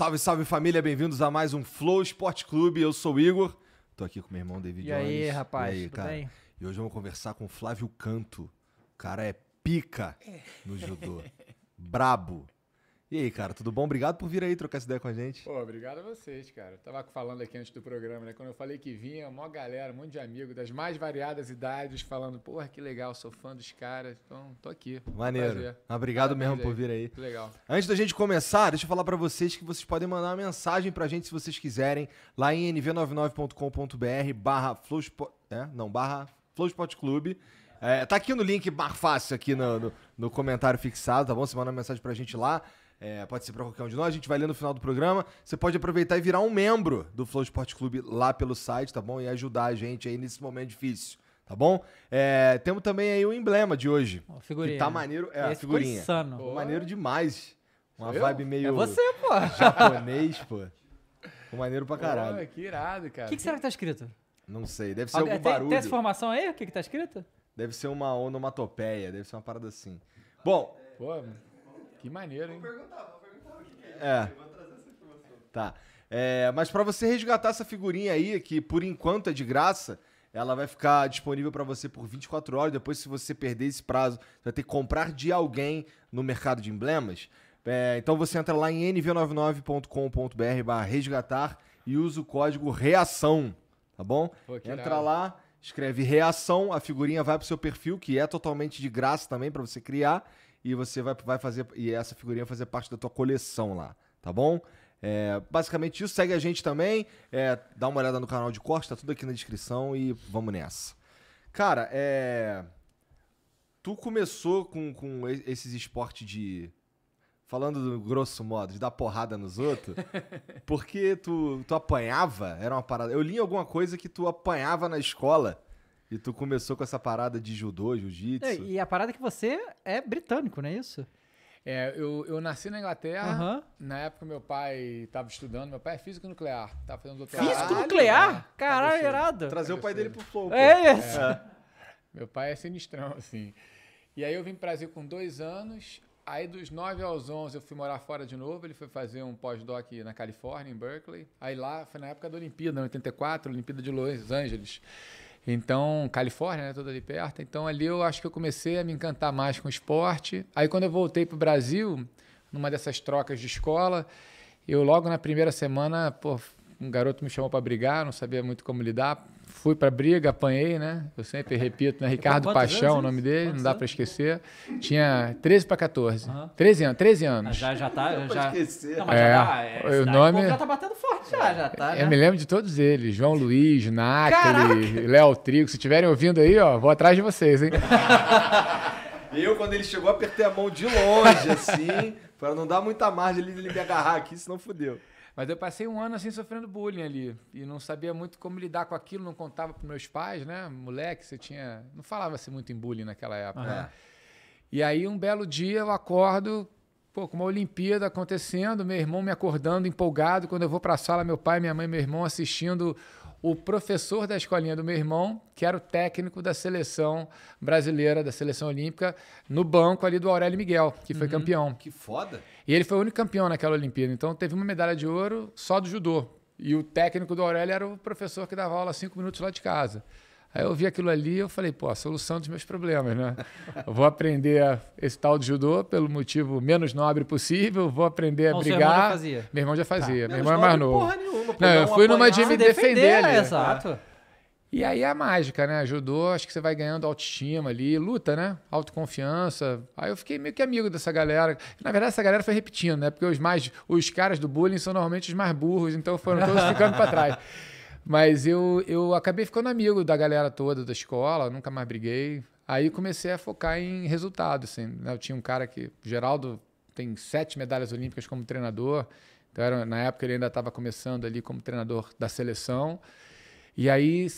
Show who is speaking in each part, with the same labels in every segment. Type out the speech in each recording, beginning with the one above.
Speaker 1: Salve, salve família, bem-vindos a mais um Flow Sport Clube. Eu sou o Igor, tô aqui com meu irmão David e Jones. Aí, rapaz, e aí, cara? Bem? E hoje vamos conversar com o Flávio Canto. O cara é pica é. no judô. Brabo. E aí, cara, tudo bom? Obrigado por vir aí trocar essa ideia com a gente. Pô,
Speaker 2: obrigado a vocês, cara. Eu tava falando aqui antes do programa, né? Quando eu falei que vinha, uma galera, um monte de amigo das mais variadas idades falando, porra, que legal, sou fã dos caras. Então, tô aqui. Maneiro. Ah, obrigado Parabéns mesmo aí. por vir aí. Que legal.
Speaker 1: Antes da gente começar, deixa eu falar para vocês que vocês podem mandar uma mensagem pra gente se vocês quiserem, lá em nv99.com.br barra flowspot... É? Não, barra Flowspot É, tá aqui no link barra fácil aqui no, no, no comentário fixado, tá bom? Você manda uma mensagem pra gente lá. É, pode ser para qualquer um de nós, a gente vai ler no final do programa. Você pode aproveitar e virar um membro do Flow Esporte Clube lá pelo site, tá bom? E ajudar a gente aí nesse momento difícil tá bom? É, temos também aí o emblema de hoje. Uma figurinha. Que tá maneiro. É, Esse a figurinha. Foi insano. Pô. Maneiro demais. Uma vibe meio. É você, pô. Japonês, pô. Ficou maneiro pra caralho. Pô, que irado, cara. O que, que, será que tá escrito? Não sei, deve ser algum tem, barulho. Tem essa
Speaker 3: formação aí? O que, que tá escrito?
Speaker 1: Deve ser uma onomatopeia, deve ser uma parada assim. Bom.
Speaker 2: Pô, mano. Que maneiro, hein? Vou perguntar, vou
Speaker 1: perguntar o que, é. É. Eu vou trazer essa informação. Tá. É, mas para você resgatar essa figurinha aí, que por enquanto é de graça, ela vai ficar disponível para você por 24 horas. Depois, se você perder esse prazo, você vai ter que comprar de alguém no mercado de emblemas. É, então você entra lá em nv99.com.br resgatar e usa o código REAÇÃO, tá bom? Pô, entra lá, escreve REAÇÃO, a figurinha vai pro seu perfil, que é totalmente de graça também para você criar e você vai, vai fazer. E essa figurinha vai fazer parte da tua coleção lá, tá bom? É, basicamente isso, segue a gente também, é, dá uma olhada no canal de corte, tá tudo aqui na descrição e vamos nessa. Cara, é. Tu começou com, com esses esportes de. Falando do grosso modo, de dar porrada nos outros, porque tu, tu apanhava, era uma parada. Eu li alguma coisa que tu apanhava na escola e tu começou com essa parada de judô, jiu-jitsu.
Speaker 2: E a parada é que você é britânico, não é isso? É, eu, eu nasci na Inglaterra. Uhum. Na época, meu pai estava estudando. Meu pai é físico nuclear. Tava tá fazendo doutorado. Físico nuclear? É, Caralho, tá irado. Trazer o tá pai dele pro flow. É isso. É. Meu pai é sinistrão, assim. E aí eu vim pro Brasil com dois anos. Aí dos 9 aos 11 eu fui morar fora de novo. Ele foi fazer um pós-doc na Califórnia, em Berkeley. Aí lá, foi na época da Olimpíada, 84, Olimpíada de Los Angeles. Então, Califórnia, né, toda ali perto. Então, ali eu acho que eu comecei a me encantar mais com o esporte. Aí, quando eu voltei para o Brasil, numa dessas trocas de escola, eu logo na primeira semana, pô, um garoto me chamou para brigar, não sabia muito como lidar, fui para briga, apanhei, né? Eu sempre repito, né? Ricardo Paixão, o nome dele, não dá para esquecer. Tinha 13 para 14. Uhum. 13 anos, 13 anos. Já
Speaker 3: já tá, já. Não, mas é, já tá, é, o nome já tá batendo forte já, já tá. Eu é, né? me lembro
Speaker 2: de todos eles, João Luiz, Nácoli, Léo Trigo, se estiverem ouvindo aí, ó, vou atrás de vocês, hein?
Speaker 1: eu quando ele chegou apertei a mão de longe assim,
Speaker 2: para não dar muita margem ele me agarrar aqui, senão fudeu. Mas eu passei um ano assim sofrendo bullying ali e não sabia muito como lidar com aquilo, não contava para meus pais, né? Moleque, você tinha, não falava se muito em bullying naquela época. Uhum. Né? E aí um belo dia eu acordo Pô, com uma Olimpíada acontecendo, meu irmão me acordando empolgado. Quando eu vou para a sala, meu pai, minha mãe, meu irmão assistindo o professor da escolinha do meu irmão, que era o técnico da seleção brasileira, da seleção olímpica, no banco ali do Aurélio Miguel, que foi uhum. campeão. Que foda! E ele foi o único campeão naquela Olimpíada. Então teve uma medalha de ouro só do judô. E o técnico do Aurélio era o professor que dava aula cinco minutos lá de casa. Aí eu vi aquilo ali e eu falei, pô, a solução dos meus problemas, né? Eu vou aprender esse tal de judô pelo motivo menos nobre possível, vou aprender a brigar. Seu irmão já fazia. Meu irmão já tá. fazia, tá. meu irmão é mais novo. Porra nenhuma, Não, eu fui numa de ah, me defender, ali. Né? Exato. E aí a é mágica, né? Judô, acho que você vai ganhando autoestima ali, luta, né? Autoconfiança. Aí eu fiquei meio que amigo dessa galera. Na verdade, essa galera foi repetindo, né? Porque os mais, os caras do bullying são normalmente os mais burros, então foram todos ficando para trás. Mas eu, eu acabei ficando amigo da galera toda da escola, nunca mais briguei. Aí comecei a focar em resultados. Assim, né? Eu tinha um cara que, Geraldo, tem sete medalhas olímpicas como treinador. Então, era, na época, ele ainda estava começando ali como treinador da seleção. E aí,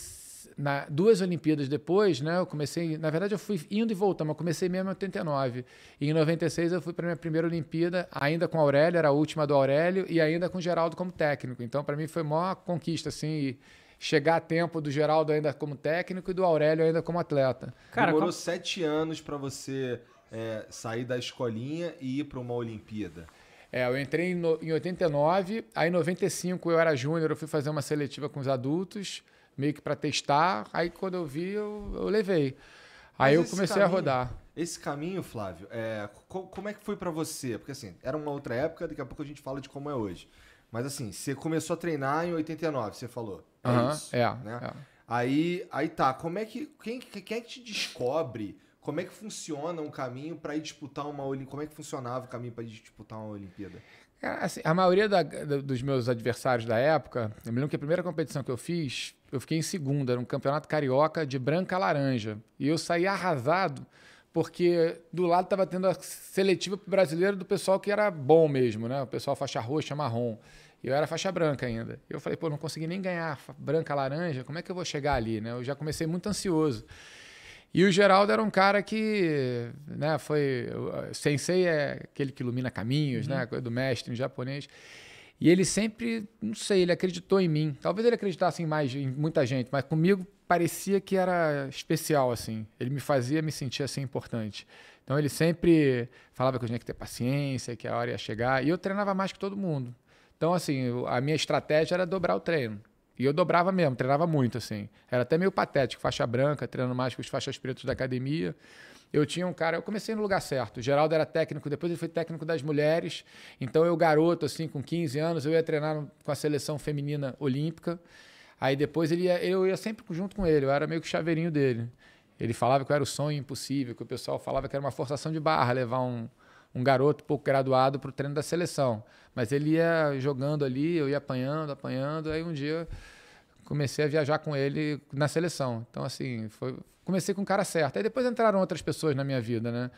Speaker 2: na, duas Olimpíadas depois, né, eu comecei, na verdade eu fui indo e voltando, mas comecei mesmo em 89. E em 96 eu fui para minha primeira Olimpíada, ainda com Aurélio, era a última do Aurélio, e ainda com Geraldo como técnico. Então para mim foi uma conquista, assim, chegar a tempo do Geraldo ainda como técnico e do Aurélio ainda como atleta. Cara, Demorou como...
Speaker 1: sete anos para você
Speaker 2: é, sair da escolinha e ir para uma Olimpíada. É, eu entrei em, no, em 89, aí em 95 eu era júnior, eu fui fazer uma seletiva com os adultos meio que para testar. Aí quando eu vi, eu, eu levei. Aí Mas eu comecei caminho, a rodar.
Speaker 1: Esse caminho, Flávio, é, co como é que foi para você? Porque assim, era uma outra época, daqui a pouco a gente fala de como é hoje. Mas assim, você começou a treinar em 89, você falou. É isso, é, né? é. Aí, aí tá, como é que quem, quem é que te descobre como é que funciona um caminho para ir disputar uma Olimpíada? Como é que funcionava o caminho para disputar uma Olimpíada?
Speaker 2: Cara, assim, a maioria da, da, dos meus adversários da época, eu me lembro que a primeira competição que eu fiz, eu fiquei em segunda, era um campeonato carioca de branca laranja. E eu saí arrasado, porque do lado estava tendo a seletiva brasileira do pessoal que era bom mesmo, né? O pessoal faixa roxa, marrom. E eu era faixa branca ainda. Eu falei, pô, não consegui nem ganhar branca laranja, como é que eu vou chegar ali, né? Eu já comecei muito ansioso. E o Geraldo era um cara que, né, foi. Sensei é aquele que ilumina caminhos, né, uhum. né, do mestre em japonês. E ele sempre, não sei, ele acreditou em mim. Talvez ele acreditasse em mais, em muita gente, mas comigo parecia que era especial, assim. Ele me fazia me sentir assim importante. Então ele sempre falava que eu tinha que ter paciência, que a hora ia chegar. E eu treinava mais que todo mundo. Então, assim, a minha estratégia era dobrar o treino. E eu dobrava mesmo, treinava muito, assim. Era até meio patético, faixa branca, treinando mais com os faixas pretas da academia. Eu tinha um cara, eu comecei no lugar certo. O Geraldo era técnico, depois ele foi técnico das mulheres. Então eu, garoto, assim, com 15 anos, eu ia treinar com a seleção feminina olímpica. Aí depois ele ia, eu ia sempre junto com ele, eu era meio que o chaveirinho dele. Ele falava que eu era o sonho impossível, que o pessoal falava que era uma forçação de barra levar um, um garoto pouco graduado para o treino da seleção. Mas ele ia jogando ali, eu ia apanhando, apanhando. Aí um dia comecei a viajar com ele na seleção. Então, assim, foi... comecei com o cara certo. Aí depois entraram outras pessoas na minha vida, né?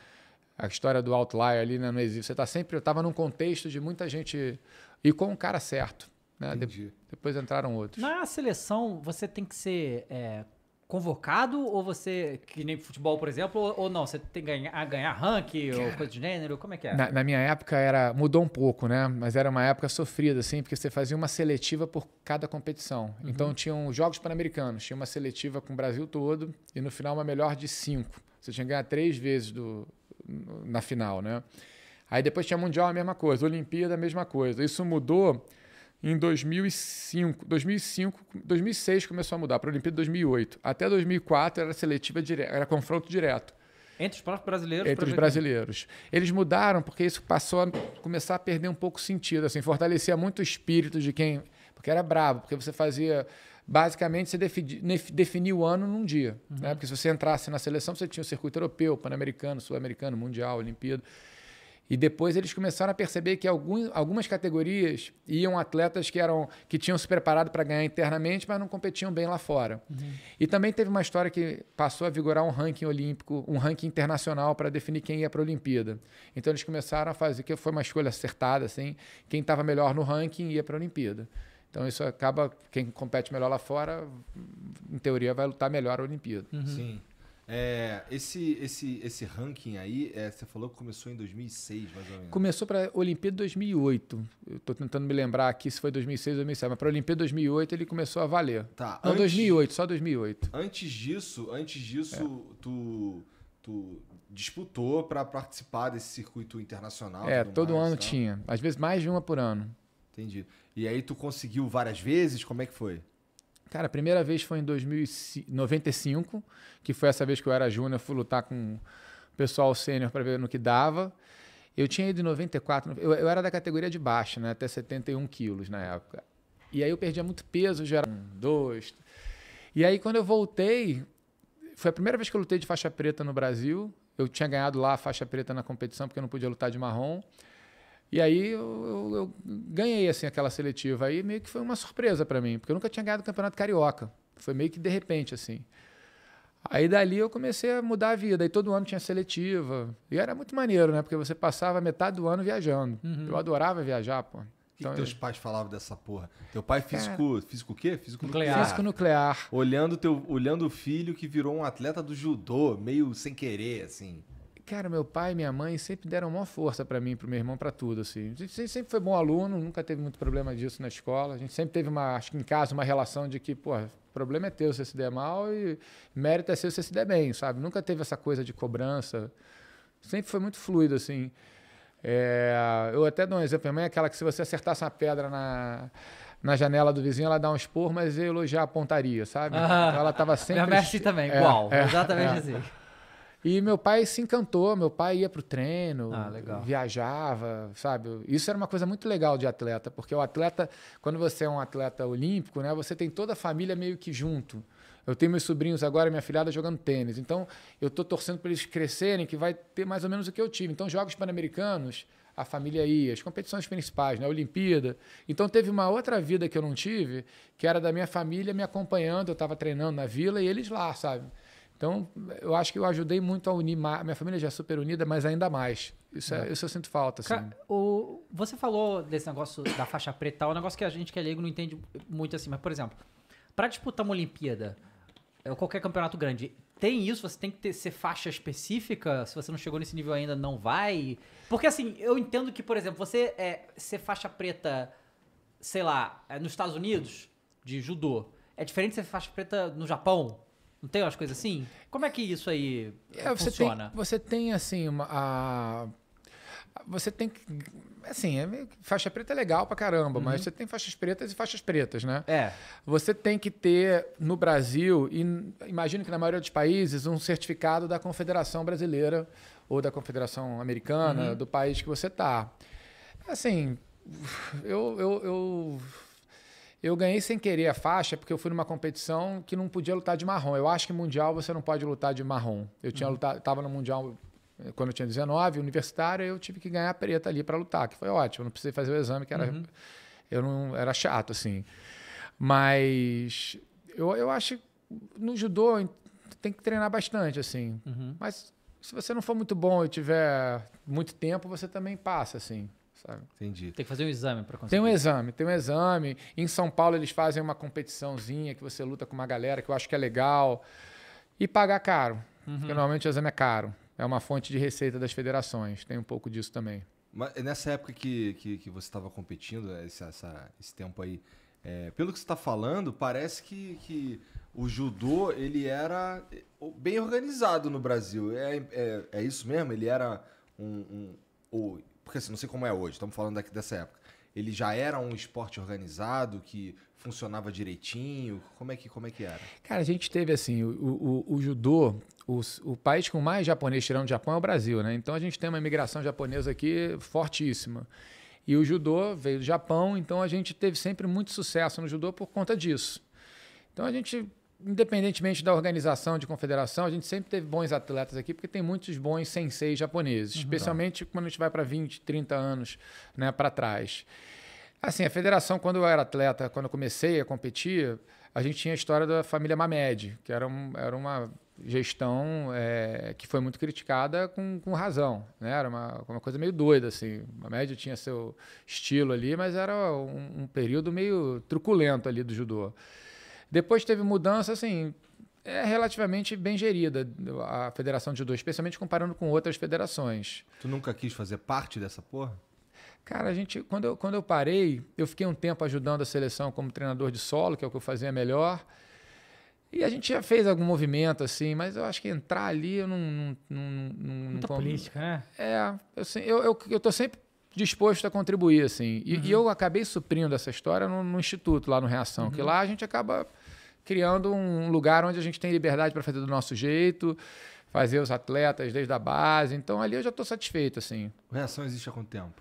Speaker 2: A história do outlier ali né, não existe. Você está sempre. Eu estava num contexto de muita gente. E com o cara certo. Né? De... depois entraram outros.
Speaker 3: Na seleção, você tem que ser é, convocado ou você, que nem futebol, por exemplo, ou, ou não? Você tem que ganhar, ganhar ranking ou coisa de gênero? Como é que é? Na,
Speaker 2: na, minha época era mudou um pouco, né? Mas era uma época sofrida, assim, porque você fazia uma seletiva por cada competição. Uhum. Então tinham Jogos Pan-Americanos, tinha uma seletiva com o Brasil todo e no final uma melhor de cinco. Você tinha que ganhar três vezes do, na final, né? Aí depois tinha Mundial, a mesma coisa, Olimpíada, a mesma coisa. Isso mudou em 2005, 2005, 2006 começou a mudar para a Olimpíada de 2008. Até 2004 era seletiva direta, era confronto direto. Entre os próprios brasileiros? Entre os brasileiros. Eles mudaram porque isso passou a começar a perder um pouco o sentido, assim, fortalecia muito o espírito de quem. Porque era bravo, porque você fazia. Basicamente, você defini, definia o ano num dia. Né? Uhum. Né? Porque se você entrasse na seleção, você tinha o circuito europeu, pan-americano, sul-americano, mundial, Olimpíada. E depois eles começaram a perceber que algum, algumas categorias iam atletas que eram que tinham se preparado para ganhar internamente, mas não competiam bem lá fora. Uhum. E também teve uma história que passou a vigorar um ranking olímpico, um ranking internacional para definir quem ia para a Olimpíada. Então eles começaram a fazer que foi uma escolha acertada, assim, quem estava melhor no ranking ia para a Olimpíada. Então isso acaba quem compete melhor lá fora, em teoria vai lutar melhor a Olimpíada. Uhum. Sim.
Speaker 1: É, esse, esse, esse ranking aí, é, você falou que começou em 2006, mais ou menos.
Speaker 2: Começou para a Olimpíada 2008. Eu estou tentando me lembrar aqui se foi 2006 ou 2007, mas para a Olimpíada 2008 ele começou a valer. Tá. Não, antes, 2008, só 2008.
Speaker 1: Antes disso, antes disso é. tu, tu disputou para participar desse circuito internacional. É, todo mais, ano né? tinha.
Speaker 2: Às vezes mais de uma por ano.
Speaker 1: Entendi. E aí tu conseguiu várias vezes? Como é que foi?
Speaker 2: Cara, a primeira vez foi em 1995, que foi essa vez que eu era júnior, fui lutar com o pessoal sênior para ver no que dava. Eu tinha ido em 94, eu, eu era da categoria de baixo, né? Até 71 quilos na época. E aí eu perdia muito peso, já era um, dois. E aí quando eu voltei, foi a primeira vez que eu lutei de faixa preta no Brasil. Eu tinha ganhado lá a faixa preta na competição, porque eu não podia lutar de marrom. E aí eu, eu, eu, ganhei assim aquela seletiva aí, meio que foi uma surpresa para mim, porque eu nunca tinha ganhado o Campeonato Carioca. Foi meio que de repente assim. Aí dali eu comecei a mudar a vida. E todo ano tinha seletiva. E era muito maneiro, né? Porque você passava metade do ano viajando. Uhum. Eu adorava viajar, pô. O que, então, que teus é.
Speaker 1: pais falavam dessa porra? Teu pai é físico, físico o quê? Físico nuclear. nuclear. Físico nuclear. Olhando teu, olhando o filho que virou um atleta do judô, meio sem querer, assim
Speaker 2: cara, meu pai e minha mãe sempre deram maior força para mim, para o meu irmão, para tudo, assim. A gente sempre foi bom aluno, nunca teve muito problema disso na escola. A gente sempre teve uma, acho que em casa, uma relação de que, pô, problema é teu se você se der mal e mérito é seu se você se der bem, sabe? Nunca teve essa coisa de cobrança. Sempre foi muito fluido, assim. É, eu até dou um exemplo, minha mãe é aquela que se você acertasse uma pedra na, na janela do vizinho, ela dá um expor, mas eu elogiar a pontaria, sabe? Ah, então ela tava sempre. Minha mestre é assim também, é, igual. É, exatamente é. assim. E meu pai se encantou, meu pai ia pro treino, ah, viajava, sabe? Isso era uma coisa muito legal de atleta, porque o atleta, quando você é um atleta olímpico, né, você tem toda a família meio que junto. Eu tenho meus sobrinhos agora, minha filhada jogando tênis. Então, eu estou torcendo para eles crescerem, que vai ter mais ou menos o que eu tive. Então, jogos pan-americanos, a família ia, as competições principais, né? a Olimpíada. Então, teve uma outra vida que eu não tive, que era da minha família me acompanhando. Eu estava treinando na vila e eles lá, sabe? Então, eu acho que eu ajudei muito a unir. Minha família já é super unida, mas ainda mais. Isso, é. É, isso eu sinto falta. Assim. Cara, o, você falou desse
Speaker 3: negócio da faixa preta, é um negócio que a gente que é leigo não entende muito assim. Mas, por exemplo, para disputar uma Olimpíada, é, ou qualquer campeonato grande, tem isso? Você tem que ter, ser faixa específica? Se você não chegou nesse nível ainda, não vai? Porque, assim, eu entendo que, por exemplo, você é, ser faixa preta, sei lá, é, nos Estados Unidos, de judô, é diferente de ser faixa preta no Japão? Não tem umas coisas assim? Como é que isso aí é, você funciona? Tem,
Speaker 2: você tem, assim, uma, a, você tem que. Assim, é faixa preta é legal pra caramba, uhum. mas você tem faixas pretas e faixas pretas, né? É. Você tem que ter no Brasil, e imagino que na maioria dos países, um certificado da Confederação Brasileira ou da Confederação Americana, uhum. do país que você tá. Assim, eu, eu, eu eu ganhei sem querer a faixa porque eu fui numa competição que não podia lutar de marrom. Eu acho que mundial você não pode lutar de marrom. Eu tinha uhum. lutado, tava no mundial eh, quando eu tinha 19, universitário, eu tive que ganhar preta ali para lutar, que foi ótimo. Eu não precisei fazer o exame que era uhum. eu não era chato assim. Mas eu, eu acho no judô tem que treinar bastante assim. Uhum. Mas se você não for muito bom e tiver muito tempo, você também passa assim sabe?
Speaker 3: Entendi. Tem que fazer um exame para conseguir. Tem um exame,
Speaker 2: tem um exame. Em São Paulo eles fazem uma competiçãozinha que você luta com uma galera que eu acho que é legal. E pagar caro, uhum. porque normalmente o exame é caro. É uma fonte de receita das federações, tem um pouco disso também.
Speaker 1: Mas é, nessa época que, que, que você estava competindo, é, esse, essa, esse tempo aí, é, pelo que você está falando, parece que, que o judô ele era é, bem organizado no Brasil. É, é, é isso mesmo? Ele era um, um, um porque assim, não sei como é hoje, estamos falando daqui dessa época. Ele já era um esporte organizado que funcionava direitinho? Como é que, como é que era?
Speaker 2: Cara, a gente teve assim, o, o, o judô, o, o, país com mais japonês tirando o Japão é o Brasil, né? Então a gente tem uma imigração japonesa aqui fortíssima. E o judô veio do Japão, então a gente teve sempre muito sucesso no judô por conta disso. Então a gente independentemente da organização de confederação, a gente sempre teve bons atletas aqui, porque tem muitos bons senseis japoneses, uhum. especialmente quando a gente vai para 20, 30 anos né, para trás. Assim, a federação, quando eu era atleta, quando eu comecei a competir, a gente tinha a história da família Mamed, que era, um, era uma gestão é, que foi muito criticada com, com razão. Né? Era uma, uma coisa meio doida, assim. Mamed tinha seu estilo ali, mas era um, um período meio truculento ali do judô. Depois teve mudança, assim, é relativamente bem gerida a Federação de Judô, especialmente comparando com outras federações. Tu nunca quis fazer parte dessa porra? Cara, a gente, quando eu, quando eu parei, eu fiquei um tempo ajudando a seleção como treinador de solo, que é o que eu fazia melhor. E a gente já fez algum movimento assim, mas eu acho que entrar ali eu não. não, não, não Muita como... política, né? É, eu, eu, eu, eu tô sempre disposto a contribuir, assim. E, uhum. e eu acabei suprindo essa história no, no Instituto, lá no Reação, uhum. que lá a gente acaba criando um lugar onde a gente tem liberdade para fazer do nosso jeito, fazer os atletas desde a base. Então, ali eu já estou satisfeito, assim. O Reação existe há quanto tempo?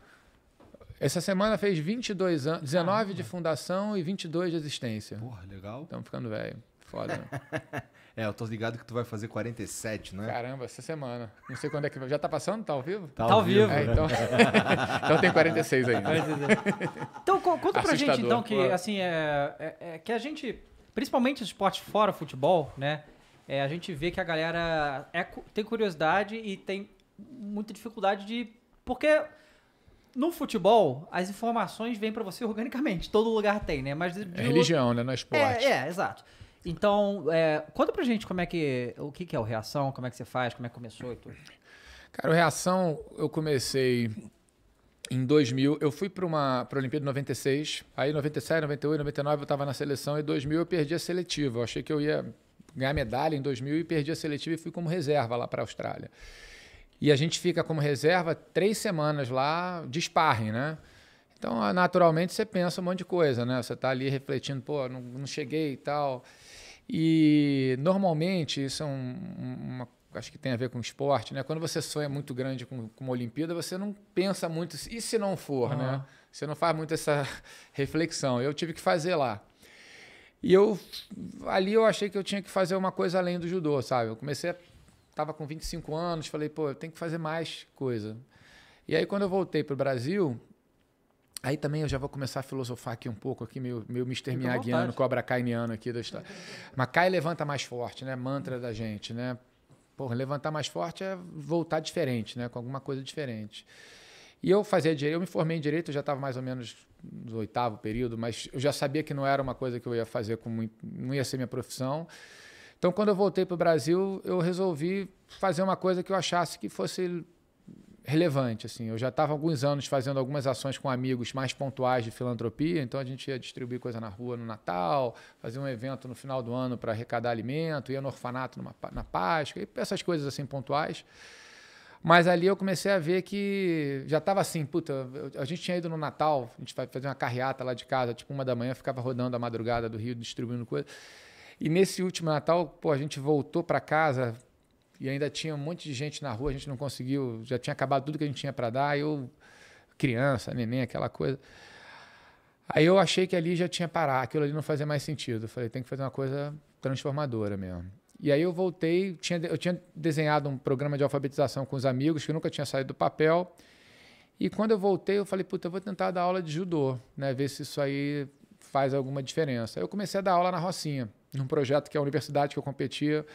Speaker 2: Essa semana fez 22 anos, 19 de fundação e 22 de existência. Porra, legal. Estamos ficando velho. Foda. Né? É, eu tô ligado que tu vai fazer 47, né? Caramba, essa semana. Não sei quando é que Já tá passando? Tá ao
Speaker 1: vivo? Tá, tá ao vivo. É, então... então tem 46 ainda. Né? Então conta pra
Speaker 2: Assustador. gente, então, que assim,
Speaker 3: é, é, é que a gente, principalmente os fora futebol, né? É, a gente vê que a galera é, tem curiosidade e tem muita dificuldade de. Porque no futebol, as informações vêm para você organicamente, todo lugar tem, né? Mas de, de é religião, outro...
Speaker 2: né? Não é esporte.
Speaker 3: É, é, exato. Então, é, conta
Speaker 2: pra gente como é que. O que, que é o Reação, como é que você faz, como é que começou e tudo. Cara, o Reação, eu comecei em 2000. Eu fui para uma pra Olimpíada de 96. Aí, 97, 98, 99, eu estava na seleção. E em 2000, eu perdi a seletiva. Eu achei que eu ia ganhar medalha em 2000 e perdi a seletiva e fui como reserva lá para a Austrália. E a gente fica como reserva três semanas lá de sparring, né? Então, naturalmente, você pensa um monte de coisa, né? Você está ali refletindo, pô, não, não cheguei e tal. E normalmente, isso é um, uma acho que tem a ver com esporte, né? Quando você sonha muito grande com, com uma Olimpíada, você não pensa muito, e se não for, uhum. né? Você não faz muito essa reflexão. Eu tive que fazer lá. E eu ali eu achei que eu tinha que fazer uma coisa além do judô, sabe? Eu comecei, tava com 25 anos, falei, pô, eu tenho que fazer mais coisa. E aí quando eu voltei para o Brasil, Aí também eu já vou começar a filosofar aqui um pouco, aqui meio, meu Mr. Miyagiano, cobra cainiano aqui da história. Mas cai levanta mais forte, né? Mantra da gente, né? Porra, levantar mais forte é voltar diferente, né? Com alguma coisa diferente. E eu fazia direito, eu me formei em direito, eu já estava mais ou menos no oitavo período, mas eu já sabia que não era uma coisa que eu ia fazer com muito, não ia ser minha profissão. Então, quando eu voltei para o Brasil, eu resolvi fazer uma coisa que eu achasse que fosse relevante. Assim. Eu já estava alguns anos fazendo algumas ações com amigos mais pontuais de filantropia, então a gente ia distribuir coisa na rua no Natal, fazer um evento no final do ano para arrecadar alimento, ia no orfanato numa, na Páscoa, e essas coisas assim pontuais. Mas ali eu comecei a ver que já estava assim, puta, a gente tinha ido no Natal, a gente fazia uma carreata lá de casa, tipo uma da manhã, ficava rodando a madrugada do Rio, distribuindo coisa. E nesse último Natal, pô, a gente voltou para casa, e ainda tinha um monte de gente na rua, a gente não conseguiu, já tinha acabado tudo que a gente tinha para dar, eu, criança, neném, aquela coisa. Aí eu achei que ali já tinha parar, aquilo ali não fazia mais sentido. Eu falei, tem que fazer uma coisa transformadora mesmo. E aí eu voltei, tinha, eu tinha desenhado um programa de alfabetização com os amigos que nunca tinha saído do papel. E quando eu voltei, eu falei, puta, eu vou tentar dar aula de judô, né, ver se isso aí faz alguma diferença. Aí eu comecei a dar aula na Rocinha, num projeto que a universidade que eu competia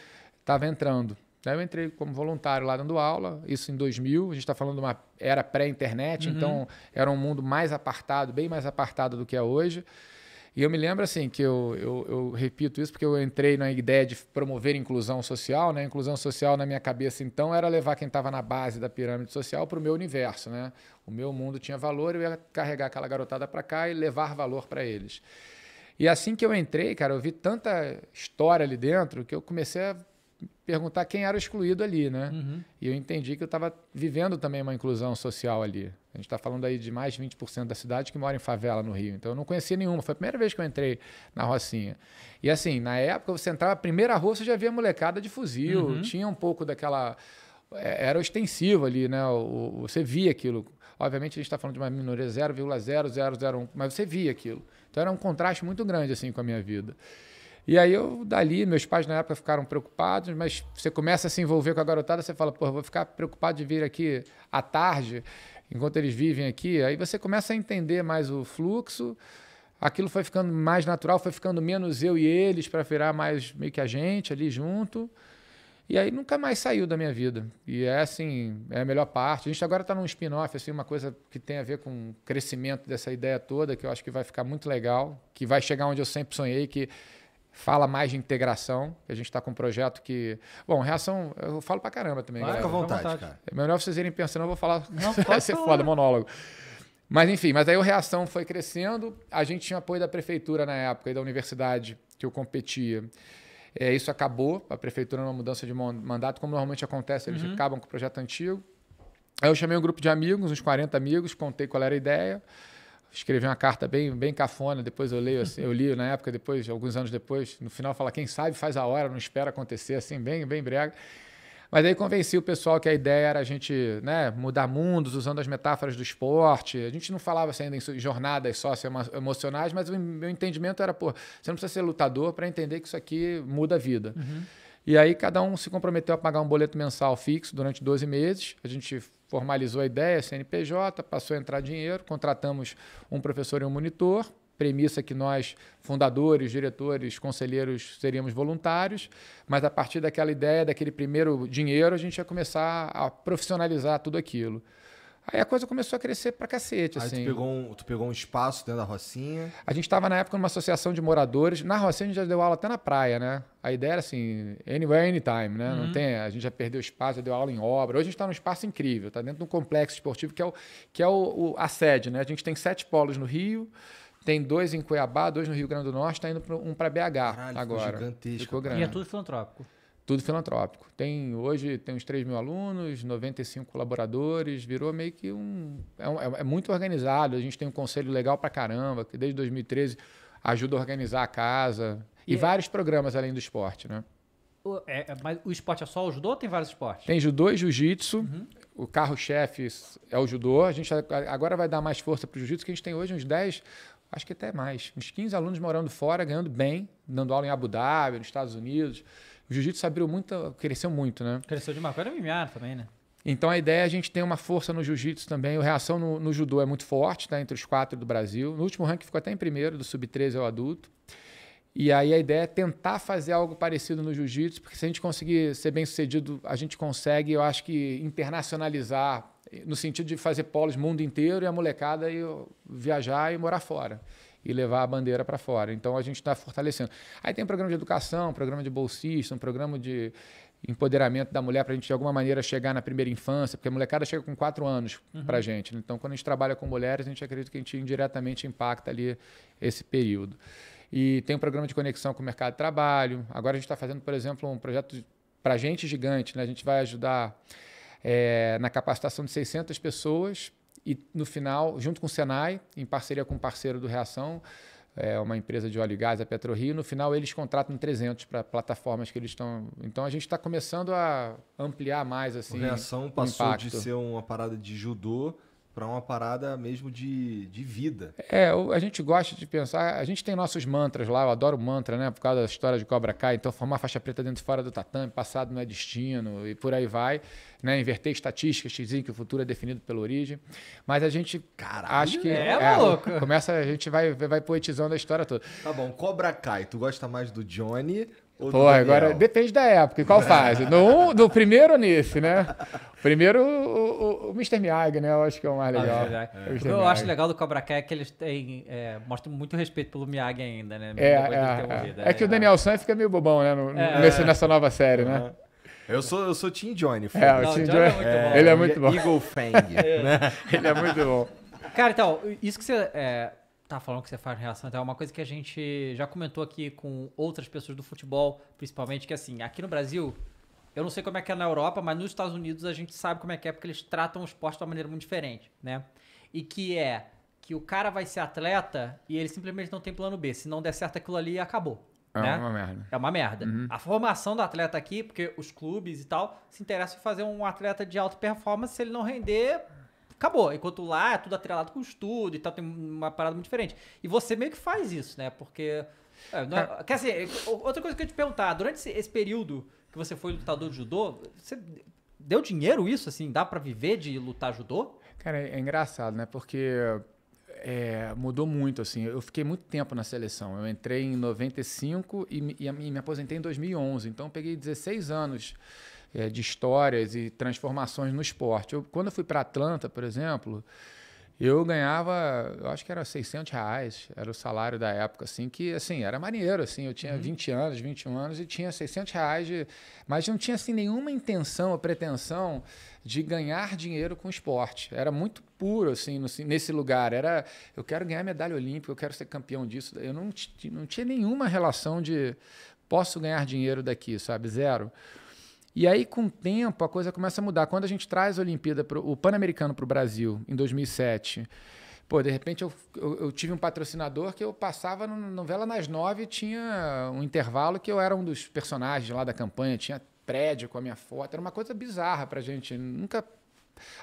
Speaker 2: estava entrando. Daí eu entrei como voluntário lá dando aula, isso em 2000. A gente está falando de uma era pré-internet, uhum. então era um mundo mais apartado, bem mais apartado do que é hoje. E eu me lembro assim, que eu, eu, eu, repito isso porque eu entrei na ideia de promover inclusão social, né? Inclusão social na minha cabeça então era levar quem estava na base da pirâmide social para o meu universo, né? O meu mundo tinha valor, eu ia carregar aquela garotada para cá e levar valor para eles. E assim que eu entrei, cara, eu vi tanta história ali dentro que eu comecei a perguntar quem era o excluído ali, né? Uhum. E eu entendi que eu estava vivendo também uma inclusão social ali. A gente está falando aí de mais de 20% da cidade que mora em favela no Rio. Então eu não conhecia nenhuma. Foi a primeira vez que eu entrei na Rocinha. E assim, na época você entrava, a primeira rua você já via molecada de fuzil, uhum. tinha um pouco daquela. É, era ostensivo ali, né? você via aquilo. Obviamente a gente está falando de uma minoria 0,0001, mas você via aquilo. Então era um contraste muito grande assim com a minha vida. E aí eu dali, meus pais na época ficaram preocupados, mas você começa a se envolver com a garotada, você fala, pô, vou ficar preocupado de vir aqui à tarde, enquanto eles vivem aqui. Aí você começa a entender mais o fluxo, aquilo foi ficando mais natural, foi ficando menos eu e eles para virar mais meio que a gente ali junto. E aí nunca mais saiu da minha vida. E é assim, é a melhor parte. A gente agora está num spin-off, assim, uma coisa que tem a ver com o crescimento dessa ideia toda, que eu acho que vai ficar muito legal, que vai chegar onde eu sempre sonhei, que fala mais de integração. A gente está com um projeto que. Bom, reação, eu falo para caramba também. Vai, fica à vontade, cara. É melhor vocês irem pensando, eu vou falar. Não, vai ser foda, monólogo. Mas enfim, mas aí o reação foi crescendo. A gente tinha apoio da prefeitura na época e da universidade que eu competia. É, isso acabou, a prefeitura numa mudança de mandato, como normalmente acontece, eles uhum. acabam com o projeto antigo. Aí eu chamei um grupo de amigos, uns 40 amigos, contei qual era a ideia escrevi uma carta bem, bem cafona, depois eu leio assim, eu li na época, depois, alguns anos depois, no final fala, quem sabe faz a hora, não espera acontecer, assim, bem, bem brega. Mas aí convenci o pessoal que a ideia era a gente né, mudar mundos usando as metáforas do esporte. A gente não falava assim, ainda em jornadas socioemocionais, mas o meu entendimento era, pô, você não precisa ser lutador para entender que isso aqui muda a vida. Uhum. E aí cada um se comprometeu a pagar um boleto mensal fixo durante 12 meses. A gente formalizou a ideia, CNPJ, passou a entrar dinheiro, contratamos um professor e um monitor, premissa que nós, fundadores, diretores, conselheiros, seríamos voluntários, mas a partir daquela ideia, daquele primeiro dinheiro, a gente ia começar a profissionalizar tudo aquilo. Aí a coisa começou a crescer pra cacete. Aí assim. tu, pegou um, tu pegou um espaço dentro da Rocinha. A gente estava na época numa associação de moradores. Na Rocinha a gente já deu aula até na praia, né? A ideia era assim, anywhere, anytime, né? Uhum. Não tem, a gente já perdeu espaço, já deu aula em obra. Hoje a gente está num espaço incrível, está dentro de um complexo esportivo que é, o, que é o, o, a sede, né? A gente tem sete polos no Rio, tem dois em Cuiabá, dois no Rio Grande do Norte, está indo pra, um para BH Caralho, agora. Ficou gigantesco. Ficou grande. E é tudo filantrópico tudo filantrópico. Tem hoje tem uns 3 mil alunos, 95 colaboradores, virou meio que um é, um, é muito organizado. A gente tem um conselho legal para caramba que desde 2013 ajuda a organizar a casa e, e é... vários programas além do esporte, né?
Speaker 3: O, é, é, mas o esporte é só o judô ou tem vários esportes? Tem
Speaker 2: judô e jiu-jitsu. Uhum. O carro-chefe é o judô. A gente agora vai dar mais força para o jiu-jitsu, que a gente tem hoje uns 10, acho que até mais, uns 15 alunos morando fora, ganhando bem, dando aula em Abu Dhabi, nos Estados Unidos. O jiu-jitsu abriu muito, cresceu muito, né?
Speaker 3: Cresceu demais. e é MMA também, né?
Speaker 2: Então a ideia é a gente ter uma força no jiu-jitsu também. O reação no, no, judô é muito forte, tá? Entre os quatro do Brasil. No último ranking ficou até em primeiro, do sub-13 ao adulto. E aí a ideia é tentar fazer algo parecido no jiu-jitsu, porque se a gente conseguir ser bem sucedido, a gente consegue, eu acho que, internacionalizar, no sentido de fazer polos mundo inteiro e a molecada ir viajar e morar fora e levar a bandeira para fora. Então a gente está fortalecendo. Aí tem um programa de educação, um programa de bolsista, um programa de empoderamento da mulher para a gente de alguma maneira chegar na primeira infância, porque a molecada chega com quatro anos uhum. para a gente. Então quando a gente trabalha com mulheres, a gente acredita que a gente indiretamente impacta ali esse período. E tem um programa de conexão com o mercado de trabalho. Agora a gente está fazendo, por exemplo, um projeto para gente gigante. Né? A gente vai ajudar é, na capacitação de 600 pessoas e no final, junto com o Senai, em parceria com um parceiro do Reação, é uma empresa de óleo e gás, a PetroRio, no final eles contratam 300 para plataformas que eles estão. Então a gente está começando a ampliar mais assim. A reação passou de ser uma parada
Speaker 1: de judô para uma parada mesmo de, de vida. É,
Speaker 2: a gente gosta de pensar, a gente tem nossos mantras lá, eu adoro mantra, né, por causa da história de Cobra Kai, então formar faixa preta dentro e fora do tatame, passado não é destino e por aí vai, né, inverter estatísticas, dizer que o futuro é definido pela origem, mas a gente caraca, que... É, é, Começa, a gente vai, vai poetizando a história toda. Tá bom, Cobra Kai, tu gosta mais do Johnny Porra, agora depende da época. Qual fase? No, primeiro ou nesse, né? Primeiro, o, o, o Mr. Miyagi, né? Eu acho que é o mais ah, legal. Ah, é. o eu acho
Speaker 3: legal do Cobra Kai é que eles têm, é, mostram muito respeito pelo Miyagi ainda, né? É, é, é. é, que né? o
Speaker 2: Daniel San fica meio bobão, né? No, é. nesse, nessa nova série, né?
Speaker 1: Eu sou, eu sou Tim Johnny. Filho.
Speaker 3: É, o Tim Johnny é muito bom. Ele é muito bom. Eagle Fang. né? Ele é muito bom. Cara, então, isso que você tá falando que você faz reação e é uma coisa que a gente já comentou aqui com outras pessoas do futebol, principalmente, que assim, aqui no Brasil, eu não sei como é que é na Europa, mas nos Estados Unidos a gente sabe como é que é, porque eles tratam o esporte de uma maneira muito diferente, né? E que é que o cara vai ser atleta e ele simplesmente não tem plano B. Se não der certo aquilo ali, acabou. É né? uma merda. É uma merda. Uhum. A formação do atleta aqui, porque os clubes e tal, se interessam em fazer um atleta de alta performance, se ele não render, acabou. Enquanto lá é tudo atrelado com estudo e tal, tem uma parada muito diferente. E você meio que faz isso, né? Porque. É, é, é. quer dizer, assim, outra coisa que eu ia te perguntar, durante esse, esse período que você foi lutador de judô, você deu dinheiro isso, assim? Dá para viver de lutar
Speaker 2: judô? Cara, é, é engraçado, né? Porque é, mudou muito, assim. Eu fiquei muito tempo na seleção. Eu entrei em 95 e, e, e me aposentei em 2011. Então, peguei 16 anos é, de histórias e transformações no esporte. Eu, quando eu fui para Atlanta, por exemplo, eu ganhava, eu acho que era 600 reais, era o salário da época, assim, que, assim, era maneiro, assim, eu tinha uhum. 20 anos, 21 anos e tinha 600 reais, de, mas não tinha, assim, nenhuma intenção ou pretensão de ganhar dinheiro com esporte. Era muito puro, assim, no, nesse lugar. Era, eu quero ganhar medalha olímpica, eu quero ser campeão disso. Eu não, não tinha nenhuma relação de posso ganhar dinheiro daqui, sabe? Zero. E aí, com o tempo, a coisa começa a mudar. Quando a gente traz a Olimpíada, pro, o Pan-Americano para o Brasil, em 2007, pô, de repente eu, eu, eu, tive um patrocinador que eu passava na novela nas nove, tinha um intervalo que eu era um dos personagens lá da campanha, tinha prédio com a minha foto, era uma coisa bizarra para gente, nunca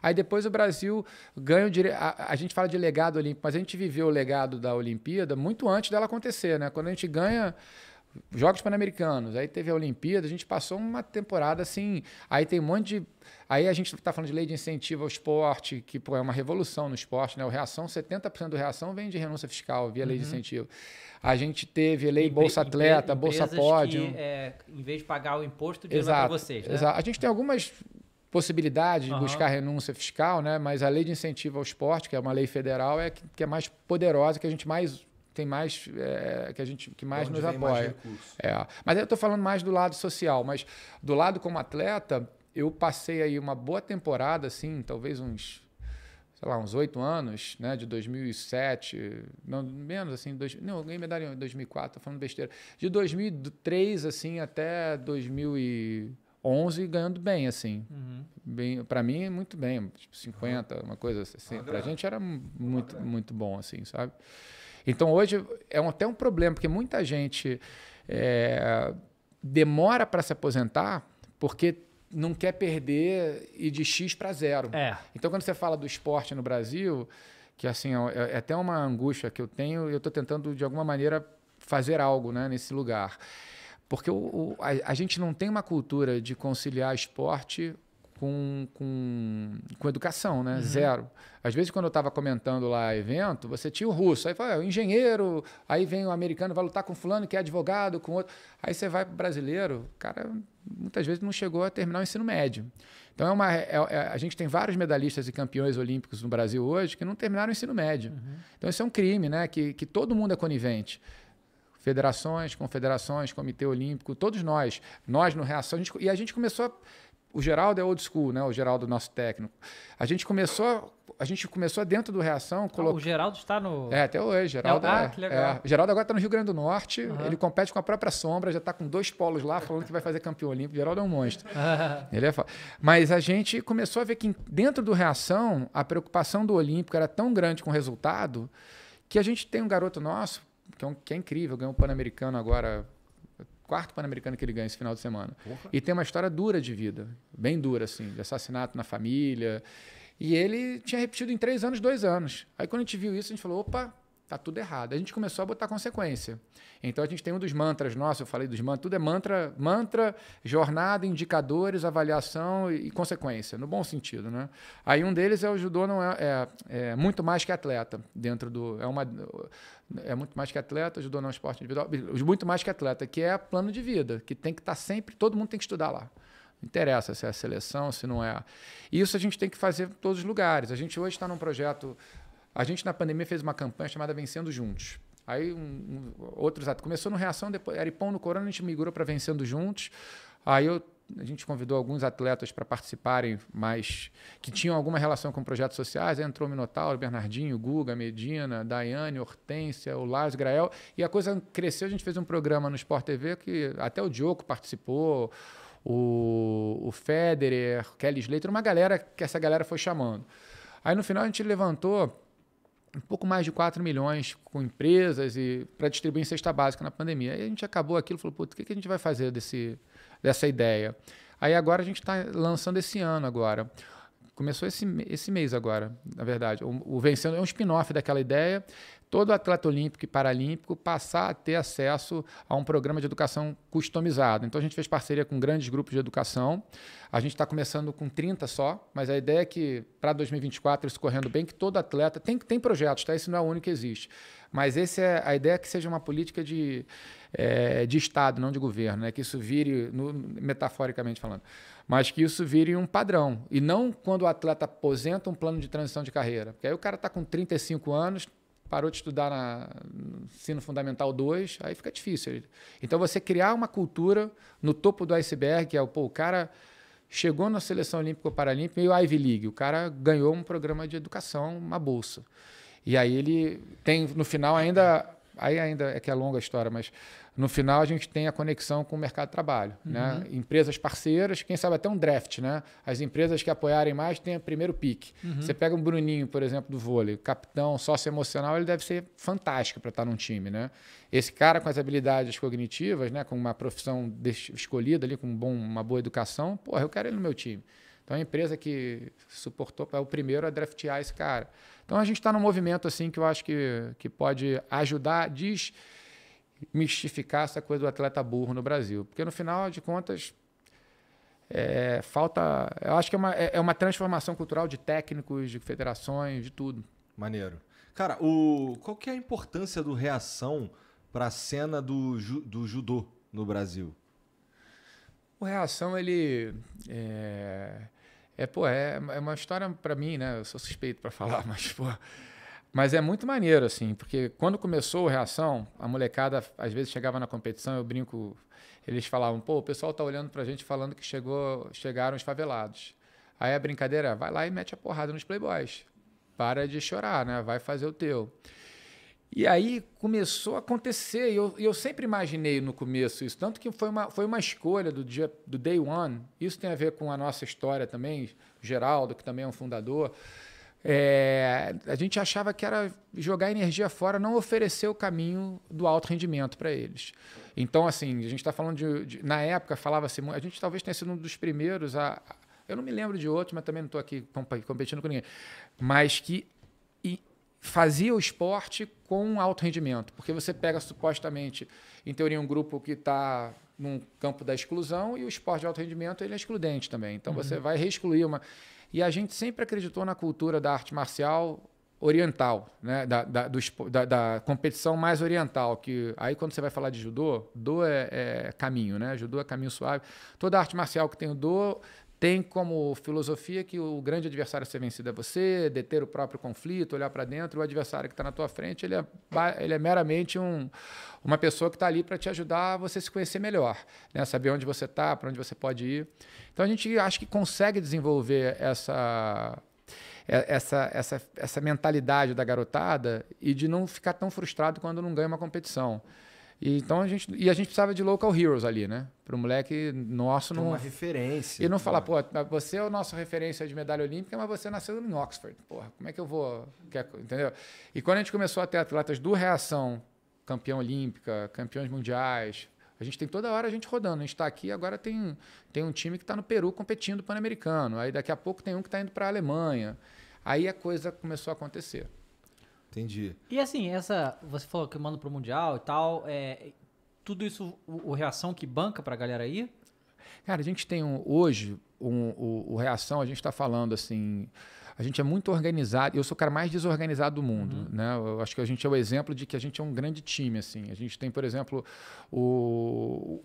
Speaker 2: Aí depois o Brasil ganha o direito. a, a, gente fala de legado olímpico, mas a gente viveu o legado da Olimpíada muito antes dela acontecer, né? Quando a gente ganha Jogos Pan-Americanos, aí teve a Olimpíada, a gente passou uma temporada assim. Aí tem um monte de. Aí a gente está falando de lei de incentivo ao esporte, que pô, é uma revolução no esporte, né? O reação, 70% do reação vem de renúncia fiscal via uhum. lei de uhum. incentivo. A gente teve lei Bolsa Empre Atleta, Bolsa Pódio. Que,
Speaker 3: é, em vez de pagar o imposto, dinheiro para vocês. Né? Exato. A
Speaker 2: gente tem algumas possibilidade uhum. de buscar renúncia fiscal, né? mas a lei de incentivo ao esporte, que é uma lei federal, é que, que é mais poderosa, que a gente mais tem mais é, que a gente que mais nos apoia. Mais é. Mas eu estou falando mais do lado social, mas do lado como atleta, eu passei aí uma boa temporada, assim, talvez uns sei lá, uns oito anos, né, de 2007, não, menos assim, dois, não, eu ganhei medalha em 2004, tô falando besteira, de 2003, assim, até 2011, ganhando bem, assim, uhum. bem, para mim, muito bem, tipo 50, uhum. uma coisa assim, ah, pra grande. gente era muito, muito bom, assim, sabe? Então hoje é um, até um problema, porque muita gente é, demora para se aposentar porque não quer perder e de X para zero. É. Então quando você fala do esporte no Brasil, que assim é, é, é até uma angústia que eu tenho, e eu estou tentando de alguma maneira fazer algo né, nesse lugar. Porque o, o, a, a, gente não tem uma cultura de conciliar esporte com, com, com educação, né? Uhum. Zero. Às vezes, quando eu estava comentando lá evento, você tinha o russo, aí fala, ah, é o engenheiro, aí vem o americano, vai lutar com fulano que é advogado, com outro. Aí você vai para brasileiro, cara muitas vezes não chegou a terminar o ensino médio. Então, é uma, é, é, é, a gente tem vários medalhistas e campeões olímpicos no Brasil hoje que não terminaram o ensino médio. Uhum. Então, isso é um crime, né? Que, que todo mundo é conivente. Federações, confederações, Comitê Olímpico, todos nós. Nós no Reação. A gente, e a gente começou a o Geraldo é old school, né? O Geraldo, nosso técnico. A gente começou, a gente começou dentro do Reação. Colo... o
Speaker 3: Geraldo está no. É, até hoje. Geraldo, é, ah, que legal. É. é.
Speaker 2: O Geraldo agora está no Rio Grande do Norte. Uhum. Ele compete com a própria sombra, já está com dois polos lá, falando que vai fazer campeão olímpico. O Geraldo é um monstro. ele é Mas a gente começou a ver que dentro do Reação, a preocupação do Olímpico era tão grande com o resultado que a gente tem um garoto nosso, que é, um, que é incrível, ganhou o um Pan-Americano agora quarto Pan-Americano que ele ganha esse final de semana. Porra. E tem uma história dura de vida, bem dura, assim, de assassinato na família. E ele tinha repetido em três anos, dois anos. Aí quando a gente viu isso, a gente falou: opa, tá tudo errado. A gente começou a botar consequência. Então a gente tem um dos mantras nossos, eu falei dos mantras, tudo é mantra, mantra, jornada, indicadores, avaliação e, e consequência, no bom sentido, né? Aí um deles é o judô não é, é, é, muito mais que atleta dentro do é uma é muito mais que atleta, judô não é um esporte individual, muito mais que atleta, que é plano de vida, que tem que estar tá sempre, todo mundo tem que estudar lá. Não interessa se é a seleção, se não é. Isso a gente tem que fazer em todos os lugares. A gente hoje está num projeto a gente na pandemia fez uma campanha chamada Vencendo Juntos. Aí um, um, outros começou no reação, depois era Ipão no Corona, a gente migrou para Vencendo Juntos. Aí eu, a gente convidou alguns atletas para participarem, mas que tinham alguma relação com projetos sociais. Aí entrou o Minotauro, Bernardinho, Guga, Medina, Daiane, Hortência, o Lázio, Grael. E a coisa cresceu, a gente fez um programa no Sport TV que até o Diogo participou, o, o Federer, Kelly Slater, uma galera que essa galera foi chamando. Aí no final a gente levantou um pouco mais de 4 milhões com empresas e para distribuir em cesta básica na pandemia. Aí a gente acabou aquilo e falou, putz, o que, que a gente vai fazer desse, dessa ideia? Aí agora a gente está lançando esse ano agora. Começou esse, esse mês agora, na verdade. O, o Vencendo é um spin-off daquela ideia todo atleta olímpico e paralímpico passar a ter acesso a um programa de educação customizado. Então a gente fez parceria com grandes grupos de educação. A gente está começando com 30 só, mas a ideia é que para 2024, isso correndo bem, que todo atleta tem, tem projetos, tá? Esse não é o único que existe. Mas esse é a ideia é que seja uma política de, é, de Estado, não de governo, né? que isso vire, no, metaforicamente falando, mas que isso vire um padrão. E não quando o atleta aposenta um plano de transição de carreira. Porque aí o cara está com 35 anos, parou de estudar na, no ensino fundamental 2, aí fica difícil. Então você criar uma cultura no topo do iceberg, que é o, pô, o cara chegou na seleção olímpica ou paralímpica e o Ivy League, o cara ganhou um programa de educação, uma bolsa. E aí ele tem no final ainda aí ainda é que é longa a história, mas no final a gente tem a conexão com o mercado de trabalho. Uhum. Né? Empresas parceiras, quem sabe até um draft, né? As empresas que apoiarem mais têm o primeiro pique. Uhum. Você pega um Bruninho, por exemplo, do vôlei, capitão, sócio emocional, ele deve ser fantástico para estar num time, né? Esse cara com as habilidades cognitivas, né? Com uma profissão escolhida ali, com um bom, uma boa educação, porra, eu quero ele no meu time. Então a empresa que suportou é o primeiro a draftear esse cara. Então a gente está num movimento assim que eu acho que, que pode ajudar desmistificar essa coisa do atleta burro no Brasil. Porque no final de contas, é, falta. Eu acho que é uma, é, é uma transformação cultural de técnicos, de federações, de tudo. Maneiro.
Speaker 1: Cara, o, qual que é a importância do reação para a cena do, do judô no Brasil?
Speaker 2: O reação, ele. É é, pô, é, é uma história para mim, né? Eu sou suspeito para falar, mas, pô. Mas é muito maneiro, assim, porque quando começou a reação, a molecada às vezes chegava na competição, eu brinco, eles falavam, pô, o pessoal tá olhando pra gente falando que chegou, chegaram os favelados. Aí a brincadeira é, vai lá e mete a porrada nos playboys. Para de chorar, né? Vai fazer o teu. E aí começou a acontecer. E eu, eu sempre imaginei no começo isso, tanto que foi uma, foi uma escolha do, dia, do day one. Isso tem a ver com a nossa história também, Geraldo, que também é um fundador. É, a gente achava que era jogar energia fora, não oferecer o caminho do alto rendimento para eles. Então, assim, a gente está falando de, de, Na época, falava-se. A gente talvez tenha sido um dos primeiros a. Eu não me lembro de outro, mas também não estou aqui competindo com ninguém. Mas que fazia o esporte com alto rendimento, porque você pega supostamente, em teoria, um grupo que está num campo da exclusão e o esporte de alto rendimento ele é excludente também. Então uhum. você vai reexcluir uma. E a gente sempre acreditou na cultura da arte marcial oriental, né? da, da, do, da, da competição mais oriental, que aí quando você vai falar de judô, do é, é, caminho, né? judô é caminho suave. Toda arte marcial que tem o do tem como filosofia que o grande adversário a ser vencido é você, deter o próprio conflito, olhar para dentro, o adversário que está na tua frente, ele é, ele é meramente um, uma pessoa que está ali para te ajudar você se conhecer melhor, né? saber onde você está, para onde você pode ir. Então a gente acho que consegue desenvolver essa, essa, essa, essa mentalidade da garotada e de não ficar tão frustrado quando não ganha uma competição. E, então a gente, e a gente precisava de local heroes ali, né? Para o moleque nosso não. Uma referência. E não falar, pô, você é o nosso referência de medalha olímpica, mas você nasceu em Oxford. Porra, como é que eu vou. Entendeu? E quando a gente começou a ter atletas do Reação, campeão olímpica, campeões mundiais, a gente tem toda hora a gente rodando. A gente está aqui, agora tem, tem um time que está no Peru competindo pan-americano. Aí daqui a pouco tem um que está indo para a Alemanha. Aí a coisa começou a acontecer. Entendi.
Speaker 3: E assim, essa. Você falou que manda pro Mundial e tal. É, tudo isso, o, o reação que banca pra galera aí?
Speaker 2: Cara, a gente tem um, hoje, um, o, o reação, a gente está falando assim a gente é muito organizado. Eu sou o cara mais desorganizado do mundo, uhum. né? Eu acho que a gente é o exemplo de que a gente é um grande time, assim. A gente tem, por exemplo, o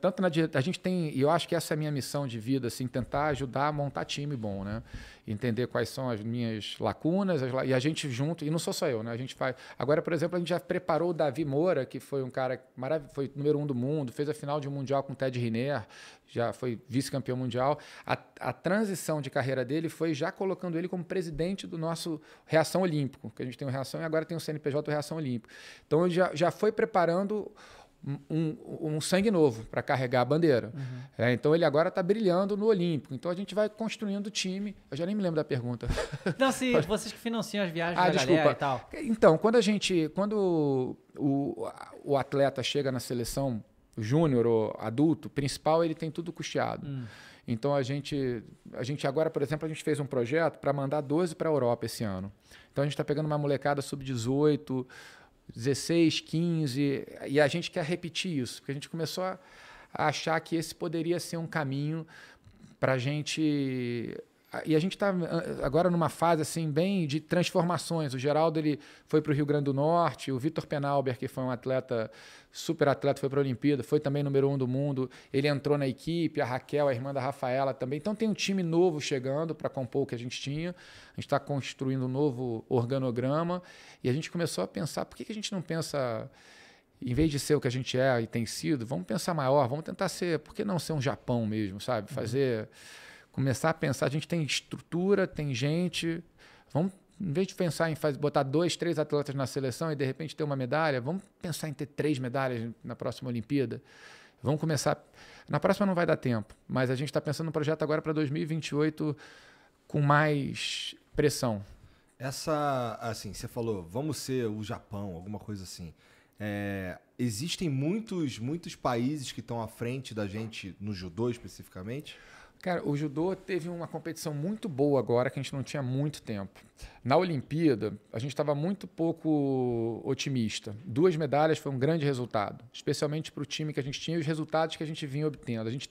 Speaker 2: tanto na a gente tem, e eu acho que essa é a minha missão de vida, assim, tentar ajudar a montar time bom, né? Entender quais são as minhas lacunas, as... e a gente junto, e não sou só eu, né? A gente faz. Agora, por exemplo, a gente já preparou o Davi Moura, que foi um cara maravilhoso, foi número um do mundo, fez a final de um mundial com o Ted Riner, já foi vice-campeão mundial. A, a, transição de carreira dele foi já colocando ele como presidente do nosso Reação Olímpico, que a gente tem o Reação e agora tem o CNPJ do Reação Olímpico. Então ele já, já foi preparando um, um, sangue novo para carregar a bandeira. Uhum. É, então ele agora está brilhando no Olímpico. Então a gente vai construindo o time. Eu já nem me lembro da pergunta.
Speaker 3: Não, se vocês que financiam as viagens ah, da desculpa. galera e tal.
Speaker 2: Então, quando a gente. Quando o, o atleta chega na seleção júnior ou adulto, principal, ele tem tudo custeado. Hum. Então a gente, a gente agora, por exemplo, a gente fez um projeto para mandar 12 para a Europa esse ano. Então a gente está pegando uma molecada sub-18, 16, 15, e a gente quer repetir isso, porque a gente começou a, a achar que esse poderia ser um caminho para a gente e a gente está eh, agora numa fase assim bem de transformações. O Geraldo ele foi para o Rio Grande do Norte, o Vitor Penalber, que foi um atleta, super atleta, foi para a Olimpíada, foi também número um do mundo. Ele entrou na equipe, a Raquel, a irmã da Rafaela também. Então tem um time novo chegando para compor o que a gente tinha. A gente está construindo um novo organograma e a gente começou a pensar por que, que a gente não pensa em vez de ser o que a gente é e tem sido, vamos pensar maior, vamos tentar ser, por que não ser um Japão mesmo, sabe? Uhum. Fazer uhum começar a pensar, a gente tem estrutura, tem gente, vamos em vez de pensar em fazer, botar dois, três atletas na seleção e de repente ter uma medalha, vamos pensar em ter três medalhas na próxima Olimpíada. Vamos começar. Na próxima não vai dar tempo, mas a gente está pensando no projeto agora para 2028 com mais pressão.
Speaker 1: Essa, assim, você falou, vamos ser o Japão, alguma coisa assim. É, existem muitos, muitos países que estão à frente da gente no judô
Speaker 2: especificamente. Cara, o judô teve uma competição muito boa agora que a gente não tinha muito tempo. Na Olimpíada, a gente estava muito pouco otimista. Duas medalhas foi um grande resultado, especialmente para o time que a gente tinha e os resultados que a gente vinha obtendo. A gente,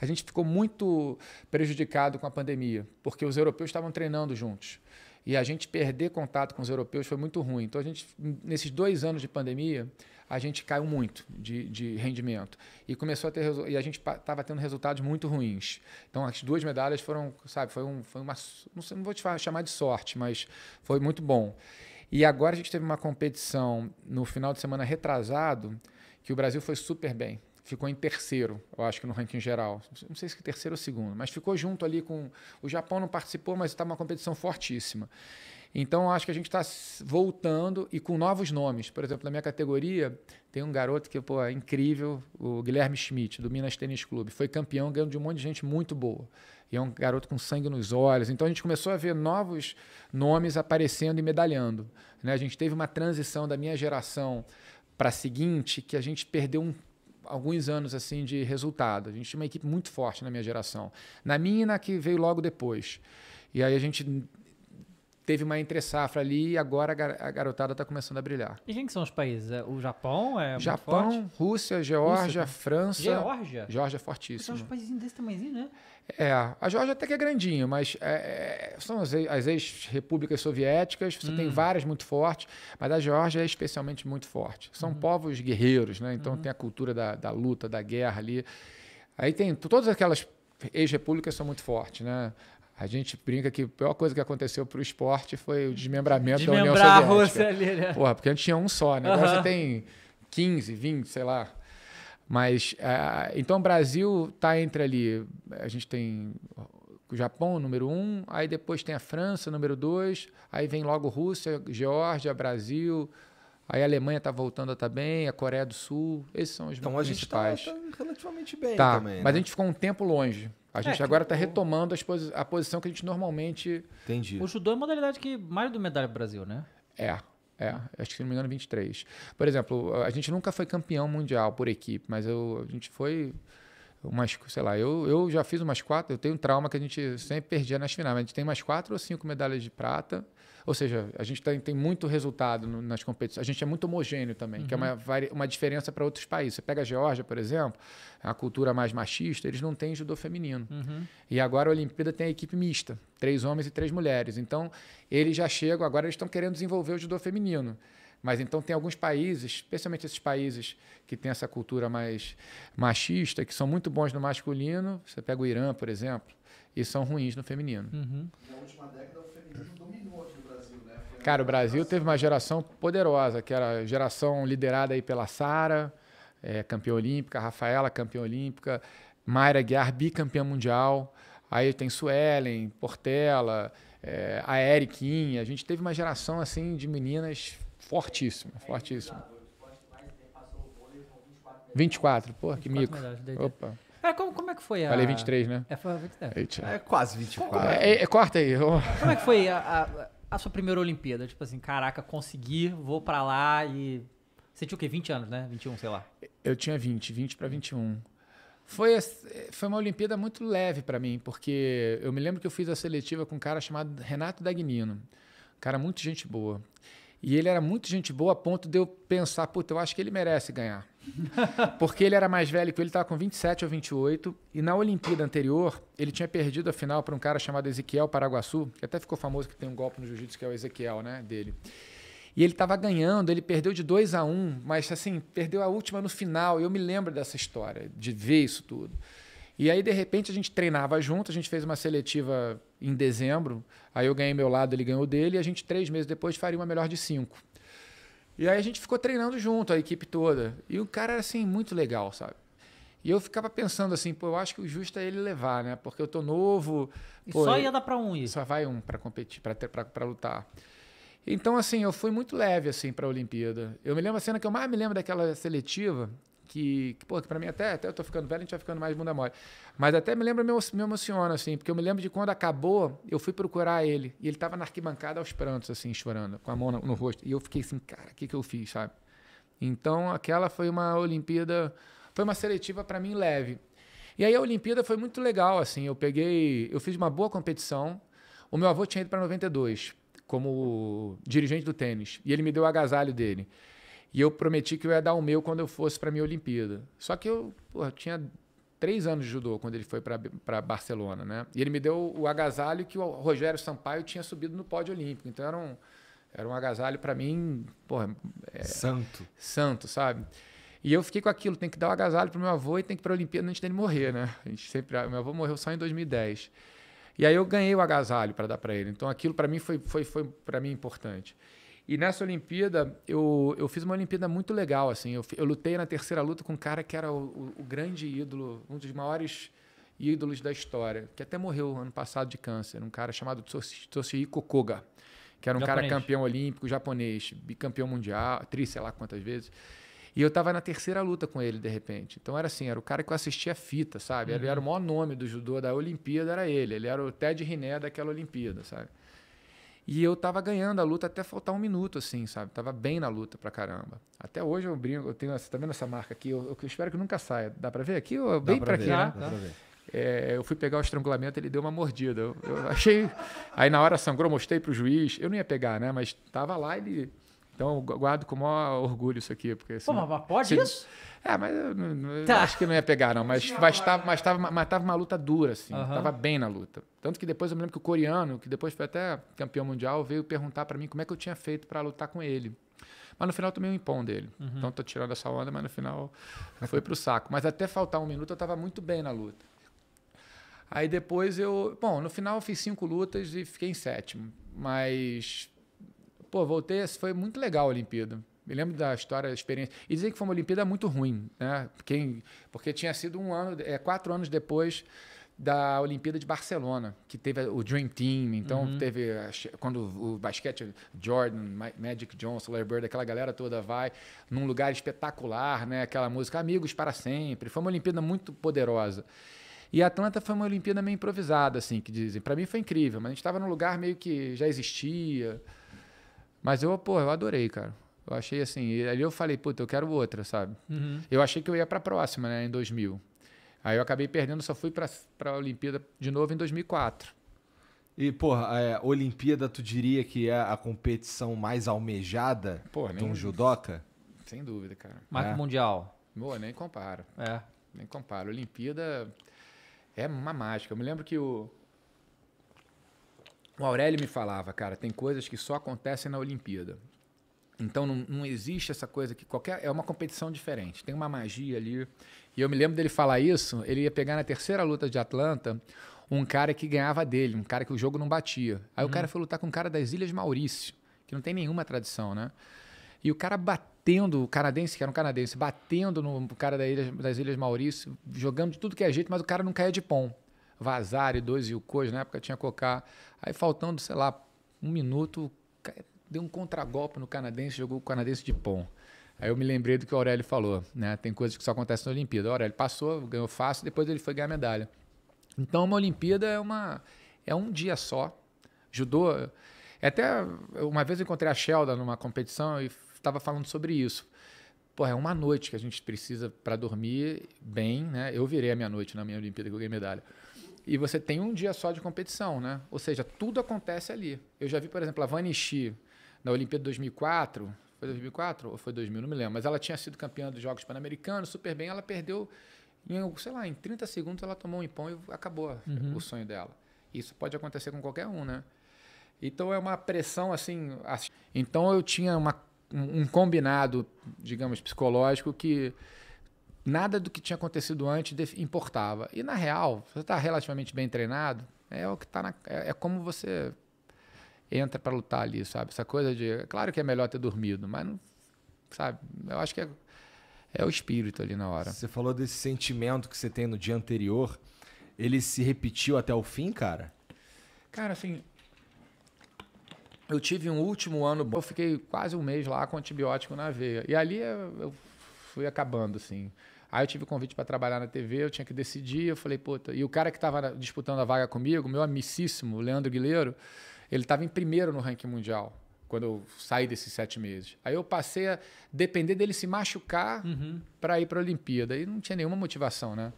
Speaker 2: a gente ficou muito prejudicado com a pandemia, porque os europeus estavam treinando juntos. E a gente perder contato com os europeus foi muito ruim. Então, a gente, nesses dois anos de pandemia, a gente caiu muito de, de rendimento. E começou a ter e a gente estava tendo resultados muito ruins. Então as duas medalhas foram, sabe, foi, um, foi uma. Não, sei, não vou te chamar de sorte, mas foi muito bom. E agora a gente teve uma competição no final de semana retrasado, que o Brasil foi super bem ficou em terceiro, eu acho que no ranking geral. Não sei se terceiro ou segundo, mas ficou junto ali com. O Japão não participou, mas estava tá uma competição fortíssima. Então, acho que a gente está voltando e com novos nomes. Por exemplo, na minha categoria, tem um garoto que pô, é incrível, o Guilherme Schmidt, do Minas Tênis Clube. Foi campeão, ganhando de um monte de gente muito boa. E é um garoto com sangue nos olhos. Então, a gente começou a ver novos nomes aparecendo e medalhando. Né? A gente teve uma transição da minha geração para a seguinte, que a gente perdeu um alguns anos assim de resultado. A gente tinha uma equipe muito forte na minha geração, na minha e na que veio logo depois. E aí a gente teve uma entre-safra ali e agora a garotada está começando a brilhar.
Speaker 3: E quem que são os países? É, o
Speaker 2: Japão é Japão, Rússia, Geórgia, Rússia, França. Geórgia? Geórgia é fortíssimo. São os
Speaker 3: países desse tamanhozinho, né?
Speaker 2: É, a Geórgia até que é grandinho, mas é, é são as, as ex-repúblicas soviéticas, você hum. tem várias muito fortes, mas a Geórgia é especialmente muito forte. São hum. povos guerreiros, né? Então hum. tem a cultura da, da luta, da guerra ali. Aí tem todas aquelas ex-repúblicas são muito fortes, né? A gente brinca que a pior coisa que aconteceu para o esporte foi o desmembramento Desmembrar da União Soviética. A Rússia, né? Porra, porque antes tinha um só, né? Agora uhum. você tem 15, 20, sei lá. Mas, uh, então o Brasil está entre ali, a gente tem o Japão, número um, aí depois tem a França, número dois, aí vem logo Rússia, Geórgia, Brasil, aí a Alemanha está voltando também, tá a Coreia do Sul, esses são os então, tá, principais. Então
Speaker 1: a gente está tá relativamente bem tá, também. Mas né? a gente
Speaker 2: ficou um tempo longe, a gente é, agora está retomando posi a posição que a gente normalmente. Entendi. O judô é a
Speaker 3: modalidade que mais do medalha do Brasil, né?
Speaker 2: É. É, acho que se não me engano, 23. Por exemplo, a gente nunca foi campeão mundial por equipe, mas eu, a gente foi umas, sei lá, eu, eu já fiz umas quatro, eu tenho um trauma que a gente sempre perdia nas finais, mas a gente tem umas quatro ou cinco medalhas de prata ou seja, a gente tem, tem muito resultado no, nas competições. A gente é muito homogêneo também, uhum. que é uma, uhum. uma diferença para outros países. Você pega a Geórgia, por exemplo, é a cultura mais machista, eles não têm judô feminino. Uhum. E agora a Olimpíada tem a equipe mista, três homens e três mulheres. Então, eles já chegam, agora eles estão querendo desenvolver o judô feminino. Mas então tem alguns países, especialmente esses países que têm essa cultura mais machista, que são muito bons no masculino. Você pega o Irã, por exemplo, e são ruins no feminino.
Speaker 1: Uhum. Na última década, o feminino
Speaker 2: dominou. Cara, o Brasil teve uma geração poderosa, que era a geração liderada aí pela Sara, é, campeã olímpica, Rafaela, campeã olímpica, Mayra Guiar, bicampeã mundial. Aí tem Suelen, Portela, é, a Eriquinha. A gente teve uma geração assim de meninas fortíssima, fortíssima. 24, pô, que mico. Opa. Cara, como, como é que foi a. Falei 23, né? É, foi 23. É, quase 24. É, é, é, corta aí.
Speaker 3: Como é que foi a, a a sua primeira Olimpíada? Tipo assim, caraca, consegui, vou para lá e. Você tinha o quê?
Speaker 2: 20 anos, né? 21, sei lá. Eu tinha 20, 20 para 21. Foi, foi uma Olimpíada muito leve para mim, porque eu me lembro que eu fiz a seletiva com um cara chamado Renato Dagnino. Um cara muito gente boa. E ele era muito gente boa a ponto de eu pensar, puta, eu acho que ele merece ganhar. Porque ele era mais velho que eu, ele estava com 27 ou 28, e na Olimpíada anterior, ele tinha perdido a final para um cara chamado Ezequiel Paraguaçu, que até ficou famoso que tem um golpe no jiu-jitsu que é o Ezequiel, né, dele. E ele estava ganhando, ele perdeu de 2 a 1, um, mas assim, perdeu a última no final, e eu me lembro dessa história, de ver isso tudo. E aí, de repente, a gente treinava junto, a gente fez uma seletiva em dezembro, aí eu ganhei meu lado, ele ganhou dele, e a gente, três meses depois, faria uma melhor de cinco. E aí a gente ficou treinando junto, a equipe toda. E o cara era, assim, muito legal, sabe? E eu ficava pensando assim, pô, eu acho que o justo é ele levar, né? Porque eu tô novo. E só ia dar pra um ir. Só vai um para competir, para lutar. Então, assim, eu fui muito leve, assim, pra Olimpíada. Eu me lembro, a cena que eu mais me lembro daquela seletiva que, que, pô, que pra mim até, até eu tô ficando velho, a gente vai ficando mais bunda mole. Mas até me lembra, me, emociona, assim, porque eu me lembro de quando acabou, eu fui procurar ele, e ele tava na arquibancada aos prantos, assim, chorando, com a mão no, no rosto. E eu fiquei assim, cara, o que, que eu fiz, sabe? Então, aquela foi uma Olimpíada, foi uma seletiva para mim leve. E aí a Olimpíada foi muito legal, assim, eu peguei, eu fiz uma boa competição. O meu avô tinha ido para 92 como dirigente do tênis, e ele me deu o agasalho dele. E eu prometi que eu ia dar o meu quando eu fosse para a minha Olimpíada. Só que eu, porra, tinha três anos de judô quando ele foi para Barcelona, né? E ele me deu o agasalho que o Rogério Sampaio tinha subido no pódio olímpico. Então era um, era um agasalho para mim, porra... É, santo. Santo, sabe? E eu fiquei com aquilo, tem que dar o agasalho pro meu avô e tem que ir pra Olimpíada antes dele morrer, né? A gente sempre, meu avô morreu só em 2010. E aí eu ganhei o agasalho para dar para ele. Então aquilo para mim foi, foi, foi para mim importante. E nessa Olimpíada, eu, eu fiz uma Olimpíada muito legal, assim. Eu, eu lutei na terceira luta com um cara que era o, o, o, grande ídolo, um dos maiores ídolos da história, que até morreu ano passado de câncer, um cara chamado Toshihiko Koga, que era um japonês. cara campeão olímpico japonês, bicampeão mundial, triste sei lá quantas vezes. E eu tava na terceira luta com ele, de repente. Então era assim, era o cara que eu assistia a fita, sabe? Ele uhum. era o maior nome do judô da Olimpíada, era ele. Ele era o Ted Riné daquela Olimpíada, sabe? E eu tava ganhando a luta até faltar um minuto, assim, sabe? Tava bem na luta pra caramba. Até hoje eu brinco, eu tenho você tá vendo essa marca aqui? Eu, eu, espero que nunca saia. Dá pra ver aqui? Eu, bem pra, aqui, né? Dá tá. pra ver. É, eu fui pegar o estrangulamento, ele deu uma mordida. Eu, eu achei. Aí na hora sangrou, mostrei pro juiz. Eu não ia pegar, né? Mas tava lá, ele então, eu guardo com o maior orgulho isso aqui. Porque, assim, Pô, mas pode isso? É, mas eu, eu tá. acho que não ia pegar, não. Mas, estava mas, tava, é. mas tava uma luta dura, assim. Uhum. bem na luta. Tanto que depois eu me lembro que o coreano, que depois foi até campeão mundial, veio perguntar para mim como é que eu tinha feito para lutar com ele. Mas no final tomei um impão dele. Uhum. Então estou tirando essa onda, mas no final foi para o saco. Mas até faltar um minuto eu estava muito bem na luta. Aí depois eu. Bom, no final eu fiz cinco lutas e fiquei em sétimo. Mas Pô, voltei, foi muito legal a Olimpíada. Me lembro da história, da experiência. E dizer que foi uma Olimpíada muito ruim, né? Quem, porque tinha sido um ano, é, quatro anos depois da Olimpíada de Barcelona, que teve o Dream Team, então uhum. teve a, quando o basquete Jordan, Magic Johnson, Larry Bird, aquela galera toda vai num lugar espetacular, né? Aquela música Amigos para sempre. Foi uma Olimpíada muito poderosa. E Atlanta foi uma Olimpíada meio improvisada, assim, que dizem. Para mim foi incrível, mas a gente estava num lugar meio que já existia. Mas eu, pô, eu adorei, cara. Eu achei assim, e ali eu falei, puta, eu quero outra, sabe? Uhum. Eu achei que eu ia para a próxima, né, em 2000. Aí eu acabei perdendo, só fui para a Olimpíada de novo em 2004. E, porra, é, Olimpíada, tu diria
Speaker 1: que é a competição mais almejada porra, de um nem... judoca?
Speaker 2: Sem dúvida, cara. Marco é. Mundial. Boa, nem comparo. É. Nem comparo. Olimpíada é uma mágica. Eu me lembro que o, o Aurélio me falava, cara, tem coisas que só acontecem na Olimpíada. Então não, não, existe essa coisa que qualquer. É uma competição diferente, tem uma magia ali. E eu me lembro dele falar isso, ele ia pegar na terceira luta de Atlanta um cara que ganhava dele, um cara que o jogo não batia. Aí hum. o uhum. cara foi lutar com um cara das Ilhas Maurício, que não tem nenhuma tradição, né? E o cara batendo, o canadense, que era um canadense, batendo no cara das Ilhas Maurício, jogando de tudo que é jeito, mas o cara não caía de pão. Vazari, dois e o Yukos, na época tinha Cocá. Aí faltando, sei lá, um minuto, deu um contragolpe no canadense, jogou o canadense de pão. Aí eu me lembrei do que o Aurélio falou, né? Tem coisas que só acontecem na Olimpíada. O Aurélio passou, ganhou fácil, depois ele foi ganhar medalha. Então uma Olimpíada é uma é um dia só. Judô, é até uma vez eu encontrei a Sheldon numa competição e estava falando sobre isso. Pô, é uma noite que a gente precisa para dormir bem, né? Eu virei a minha noite na minha Olimpíada que eu ganhei medalha. E você tem um dia só de competição, né? Ou seja, tudo acontece ali. Eu já vi, por exemplo, a Vanishi na Olimpíada 2004. Foi 2004 ou foi 2000, não me lembro. Mas ela tinha sido campeã dos Jogos Pan-Americanos, super bem. Ela perdeu, em, sei lá, em 30 segundos ela tomou um pão e acabou uhum. o sonho dela. Isso pode acontecer com qualquer um, né? Então é uma pressão assim. Então eu tinha uma, um combinado, digamos, psicológico que nada do que tinha acontecido antes importava. E na real, você está relativamente bem treinado, é o que tá na, é, é como você entra para lutar ali, sabe? Essa coisa de, claro que é melhor ter dormido, mas não, sabe? Eu acho que é,
Speaker 1: é o espírito ali na hora. Você falou desse sentimento que você tem no dia anterior, ele se repetiu até o fim, cara?
Speaker 2: Cara, assim, eu tive um último ano bom, eu fiquei quase um mês lá com antibiótico na veia. E ali eu fui acabando, assim. Aí eu tive convite para trabalhar na TV, eu tinha que decidir, eu falei, puta. E o cara que estava disputando a vaga comigo, meu amicíssimo, Leandro Guilheiro, ele estava em primeiro no ranking mundial quando eu saí desses sete meses. Aí eu passei a depender dele se machucar uhum. para ir para a Olimpíada. E não tinha nenhuma motivação, né?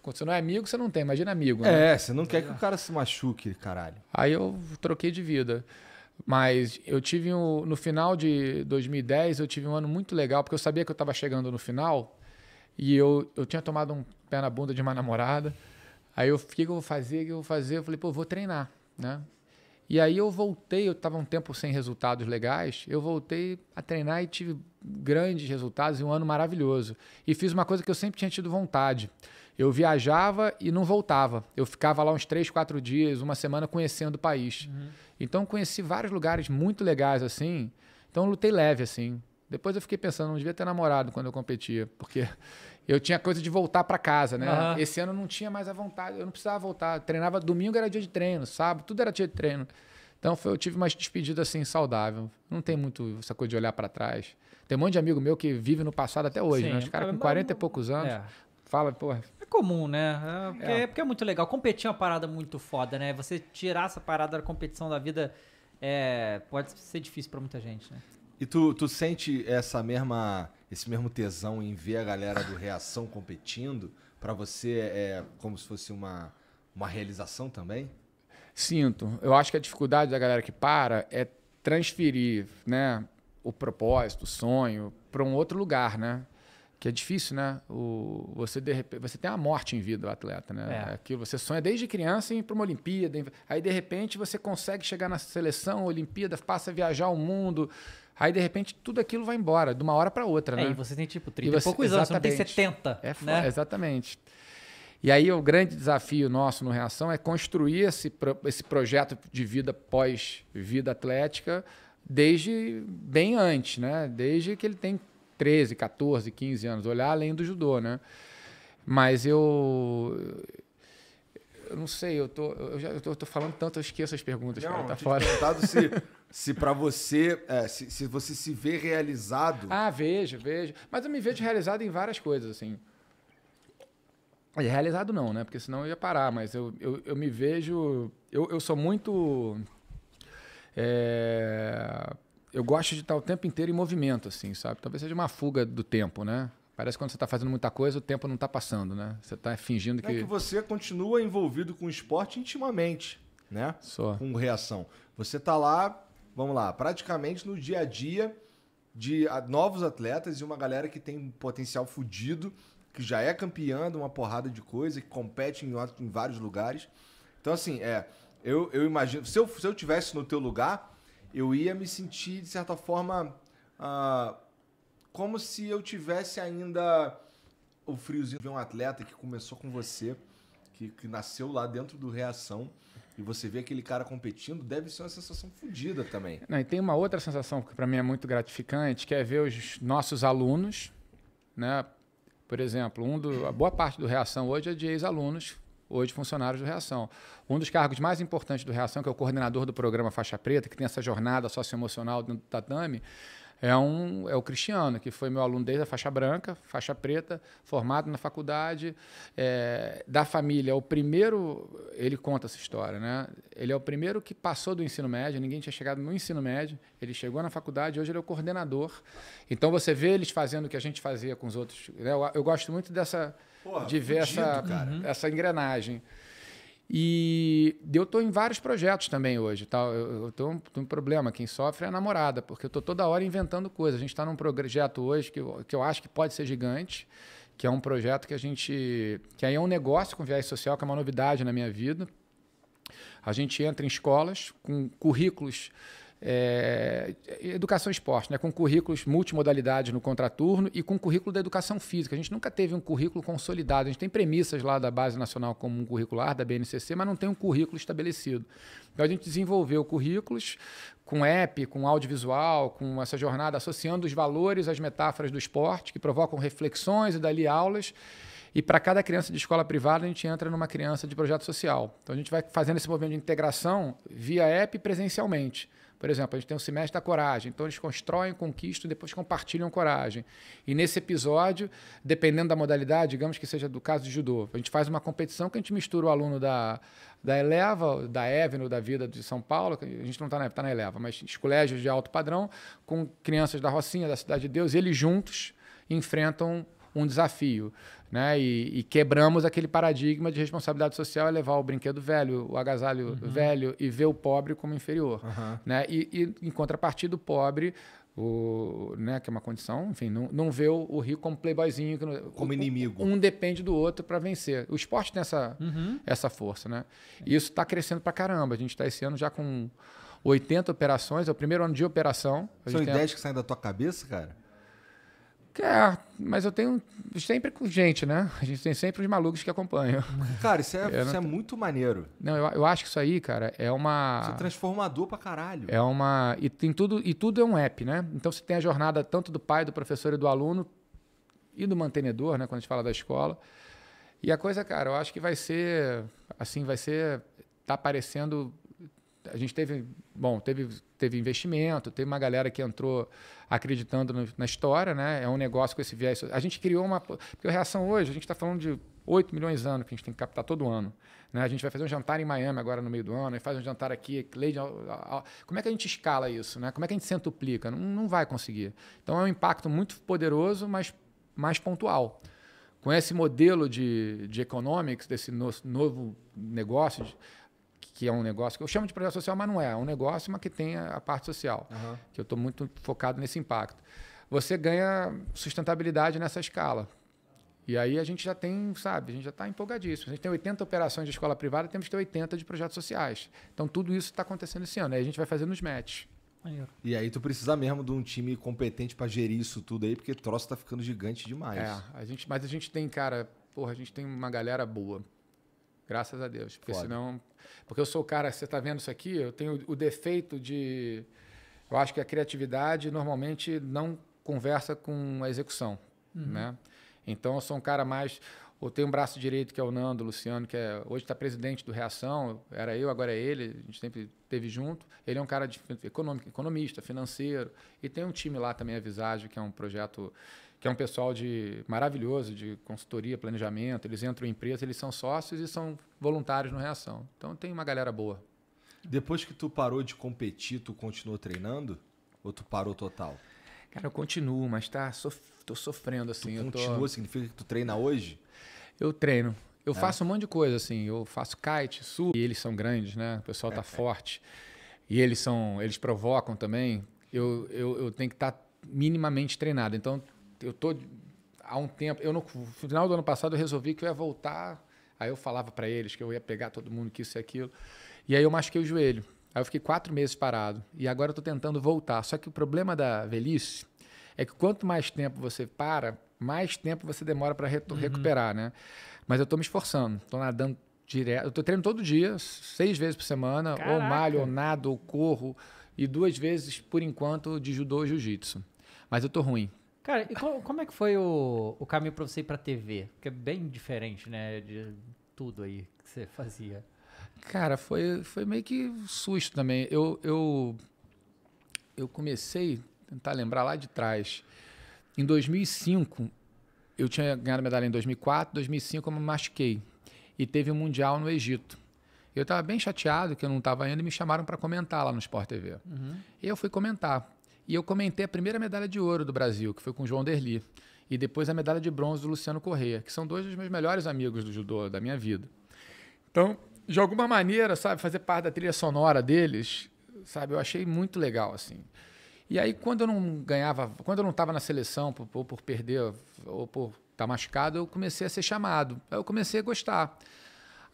Speaker 2: Quando você não é amigo, você não tem. Imagina amigo, né? É, você não quer que o cara se machuque, caralho. Aí eu troquei de vida. Mas eu tive um, no final de 2010, eu tive um ano muito legal, porque eu sabia que eu estava chegando no final e eu, eu tinha tomado um pé na bunda de uma namorada. Aí eu, o que, que eu vou fazer? O que eu vou fazer? Eu falei, pô, eu vou treinar, né? E aí eu voltei, eu estava um tempo sem resultados legais, eu voltei a treinar e tive grandes resultados e um ano maravilhoso. E fiz uma coisa que eu sempre tinha tido vontade. Eu viajava e não voltava. Eu ficava lá uns três, quatro dias, uma semana conhecendo o país. Uhum. Então conheci vários lugares muito legais assim. Então lutei leve assim. Depois eu fiquei pensando, não devia ter namorado quando eu competia, porque eu tinha coisa de voltar para casa, né? Uhum. Esse ano não tinha mais a vontade, eu não precisava voltar. Eu treinava domingo era dia de treino, sábado tudo era dia de treino. Então foi, eu tive uma despedida assim saudável. Não tem muito essa coisa de olhar para trás. Tem um monte de amigo meu que vive no passado até hoje, né? Sim, né? Os caras com 40 e poucos anos. É. Fala, porra. É, é
Speaker 3: comum, né? É, é. porque, é. é porque, é. muito legal. Competir é uma parada muito foda, né? Você tirar essa parada da competição da vida é, pode ser difícil para muita gente, né?
Speaker 1: E tu, tu sente essa mesma, esse mesmo tesão em ver a galera do Reação competindo? Para você é como se fosse uma,
Speaker 2: uma realização também? Sinto. Eu acho que a dificuldade da galera que para é transferir né, o propósito, o sonho, para um outro lugar, né? Que é difícil, né? O, você, de repente, você tem a morte em vida do atleta, né? É. Aquilo é você sonha desde criança em ir para uma Olimpíada. Aí, de repente, você consegue chegar na seleção, Olimpíada, passa a viajar o mundo, Aí, de repente, tudo aquilo vai embora, de uma hora para outra, é, né? E você tem, tipo, 30 e, você, poucos anos, você não tem 70. É, né? Exatamente. E aí, o grande desafio nosso no Reação é construir esse, esse projeto de vida pós-vida atlética desde bem antes, né? Desde que ele tem 13, 14, 15 anos, olhar além do judô, né? Mas eu eu não sei, eu tô, eu já eu tô, eu tô falando tanto, eu esqueço as perguntas. Não, cara, tá fora. perguntado se, se para você, é, se, se você se vê realizado. Ah, vejo, vejo. Mas eu me vejo realizado em várias coisas, assim. Realizado não, né? Porque senão eu ia parar, mas eu, eu, eu me vejo. Eu, eu sou muito. É, eu gosto de estar o tempo inteiro em movimento, assim, sabe? Talvez seja uma fuga do tempo, né? Parece que quando você está fazendo muita coisa, o tempo não está passando, né? Você está fingindo é que... É que
Speaker 1: você continua envolvido com o esporte intimamente, né?
Speaker 2: Só. Com reação.
Speaker 1: Você está lá, vamos lá, praticamente no dia a dia de ah, novos atletas e uma galera que tem um potencial fudido, que já é campeã de uma porrada de coisa, que compete em, em vários lugares. Então, assim, é... Eu, eu imagino... Se eu, se eu tivesse no teu lugar, eu ia me sentir, de certa forma... Uh, como se eu tivesse ainda o friozinho de um atleta que começou com você, que, que nasceu lá dentro do Reação, e você vê aquele cara competindo, deve ser uma sensação fodida também.
Speaker 2: Não, e tem uma outra sensação que para mim é muito gratificante, que é ver os nossos alunos, né? Por exemplo, um do, a boa parte do Reação hoje é de ex-alunos, hoje funcionários do Reação. Um dos cargos mais importantes do Reação, que é o coordenador do programa Faixa Preta, que tem essa jornada socioemocional dentro do tatame, é, um, é o Cristiano, que foi meu aluno desde a faixa branca, faixa preta, formado na faculdade, é, da família. É o primeiro, ele conta essa história, né? Ele é o primeiro que passou do ensino médio, ninguém tinha chegado no ensino médio, ele chegou na faculdade, hoje ele é o coordenador. Então você vê eles fazendo o que a gente fazia com os outros. Né? Eu, eu, gosto muito dessa. Porra, de ver essa, cara. essa engrenagem. E eu estou em vários projetos também hoje. Tá? Eu, estou tenho, um, um problema, quem sofre é a namorada, porque eu estou toda hora inventando coisas. A gente está num projeto hoje que eu, que eu acho que pode ser gigante, que é um projeto que a gente. que aí é um negócio com viés social, que é uma novidade na minha vida. A gente entra em escolas com currículos é, educação esporte, né, com currículos multimodalidades no contraturno e com currículo da educação física. A gente nunca teve um currículo consolidado. A gente tem premissas lá da Base Nacional Comum Curricular, da BNCC, mas não tem um currículo estabelecido. Então a gente desenvolveu currículos com app, com audiovisual, com essa jornada, associando os valores às metáforas do esporte, que provocam reflexões e dali aulas. E para cada criança de escola privada, a gente entra numa criança de projeto social. Então a gente vai fazendo esse movimento de integração via app presencialmente. Por exemplo, a gente tem o semestre da coragem, então eles constroem, conquistam e depois compartilham coragem. E nesse episódio, dependendo da modalidade, digamos que seja do caso de judô, a gente faz uma competição que a gente mistura o aluno da, da Eleva, da Evno, da Vida de São Paulo, a gente não está na, tá na Eleva, mas os colégios de alto padrão, com crianças da Rocinha, da Cidade de Deus, e eles juntos enfrentam um desafio. Né? E, e, quebramos aquele paradigma de responsabilidade social é levar o brinquedo velho, o agasalho uhum. velho e ver o pobre como inferior. Uhum. Né? E, e, em contrapartida, o pobre. O, né, que é uma condição, enfim, não, não vê o, o rico como playboyzinho. como o, inimigo. Um depende do outro para vencer. O esporte tem essa, uhum. essa força, né? E isso está crescendo para caramba. A gente está esse ano já com 80 operações, é o primeiro ano de operação. São ideias tem... que saem da tua cabeça, cara? É, mas eu tenho sempre com gente, né? A gente tem sempre os malucos que acompanham. Cara, isso é, isso não... é muito maneiro. Não, eu, eu, acho que isso aí, cara, é uma. Isso é transformador pra caralho. É uma. E, tem tudo, e tudo é um app, né? Então você tem a jornada tanto do pai, do professor e do aluno e do mantenedor, né? Quando a gente fala da escola. E a coisa, cara, eu acho que vai ser. Assim, vai ser. Tá aparecendo a gente teve, bom, teve, teve investimento, teve uma galera que entrou acreditando no, na história, né? É um negócio com esse viés. A gente criou uma. Porque a reação hoje, a gente está falando de 8 milhões de anos que a gente tem que captar todo ano. Né? A gente vai fazer um jantar em Miami agora no meio do ano, e faz um jantar aqui, como é que a gente escala isso? Né? Como é que a gente centuplica? Não, não vai conseguir. Então é um impacto muito poderoso, mas mais pontual. Com esse modelo de, de economics, desse no, novo negócio, que é um negócio que eu chamo de projeto social, mas não é. É um negócio, mas que tem a, a parte social, uhum. que eu estou muito focado nesse impacto. Você ganha sustentabilidade nessa escala. E aí a gente já tem, sabe, a gente já está empolgadíssimo. A gente tem 80 operações de escola privada, temos que ter 80 de projetos sociais. Então tudo isso está acontecendo esse ano. Aí a gente vai fazendo os matches.
Speaker 1: E aí tu precisa mesmo de um time competente para gerir isso tudo aí, porque o troço está ficando gigante
Speaker 2: demais. É, a gente, mas a gente tem, cara, porra, a gente tem uma galera boa. Graças a Deus. Porque Foda. senão. Porque eu sou o cara, você está vendo isso aqui, eu tenho o defeito de. Eu acho que a criatividade normalmente não conversa com a execução. Uhum. Né? Então eu sou um cara mais. Eu tenho um braço direito que é o Nando Luciano, que é, hoje está presidente do Reação, era eu, agora é ele, a gente sempre teve junto. Ele é um cara de, econômico, economista, financeiro, e tem um time lá também, a Visage, que é um projeto que é um pessoal de maravilhoso de consultoria, planejamento. Eles entram em empresa, eles são sócios e são voluntários no Reação. Então tem uma galera boa. Depois que tu parou de competir, tu continuou
Speaker 1: treinando ou tu parou total? Cara, eu continuo, mas tá, sof tô sofrendo assim.
Speaker 2: Tu continua tô... significa que tu treina hoje? Eu treino. Eu é. faço um monte de coisa assim. Eu faço kite, sul. E eles são grandes, né? O pessoal tá é, é, forte. E eles são, eles provocam também. Eu, eu, eu tenho que estar tá minimamente treinado. Então eu tô há um tempo, eu no final do ano passado eu resolvi que eu ia voltar, aí eu falava para eles que eu ia pegar todo mundo, que isso e aquilo, e aí eu machuquei o joelho. Aí eu fiquei quatro meses parado e agora eu tô tentando voltar. Só que o problema da velhice é que quanto mais tempo você para, mais tempo você demora para uhum. recuperar, né? Mas eu tô me esforçando, tô nadando direto, eu tô treinando todo dia, seis vezes por semana, Caraca. ou malho, ou nado, ou corro, e duas vezes, por enquanto, de judô ou jiu-jitsu. Mas eu tô ruim.
Speaker 3: Cara, e co como é que foi o, o caminho para você ir para TV? Porque é bem diferente, né, de tudo aí que você
Speaker 2: fazia. Cara, foi, foi meio que susto também. Eu, eu, eu comecei, tentar lembrar lá de trás, em 2005, eu tinha ganhado medalha em 2004, 2005 eu me machuquei. E teve um Mundial no Egito. Eu tava bem chateado que eu não tava indo e me chamaram para comentar lá no Sport TV. Uhum. E eu fui comentar. E eu comentei a primeira medalha de ouro do Brasil, que foi com o João Derli, e depois a medalha de bronze do Luciano Corrêa, que são dois dos meus melhores amigos do judô da minha vida. Então, de alguma maneira, sabe, fazer parte da trilha sonora deles, sabe, eu achei muito legal assim. E aí quando eu não ganhava, quando eu não estava na seleção ou por, por perder ou por estar tá machucado, eu comecei a ser chamado. Aí eu comecei a gostar.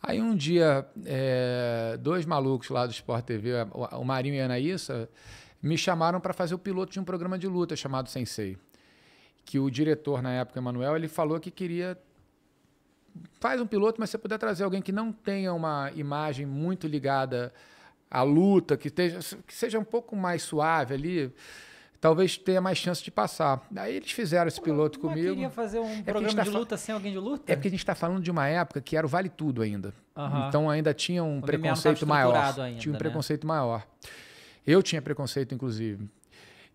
Speaker 2: Aí um dia, é, dois malucos lá do Sport TV, o Marinho e a Anaíssa, me chamaram para fazer o piloto de um programa de luta chamado Sensei. Que o diretor, na época, Emanuel, ele falou que queria. Faz um piloto, mas se você puder trazer alguém que não tenha uma imagem muito ligada à luta, que, esteja, que seja um pouco mais suave ali, talvez tenha mais chance de passar. Aí eles fizeram esse piloto eu, comigo. queria fazer um é programa tá de luta
Speaker 3: sem alguém de luta?
Speaker 2: É porque a gente está falando de uma época que era o Vale Tudo ainda. Então ainda tinha um o preconceito maior. Ainda, tinha um né? preconceito maior. Eu tinha preconceito, inclusive.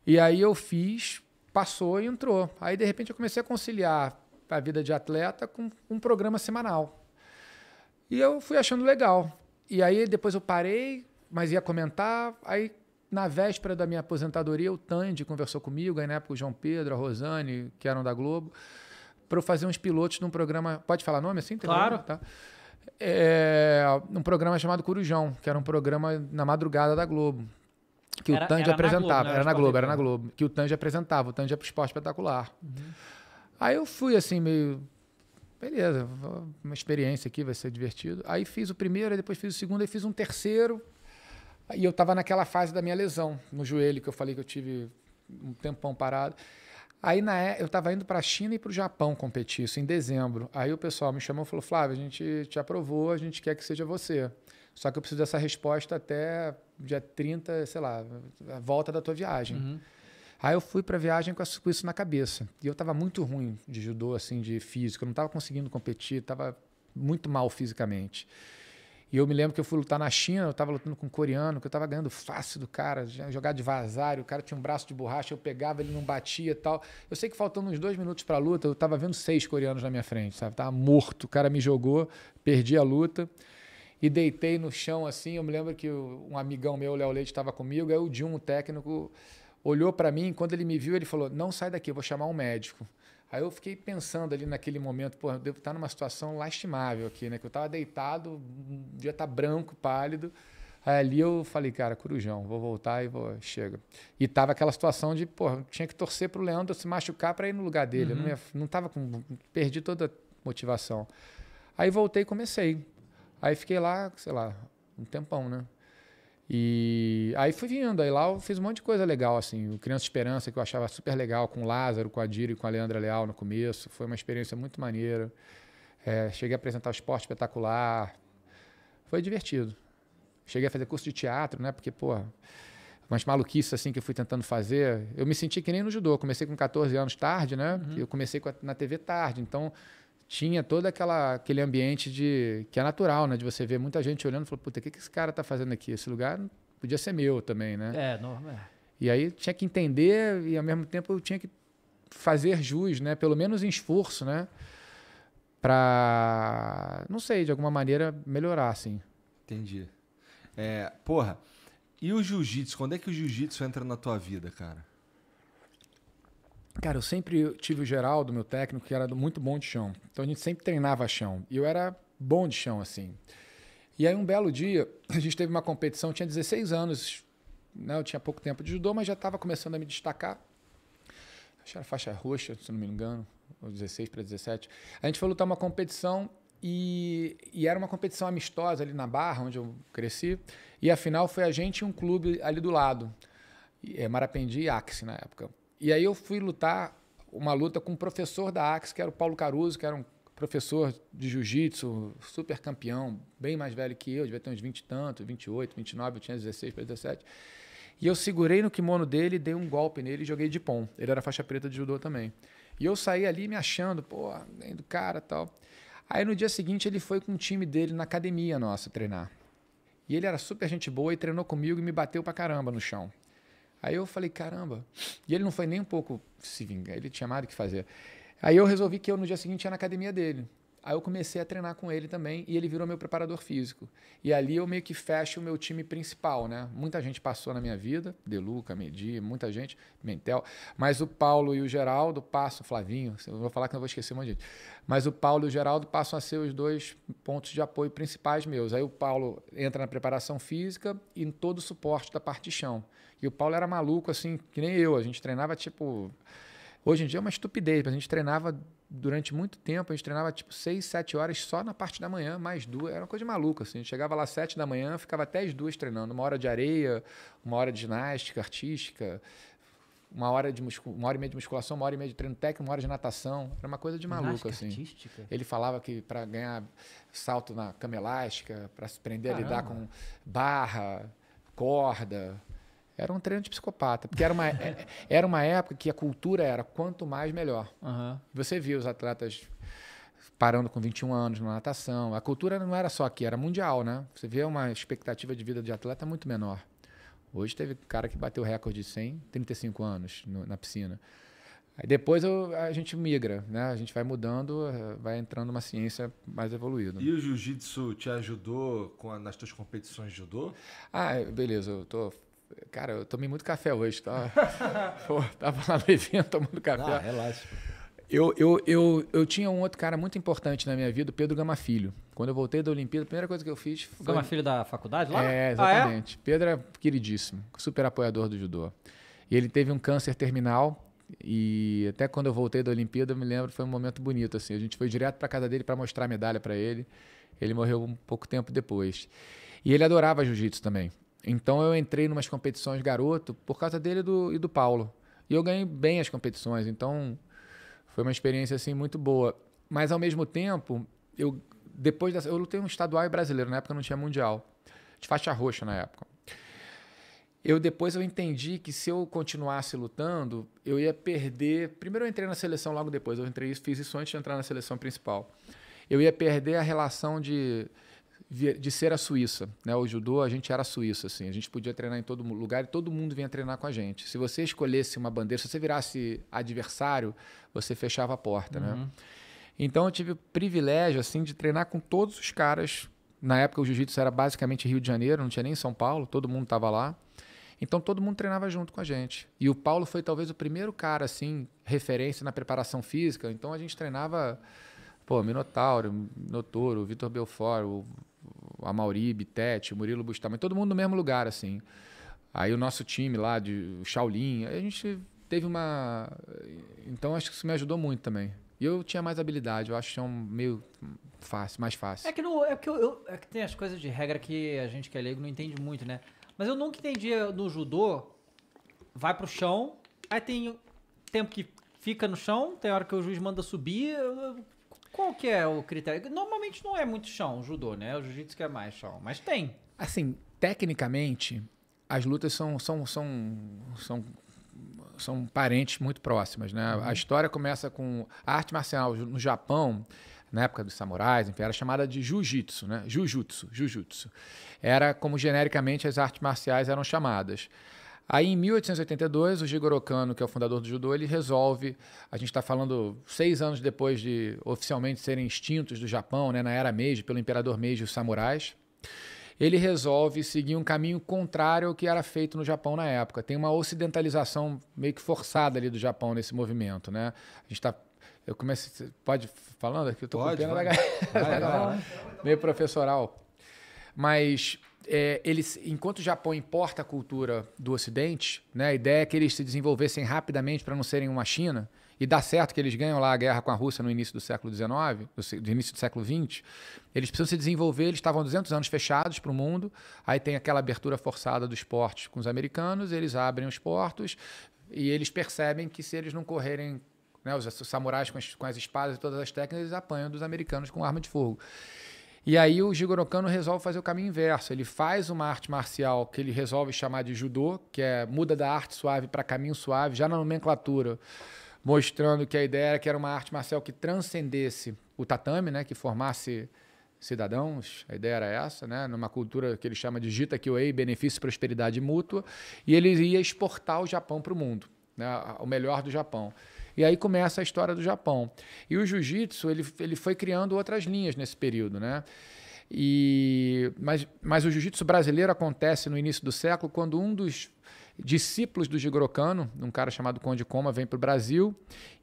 Speaker 2: E aí eu fiz, passou e entrou. Aí, de repente, eu comecei a conciliar a vida de atleta com um programa semanal. E eu fui achando legal. E aí, depois eu parei, mas ia comentar. Aí, na véspera da minha aposentadoria, o Tandy conversou comigo, aí na época o João Pedro, a Rosane, que eram da Globo, para eu fazer uns pilotos num programa. Pode falar nome assim? Tem claro. Nome, tá? É, um programa chamado Corujão, que era um programa na madrugada da Globo que era, o Tange apresentava. Na Globo, era na Globo, né? era na Globo. Que o Tange apresentava, o Tange é pro esporte espetacular. Uhum. Aí eu fui assim, meio. Beleza, uma experiência aqui, vai ser divertido. Aí fiz o primeiro, aí depois fiz o segundo, aí fiz um terceiro. E eu estava naquela fase da minha lesão no joelho, que eu falei que eu tive um tempão parado. Aí na, é, eu estava indo para a China e para o Japão competir, isso em dezembro. Aí o pessoal me chamou e falou: Flávio, a gente te aprovou, a gente quer que seja você. Só que eu preciso dessa resposta até dia 30, sei lá, a volta da tua viagem. Uhum. Aí eu fui para a viagem com isso na cabeça. E eu estava muito ruim de judô, assim, de físico. Eu não estava conseguindo competir, estava muito mal fisicamente. E eu me lembro que eu fui lutar na China, eu estava lutando com um coreano, que eu estava ganhando fácil do cara, jogar de vazário, o cara tinha um braço de borracha, eu pegava, ele não batia e tal. Eu sei que faltando uns dois minutos para a luta, eu estava vendo seis coreanos na minha frente, sabe? Tava morto, o cara me jogou, perdi a luta e deitei no chão assim. Eu me lembro que um amigão meu, o Léo Leite, estava comigo. Aí o Jun, o técnico, olhou para mim. Quando ele me viu, ele falou: Não sai daqui, eu vou chamar um médico. Aí eu fiquei pensando ali naquele momento, pô, eu devo estar tá numa situação lastimável aqui, né? Que eu estava deitado, devia estar tá branco, pálido. Aí ali eu falei, cara, corujão, vou voltar e vou, chega. E tava aquela situação de, pô, tinha que torcer para o Leandro se machucar para ir no lugar dele. Uhum. Eu não, estava uhum. não com. Perdi toda a motivação. Aí voltei e comecei. Aí fiquei lá, sei lá, um tempão, né? E aí fui vindo, aí lá eu fiz um monte de coisa legal, assim. O Criança Esperança, que eu achava super legal, com o Lázaro, com a Dira e com a Leandra Leal no começo. Foi uma experiência muito maneira. É, cheguei a apresentar o esporte espetacular. Foi divertido. Cheguei a fazer curso de teatro, né? Porque, pô, umas maluquices assim que eu fui tentando fazer. Eu me senti que nem no judô. Comecei com 14 anos tarde, né? Uhum. Eu comecei na TV tarde. Então, tinha todo aquela, aquele ambiente de que é natural, né? De você ver muita gente olhando e falando, puta, o que, que esse cara tá fazendo aqui? Esse lugar podia ser meu também, né? É, normal. É. E aí tinha que entender e ao mesmo tempo eu tinha que fazer jus, né? Pelo menos em esforço, né? Pra, não sei, de alguma maneira melhorar, assim. Entendi. É, porra, e o jiu-jitsu? Quando é que o jiu-jitsu entra na tua vida, cara? Cara, eu sempre tive o Geraldo, meu técnico, que era muito bom de chão. Então a gente sempre treinava chão. E eu era bom de chão, assim. E aí um belo dia, a gente teve uma competição, tinha 16 anos, né? eu tinha pouco tempo de judô, mas já estava começando a me destacar. Acho que era faixa roxa, se não me engano, ou 16 para 17. A gente foi lutar uma competição e, e, era uma competição amistosa ali na Barra, onde eu cresci. E afinal foi a gente e um clube ali do lado, é, Marapendi e Axe assim, na época. E aí eu fui lutar uma luta com um professor da Axe, que era o Paulo Caruso, que era um professor de jiu-jitsu, super campeão, bem mais velho que eu, devia ter uns 20 e tanto, 28, 29, eu tinha 16 para 17. E eu segurei no kimono dele, dei um golpe nele e joguei de pão Ele era faixa preta de judô também. E eu saí ali me achando, pô, do cara tal. Aí no dia seguinte ele foi com o time dele na academia nossa treinar. E ele era super gente boa e treinou comigo e me bateu pra caramba no chão. Aí eu falei, caramba. E ele não foi nem um pouco se vingar, ele tinha mais o que fazer. Aí eu resolvi que eu no dia seguinte ia na academia dele. Aí eu comecei a treinar com ele também e ele virou meu preparador físico. E ali eu meio que fecho o meu time principal, né? Muita gente passou na minha vida, Deluca, Medi, muita gente, Mentel, mas o Paulo e o Geraldo passam, Flavinho, eu vou falar que não vou esquecer um monte de gente, mas o Paulo e o Geraldo passam a ser os dois pontos de apoio principais meus. Aí o Paulo entra na preparação física e em todo o suporte da parte de chão. E o Paulo era maluco, assim, que nem eu. A gente treinava, tipo. Hoje em dia é uma estupidez, mas a gente treinava durante muito tempo, a gente treinava tipo 6, 7 horas só na parte da manhã, mais duas, era uma coisa maluca, assim. A gente chegava lá 7 da manhã, ficava até as duas treinando, uma hora de areia, uma hora de ginástica artística, uma hora de uma hora e meia de musculação, uma hora e meia de treino técnico, uma hora de natação, era uma coisa de maluco assim. Artística? Ele falava que para ganhar salto na cama elástica, para se prender Caramba. a lidar com barra, corda, era um treino de psicopata. Porque era uma, é, é, era uma época que a cultura era quanto mais melhor. Uhum. Você via os atletas parando com 21 anos na natação. A cultura não era só aqui, era mundial, né? Você vê uma expectativa de vida de atleta muito menor. Hoje teve cara que bateu recorde de 100, 35 anos no, na piscina. Aí depois eu, a gente migra, né? A gente vai mudando, vai entrando uma ciência mais evoluída. E o jiu-jitsu te ajudou a, nas tuas competições de judô? Ah, beleza. Eu tô Cara, eu tomei muito café hoje, tá? Pô, tava lá no evento tomando café. Ah, relaxa. Eu, eu, eu, eu tinha um outro cara muito importante na minha vida, o Pedro Gama Filho. Quando eu voltei da Olimpíada, a primeira coisa que eu fiz foi. Gama Filho da faculdade lá? É, exatamente. Ah, é? Pedro é queridíssimo, super apoiador do judô. E ele teve um câncer terminal. E até quando eu voltei da Olimpíada, eu me lembro, foi um momento bonito. assim. A gente foi direto para casa dele para mostrar a medalha para ele. Ele morreu um pouco tempo depois. E ele adorava jiu-jitsu também. Então eu entrei em umas competições garoto por causa dele e do, e do Paulo. E eu ganhei bem as competições, então foi uma experiência assim muito boa. Mas ao mesmo tempo, eu depois dessa, eu lutei um estadual e brasileiro, na época não tinha mundial. De faixa roxa na época. Eu depois eu entendi que se eu continuasse lutando, eu ia perder. Primeiro eu entrei na seleção logo depois, eu entrei fiz isso antes de entrar na seleção principal. Eu ia perder a relação de de ser a Suíça. Né? O judô, a gente era a Suíça, assim. A gente podia treinar em todo lugar e todo mundo vinha treinar com a gente. Se você escolhesse uma bandeira, se você virasse adversário, você fechava a porta, né? uhum. né? Então eu tive o privilégio, assim, de treinar com todos os caras. Na época o jiu-jitsu era basicamente Rio de Janeiro, não tinha nem São Paulo, todo mundo estava lá. Então todo mundo treinava junto com a gente. E o Paulo foi talvez o primeiro cara, assim, referência na preparação física. Então a gente treinava... Pô, Minotauro, Notoro, Vitor Belfort, o a Mauri, Bitete, Murilo Bustamante, todo mundo no mesmo lugar, assim. Aí o nosso time lá, de Shaolin, a gente teve uma. Então acho que isso me ajudou muito também. E eu tinha mais habilidade, eu acho que é um meio fácil, mais fácil.
Speaker 3: É que, não, é que, eu, eu, é que tem as coisas de regra que a gente que é leigo não entende muito, né? Mas eu nunca entendi no judô, vai pro chão, aí tem tempo que fica no chão, tem hora que o juiz manda subir. Eu, eu qual que é o critério? Normalmente não é muito chão o judô, né? O jiu-jitsu que é mais
Speaker 2: chão, mas tem. Assim, tecnicamente, as lutas são são são são, são parentes muito próximas, né? Uhum. A história começa com a arte marcial no Japão, na época dos samurais, enfim, era chamada de jiu-jitsu, né? Jujutsu, jujutsu. Era como genericamente as artes marciais eram chamadas. Aí em 1882, o Jigoro Kano, que é o fundador do judô, ele resolve, a gente está falando seis anos depois de oficialmente serem extintos do Japão, né, na era Meiji, pelo imperador Meiji os samurais, ele resolve seguir um caminho contrário ao que era feito no Japão na época. Tem uma ocidentalização meio que forçada ali do Japão nesse movimento, né? A gente está eu começo, pode falando aqui, é eu tô pode, com pena vai. da galera, meio professoral. Mas é, eles, enquanto o Japão importa a cultura do Ocidente, né, a ideia é que eles se desenvolvessem rapidamente para não serem uma China, e dá certo que eles ganham lá a guerra com a Rússia no início do século XIX, do início do século XX, eles precisam se desenvolver, eles estavam 200 anos fechados para o mundo, aí tem aquela abertura forçada dos portos com os americanos, eles abrem os portos e eles percebem que se eles não correrem, né, os samurais com as, com as espadas e todas as técnicas, eles apanham dos americanos com arma de fogo. E aí o Jigoro Kano resolve fazer o caminho inverso. Ele faz uma arte marcial que ele resolve chamar de judô, que é muda da arte suave para caminho suave, já na nomenclatura, mostrando que a ideia era que era uma arte marcial que transcendesse o tatame, né, que formasse cidadãos, a ideia era essa, né? numa cultura que ele chama de Jita Kyoei, benefício, prosperidade mútua, e ele ia exportar o Japão para o mundo, né? o melhor do Japão. E aí começa a história do Japão. E o jiu-jitsu, ele, ele foi criando outras linhas nesse período, né? E, mas, mas o jiu-jitsu brasileiro acontece no início do século, quando um dos discípulos do Jigoro Kano, um cara chamado Conde Coma, vem para o Brasil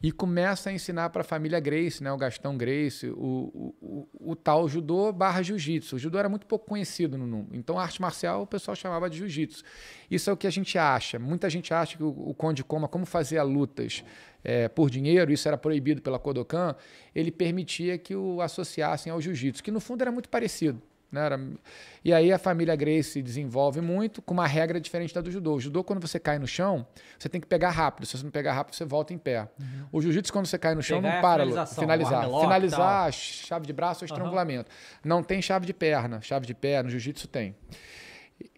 Speaker 2: e começa a ensinar para a família Grace, né, o Gastão Grace, o, o, o, o tal judô barra jiu-jitsu. O judô era muito pouco conhecido no mundo, então a arte marcial o pessoal chamava de jiu-jitsu. Isso é o que a gente acha. Muita gente acha que o, o Conde Coma, como fazia lutas é, por dinheiro, isso era proibido pela Kodokan, ele permitia que o associassem ao jiu-jitsu, que no fundo era muito parecido. Né? Era... E aí a família Grace se desenvolve muito com uma regra diferente da do judô. O judô, quando você cai no chão, você tem que pegar rápido. Se você não pegar rápido, você volta em pé. Uhum. O jiu-jitsu, quando você cai no chão, pegar não é para. É finalizar. Finalizar a chave de braço ou estrangulamento. Uhum. Não tem chave de perna. Chave de pé no jiu-jitsu tem.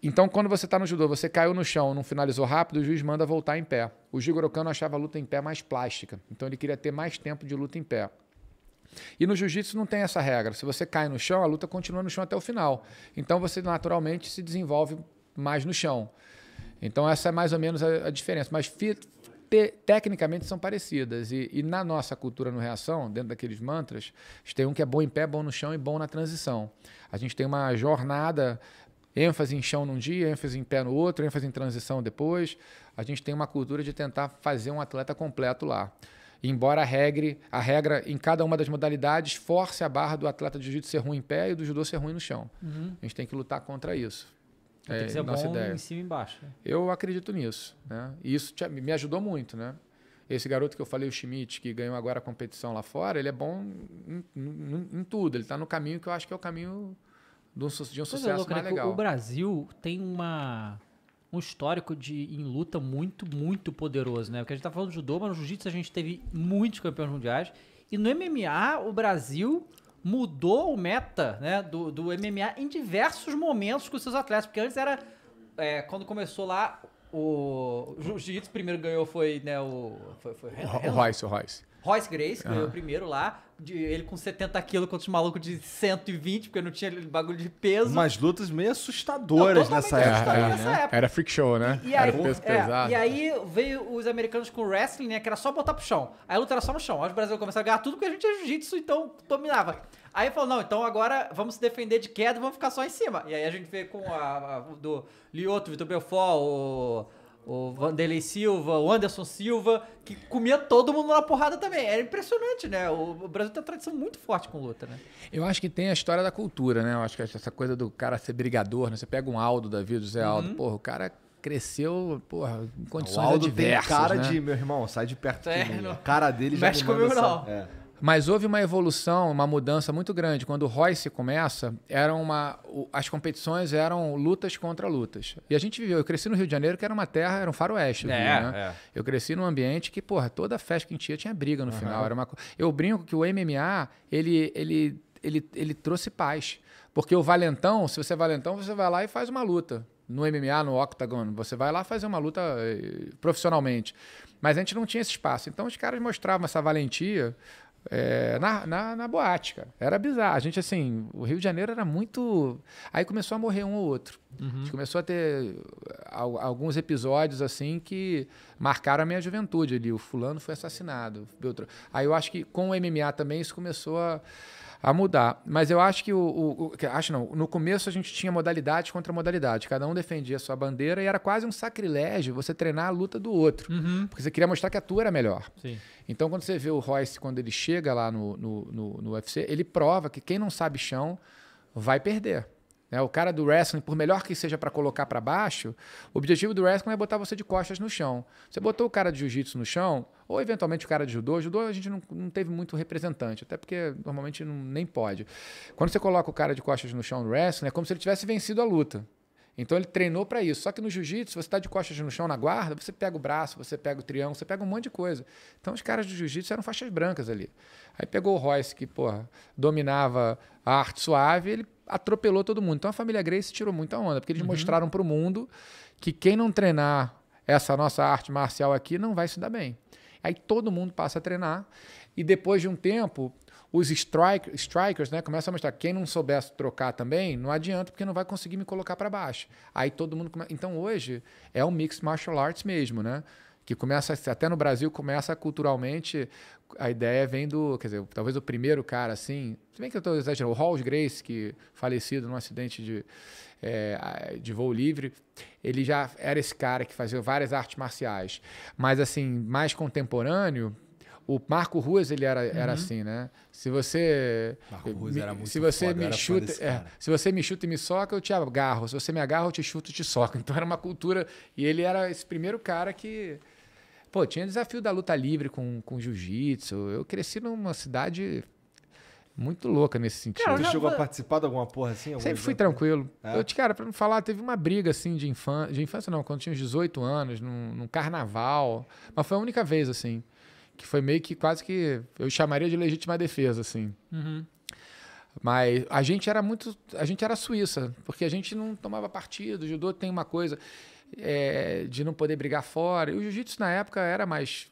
Speaker 2: Então, quando você está no judô, você caiu no chão, não finalizou rápido, o juiz manda voltar em pé. O Jigoro Kano achava a luta em pé mais plástica, então ele queria ter mais tempo de luta em pé. E no jiu-jitsu não tem essa regra. Se você cai no chão, a luta continua no chão até o final. Então você naturalmente se desenvolve mais no chão. Então essa é mais ou menos a, a diferença. Mas te, tecnicamente são parecidas. E, e, na nossa cultura no Reação, dentro daqueles mantras, a gente tem um que é bom em pé, bom no chão e bom na transição. A gente tem uma jornada, ênfase em chão num dia, ênfase em pé no outro, ênfase em transição depois. A gente tem uma cultura de tentar fazer um atleta completo lá. Embora a regra, a regra em cada uma das modalidades force a barra do atleta de jiu-jitsu ser ruim em pé e do judô ser ruim no chão. Uhum. A gente tem que lutar contra isso. Tem é, tem ser nossa ideia. em cima e embaixo. Né? Eu acredito nisso. Né? E isso te, me ajudou muito, né? Esse garoto que eu falei, o Schmidt, que ganhou agora a competição lá fora, ele é bom em, em, em tudo. Ele está no caminho que eu acho que é o caminho de um, de um sucesso é né? louco, mais tipo, legal. O
Speaker 3: Brasil tem uma um histórico de, em luta muito, muito poderoso, né? Porque a gente tá falando de judô, mas no jiu-jitsu a gente teve muitos campeões mundiais. E no MMA, o Brasil mudou o meta né, do, do MMA em diversos momentos com seus atletas. Porque antes era. É, quando começou lá, o Jiu-Jitsu primeiro ganhou foi, né, o. Foi, foi, o Royce, o Royce. Royce Grace ganhou primeiro lá de ele com 70 quilos contra os malucos de 120, porque não tinha bagulho de peso. Umas
Speaker 1: lutas meio assustadoras não, nessa, época, era, né? nessa época. Era freak show, né? E, e era aí, peso é, pesado. E
Speaker 3: aí veio os americanos com wrestling, né? Que era só botar pro chão. Aí a luta era só no chão. Aí os brasileiros começaram a ganhar tudo porque a gente é jiu-jitsu, então dominava. Aí falou, não, então agora vamos se defender de queda, vamos ficar só em cima. E aí a gente vê com a, a do Lioto, Vitor Belfort, o o Vanderlei Silva, o Anderson Silva, que comia todo mundo na porrada também. Era impressionante, né? O Brasil tem uma tradição muito forte com luta, né?
Speaker 2: Eu acho que tem a história da cultura, né? Eu acho que essa coisa do cara ser brigador, né? Você pega um Aldo da vida, o Zé Aldo, uhum. porra, o cara cresceu, porra, em condições o Aldo adversas, tem cara né? de, meu irmão, sai de perto é, A cara dele já Mexe comigo não. É. Mas houve uma evolução, uma mudança muito grande. Quando o Royce começa, eram uma, as competições eram lutas contra lutas. E a gente viveu. Eu cresci no Rio de Janeiro, que era uma terra, era um faroeste. É, Rio, né? é. Eu cresci num ambiente que, porra, toda festa que tinha tinha briga no uhum. final. Era uma, eu brinco que o MMA, ele, ele, ele, ele trouxe paz. Porque o valentão, se você é valentão, você vai lá e faz uma luta no MMA, no octagon. Você vai lá fazer uma luta eh, profissionalmente. Mas a gente não tinha esse espaço. Então os caras mostravam essa valentia é, na, na, na, boate, cara. Era bizarro. A gente, assim, o Rio de Janeiro era muito. Aí começou a morrer um ou outro. Uhum. A gente começou a ter alguns episódios, assim, que marcaram a minha juventude ali. O fulano foi assassinado. Beltrano. Aí eu acho que com o MMA também isso começou a a mudar. Mas eu acho que o, o, o, Acho não. No começo a gente tinha modalidade contra modalidade. Cada um defendia a sua bandeira e era quase um sacrilégio você treinar a luta do outro. Uhum. Porque você queria mostrar que a tua era melhor. Sim. Então quando você vê o Royce, quando ele chega lá no, no, no, no UFC, ele prova que quem não sabe chão vai perder. É, o cara do wrestling, por melhor que seja para colocar para baixo, o objetivo do wrestling é botar você de costas no chão. Você botou o cara de jiu-jitsu no chão, ou eventualmente o cara de judô. Judô a gente não, não teve muito representante, até porque normalmente não, nem pode. Quando você coloca o cara de costas no chão no wrestling, é como se ele tivesse vencido a luta. Então ele treinou para isso. Só que no jiu-jitsu, você está de costas no chão na guarda, você pega o braço, você pega o triângulo, você pega um monte de coisa. Então os caras do jiu-jitsu eram faixas brancas ali. Aí pegou o Royce, que, porra, dominava a arte suave, ele atropelou todo mundo. Então a família Grace tirou muita onda, porque eles uhum. mostraram para o mundo que quem não treinar essa nossa arte marcial aqui não vai se dar bem. Aí todo mundo passa a treinar. E depois de um tempo, os strike, strikers né, começam a mostrar. Quem não soubesse trocar também, não adianta, porque não vai conseguir me colocar para baixo. Aí todo mundo. Então hoje é o um mix martial arts mesmo, né? Que começa, até no Brasil, começa culturalmente. A ideia vem do. Quer dizer, talvez o primeiro cara assim. Se bem que eu estou exagerando, o Halls Grace, que falecido num acidente de, é, de voo livre, ele já era esse cara que fazia várias artes marciais. Mas, assim, mais contemporâneo, o Marco Ruas, ele era, era uhum. assim, né? Se você. Marco Ruas era muito se você foda, me chuta, é, Se você me chuta e me soca, eu te agarro. Se você me agarra, eu te chuto e te soca. Então era uma cultura. E ele era esse primeiro cara que. Pô, tinha desafio da luta livre com, com jiu-jitsu. Eu cresci numa cidade muito louca nesse sentido. Cara, você chegou a participar
Speaker 1: de alguma porra assim? Sempre fui tranquilo. É. Eu,
Speaker 2: cara, pra não falar, teve uma briga assim de infância. De infância não, quando tinha uns 18 anos, num, num carnaval. Mas foi a única vez, assim que foi meio que quase que eu chamaria de legítima defesa, assim. Uhum. Mas a gente era muito, a gente era suíça, porque a gente não tomava partido. O judô tem uma coisa é, de não poder brigar fora. E o jiu-jitsu na época era mais,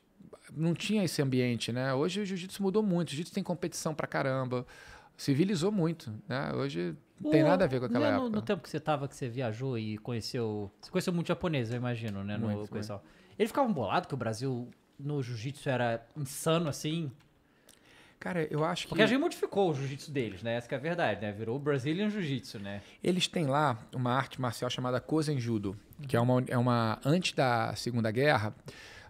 Speaker 2: não tinha esse ambiente, né? Hoje o jiu-jitsu mudou muito. O jiu-jitsu tem competição pra caramba, civilizou muito, né? Hoje não tem nada a ver com aquela né, no, época. No
Speaker 3: tempo que você estava que você viajou e conheceu, você conheceu muito japonês, eu imagino, né? no, muito. Eles ficavam que o Brasil no jiu-jitsu era insano assim? Cara,
Speaker 2: eu acho que. Porque a gente
Speaker 3: modificou o jiu-jitsu deles, né? Essa é a verdade, né? Virou o Brazilian Jiu-Jitsu, né?
Speaker 2: Eles têm lá uma arte marcial chamada Kozenjudo, Judo, que é uma, é uma. Antes da Segunda Guerra,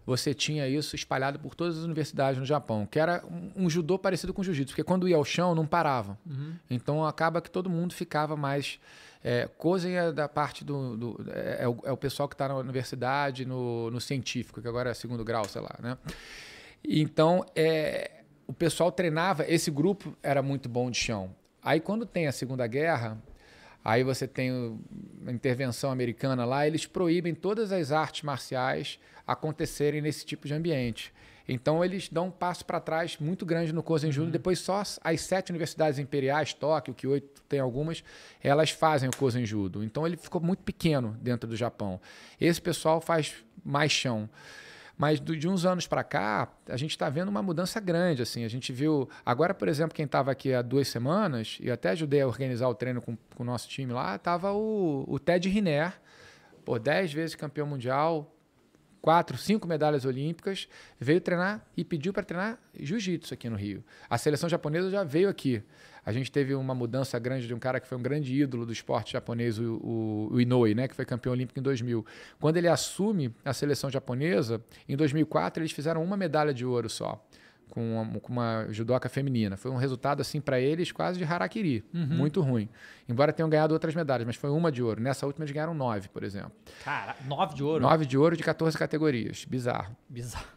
Speaker 2: você tinha isso espalhado por todas as universidades no Japão, que era um, um judô parecido com jiu-jitsu, porque quando ia ao chão não parava. Uhum. Então acaba que todo mundo ficava mais é, Cozen é da parte do. do é, é, o, é pessoal que está na universidade, no, no científico, que agora é segundo grau, sei lá, né? Então, é, o pessoal treinava, esse grupo era muito bom de chão. Aí, quando tem a Segunda Guerra, aí você tem a intervenção americana lá, eles proíbem todas as artes marciais acontecerem nesse tipo de ambiente. Então eles dão um passo para trás muito grande no curso em julho. Depois só as sete universidades imperiais, Tóquio, que oito tem algumas, elas fazem o curso em judo. Então ele ficou muito pequeno dentro do Japão. Esse pessoal faz mais chão. Mas de uns anos para cá, a gente está vendo uma mudança grande. assim. A gente viu. Agora, por exemplo, quem estava aqui há duas semanas, e até ajudei a organizar o treino com, com o nosso time lá, estava o, o Ted Riner, por 10 vezes campeão mundial, quatro, cinco medalhas olímpicas, veio treinar e pediu para treinar jiu-jitsu aqui no Rio. A seleção japonesa já veio aqui. A gente teve uma mudança grande de um cara que foi um grande ídolo do esporte japonês, o, o, Inoue, né, que foi campeão olímpico em 2000. Quando ele assume a seleção japonesa, em 2004 eles fizeram uma medalha de ouro só com uma, com uma judoca feminina. Foi um resultado, assim, para eles quase de harakiri. Uhum. Muito ruim. Embora tenham ganhado outras medalhas, mas foi uma de ouro. Nessa última eles ganharam nove, por exemplo.
Speaker 3: Cara, nove de ouro? Nove
Speaker 2: de ouro de 14 categorias. Bizarro. Bizarro.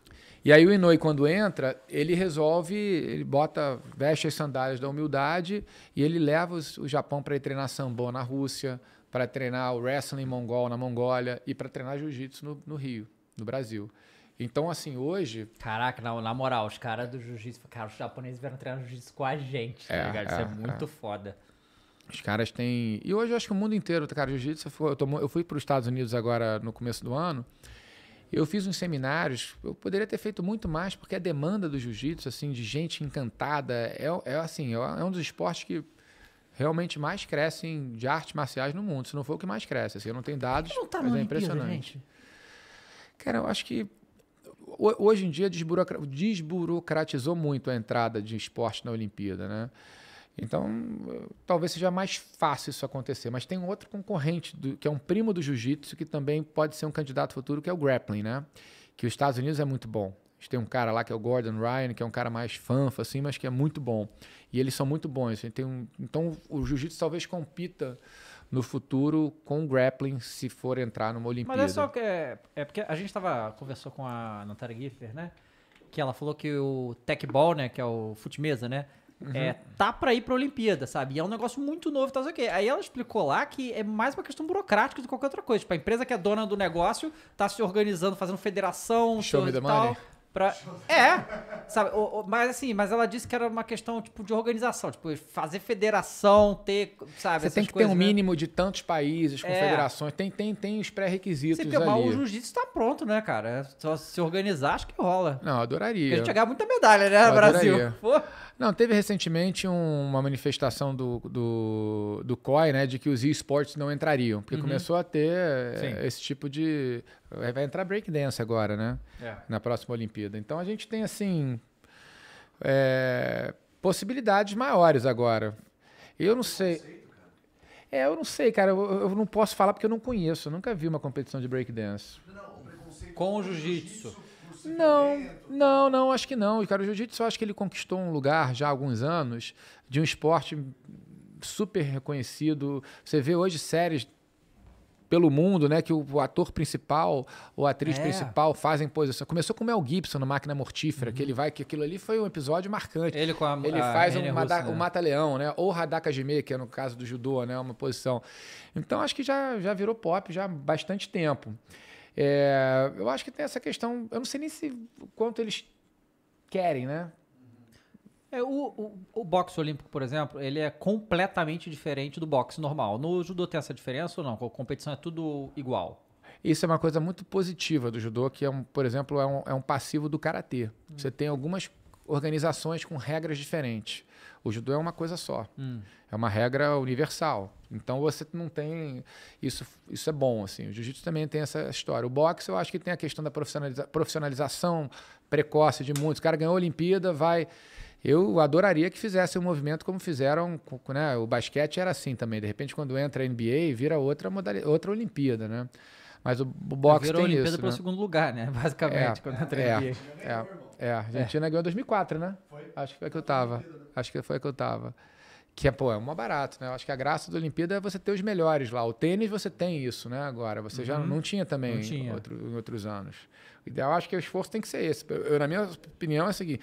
Speaker 2: E aí o Inoi, quando entra, ele resolve, ele bota, veste as sandálias da humildade e ele leva os, o Japão para treinar sambo na Rússia, para treinar o wrestling mongol na Mongólia e para treinar jiu-jitsu no, no Rio, no Brasil. Então, assim, hoje.
Speaker 3: Caraca, na, na moral, os caras do jiu-jitsu. Cara, os japoneses vieram treinar jiu-jitsu com a gente, tá é, ligado? Isso é, é muito é. foda.
Speaker 2: Os caras têm. E hoje eu acho que o mundo inteiro, cara, jiu-jitsu. Eu, tô... eu fui para os Estados Unidos agora no começo do ano. Eu fiz uns seminários, eu poderia ter feito muito mais, porque a demanda do jiu-jitsu, assim, de gente encantada, é, é assim, é, é um dos esportes que realmente mais crescem de artes marciais no mundo, se não for o que mais cresce. Assim, eu não tenho dados, não tá mas é impressionante. gente? Cara, eu acho que hoje em dia desburocratizou muito a entrada de esporte na Olimpíada, né? Então, talvez seja mais fácil isso acontecer. Mas tem outro concorrente, do, que é um primo do jiu-jitsu, que também pode ser um candidato futuro, que é o grappling, né? Que os Estados Unidos é muito bom. A gente tem um cara lá que é o Gordon Ryan, que é um cara mais fanfa, assim, mas que é muito bom. E eles são muito bons. Um, então, o jiu-jitsu talvez compita no futuro com grappling se for entrar numa Olimpíada. Mas é só
Speaker 3: que é, é porque a gente tava conversou com a Natália Giffer, né? Que ela falou que o techball, ball, né, que é o fute né? Uhum. É, tá para ir para Olimpíada, sabe? E é um negócio muito novo, tá? Sei Aí ela explicou lá que é mais uma questão burocrática do que qualquer outra coisa. Tipo, a empresa que é dona do negócio tá se organizando, fazendo federação,
Speaker 2: show me the tal, money.
Speaker 3: Pra... É, sabe? mas assim, mas ela disse que era uma questão tipo de organização, tipo fazer federação, ter, sabe? Você tem que ter um né? mínimo
Speaker 2: de tantos países, confederações, é. tem, tem, tem os pré-requisitos ali. Mal, o jiu-jitsu está pronto, né, cara? É só se organizar, acho que rola. Não, adoraria. Porque a gente chegar muita medalha, né, Brasil? Pô. Não, teve recentemente um, uma manifestação do, do, do COI, né, de que os esportes não entrariam, porque uhum. começou a ter eh, Sim. esse tipo de. Eh, vai entrar breakdance agora, né? É. Na próxima Olimpíada. Então a gente tem, assim. É, possibilidades maiores agora. Eu não sei. É, eu não sei, cara. Eu, eu não posso falar porque eu não conheço. Eu nunca vi uma competição de breakdance. Não,
Speaker 3: não, Com o
Speaker 4: jiu-jitsu.
Speaker 2: Tá não, não, não, acho que não. cara, o jiu-jitsu acho que ele conquistou um lugar já há alguns anos de um esporte super reconhecido. Você vê hoje séries pelo mundo, né? Que o ator principal ou a atriz é. principal fazem posição. Começou com o Mel Gibson no Máquina Mortífera, uhum. que ele uhum. vai, que aquilo ali foi um episódio marcante. Ele com a Ele a faz o um, né? mata-leão, né? Ou Hadaka Jime, que é no caso do judô, né? Uma posição. Então acho que já, já virou pop já há bastante tempo. É, eu acho que tem essa questão. Eu não sei nem se quanto eles querem, né? É, o, o,
Speaker 3: o, boxe olímpico, por exemplo, ele é completamente diferente do boxe normal. No judô tem essa diferença ou não? A competição é tudo igual?
Speaker 2: Isso é uma coisa muito positiva do judô, que, é um, por exemplo, é um, é um passivo do karatê. Hum. Você tem algumas organizações com regras diferentes. O judô é uma coisa só. Hum. É uma regra universal. Então você não tem. Isso, isso é bom, assim. O jiu-jitsu também tem essa história. O boxe, eu acho que tem a questão da profissionaliza... profissionalização precoce de muitos. O cara ganhou a Olimpíada, vai. Eu adoraria que fizesse um movimento como fizeram. Né? O basquete era assim também. De repente, quando entra a NBA, vira outra, modali... outra Olimpíada, né? Mas o, o boxe virou tem Olimpíada isso. Virou Olimpíada para o segundo lugar, né? Basicamente, é, quando entra é, a NBA. É, é, é, a Argentina ganhou em 2004, né? Foi. Acho que foi que eu tava. Acho que foi que eu tava. Que é, pô, é uma barato, né? Eu acho que a graça da Olimpíada é você ter os melhores lá. O tênis você tem isso, né? Agora, você já uhum. não tinha também não tinha. Em, outro, em outros anos. O então, ideal, acho que o esforço tem que ser esse. Eu, na minha opinião, é o seguinte: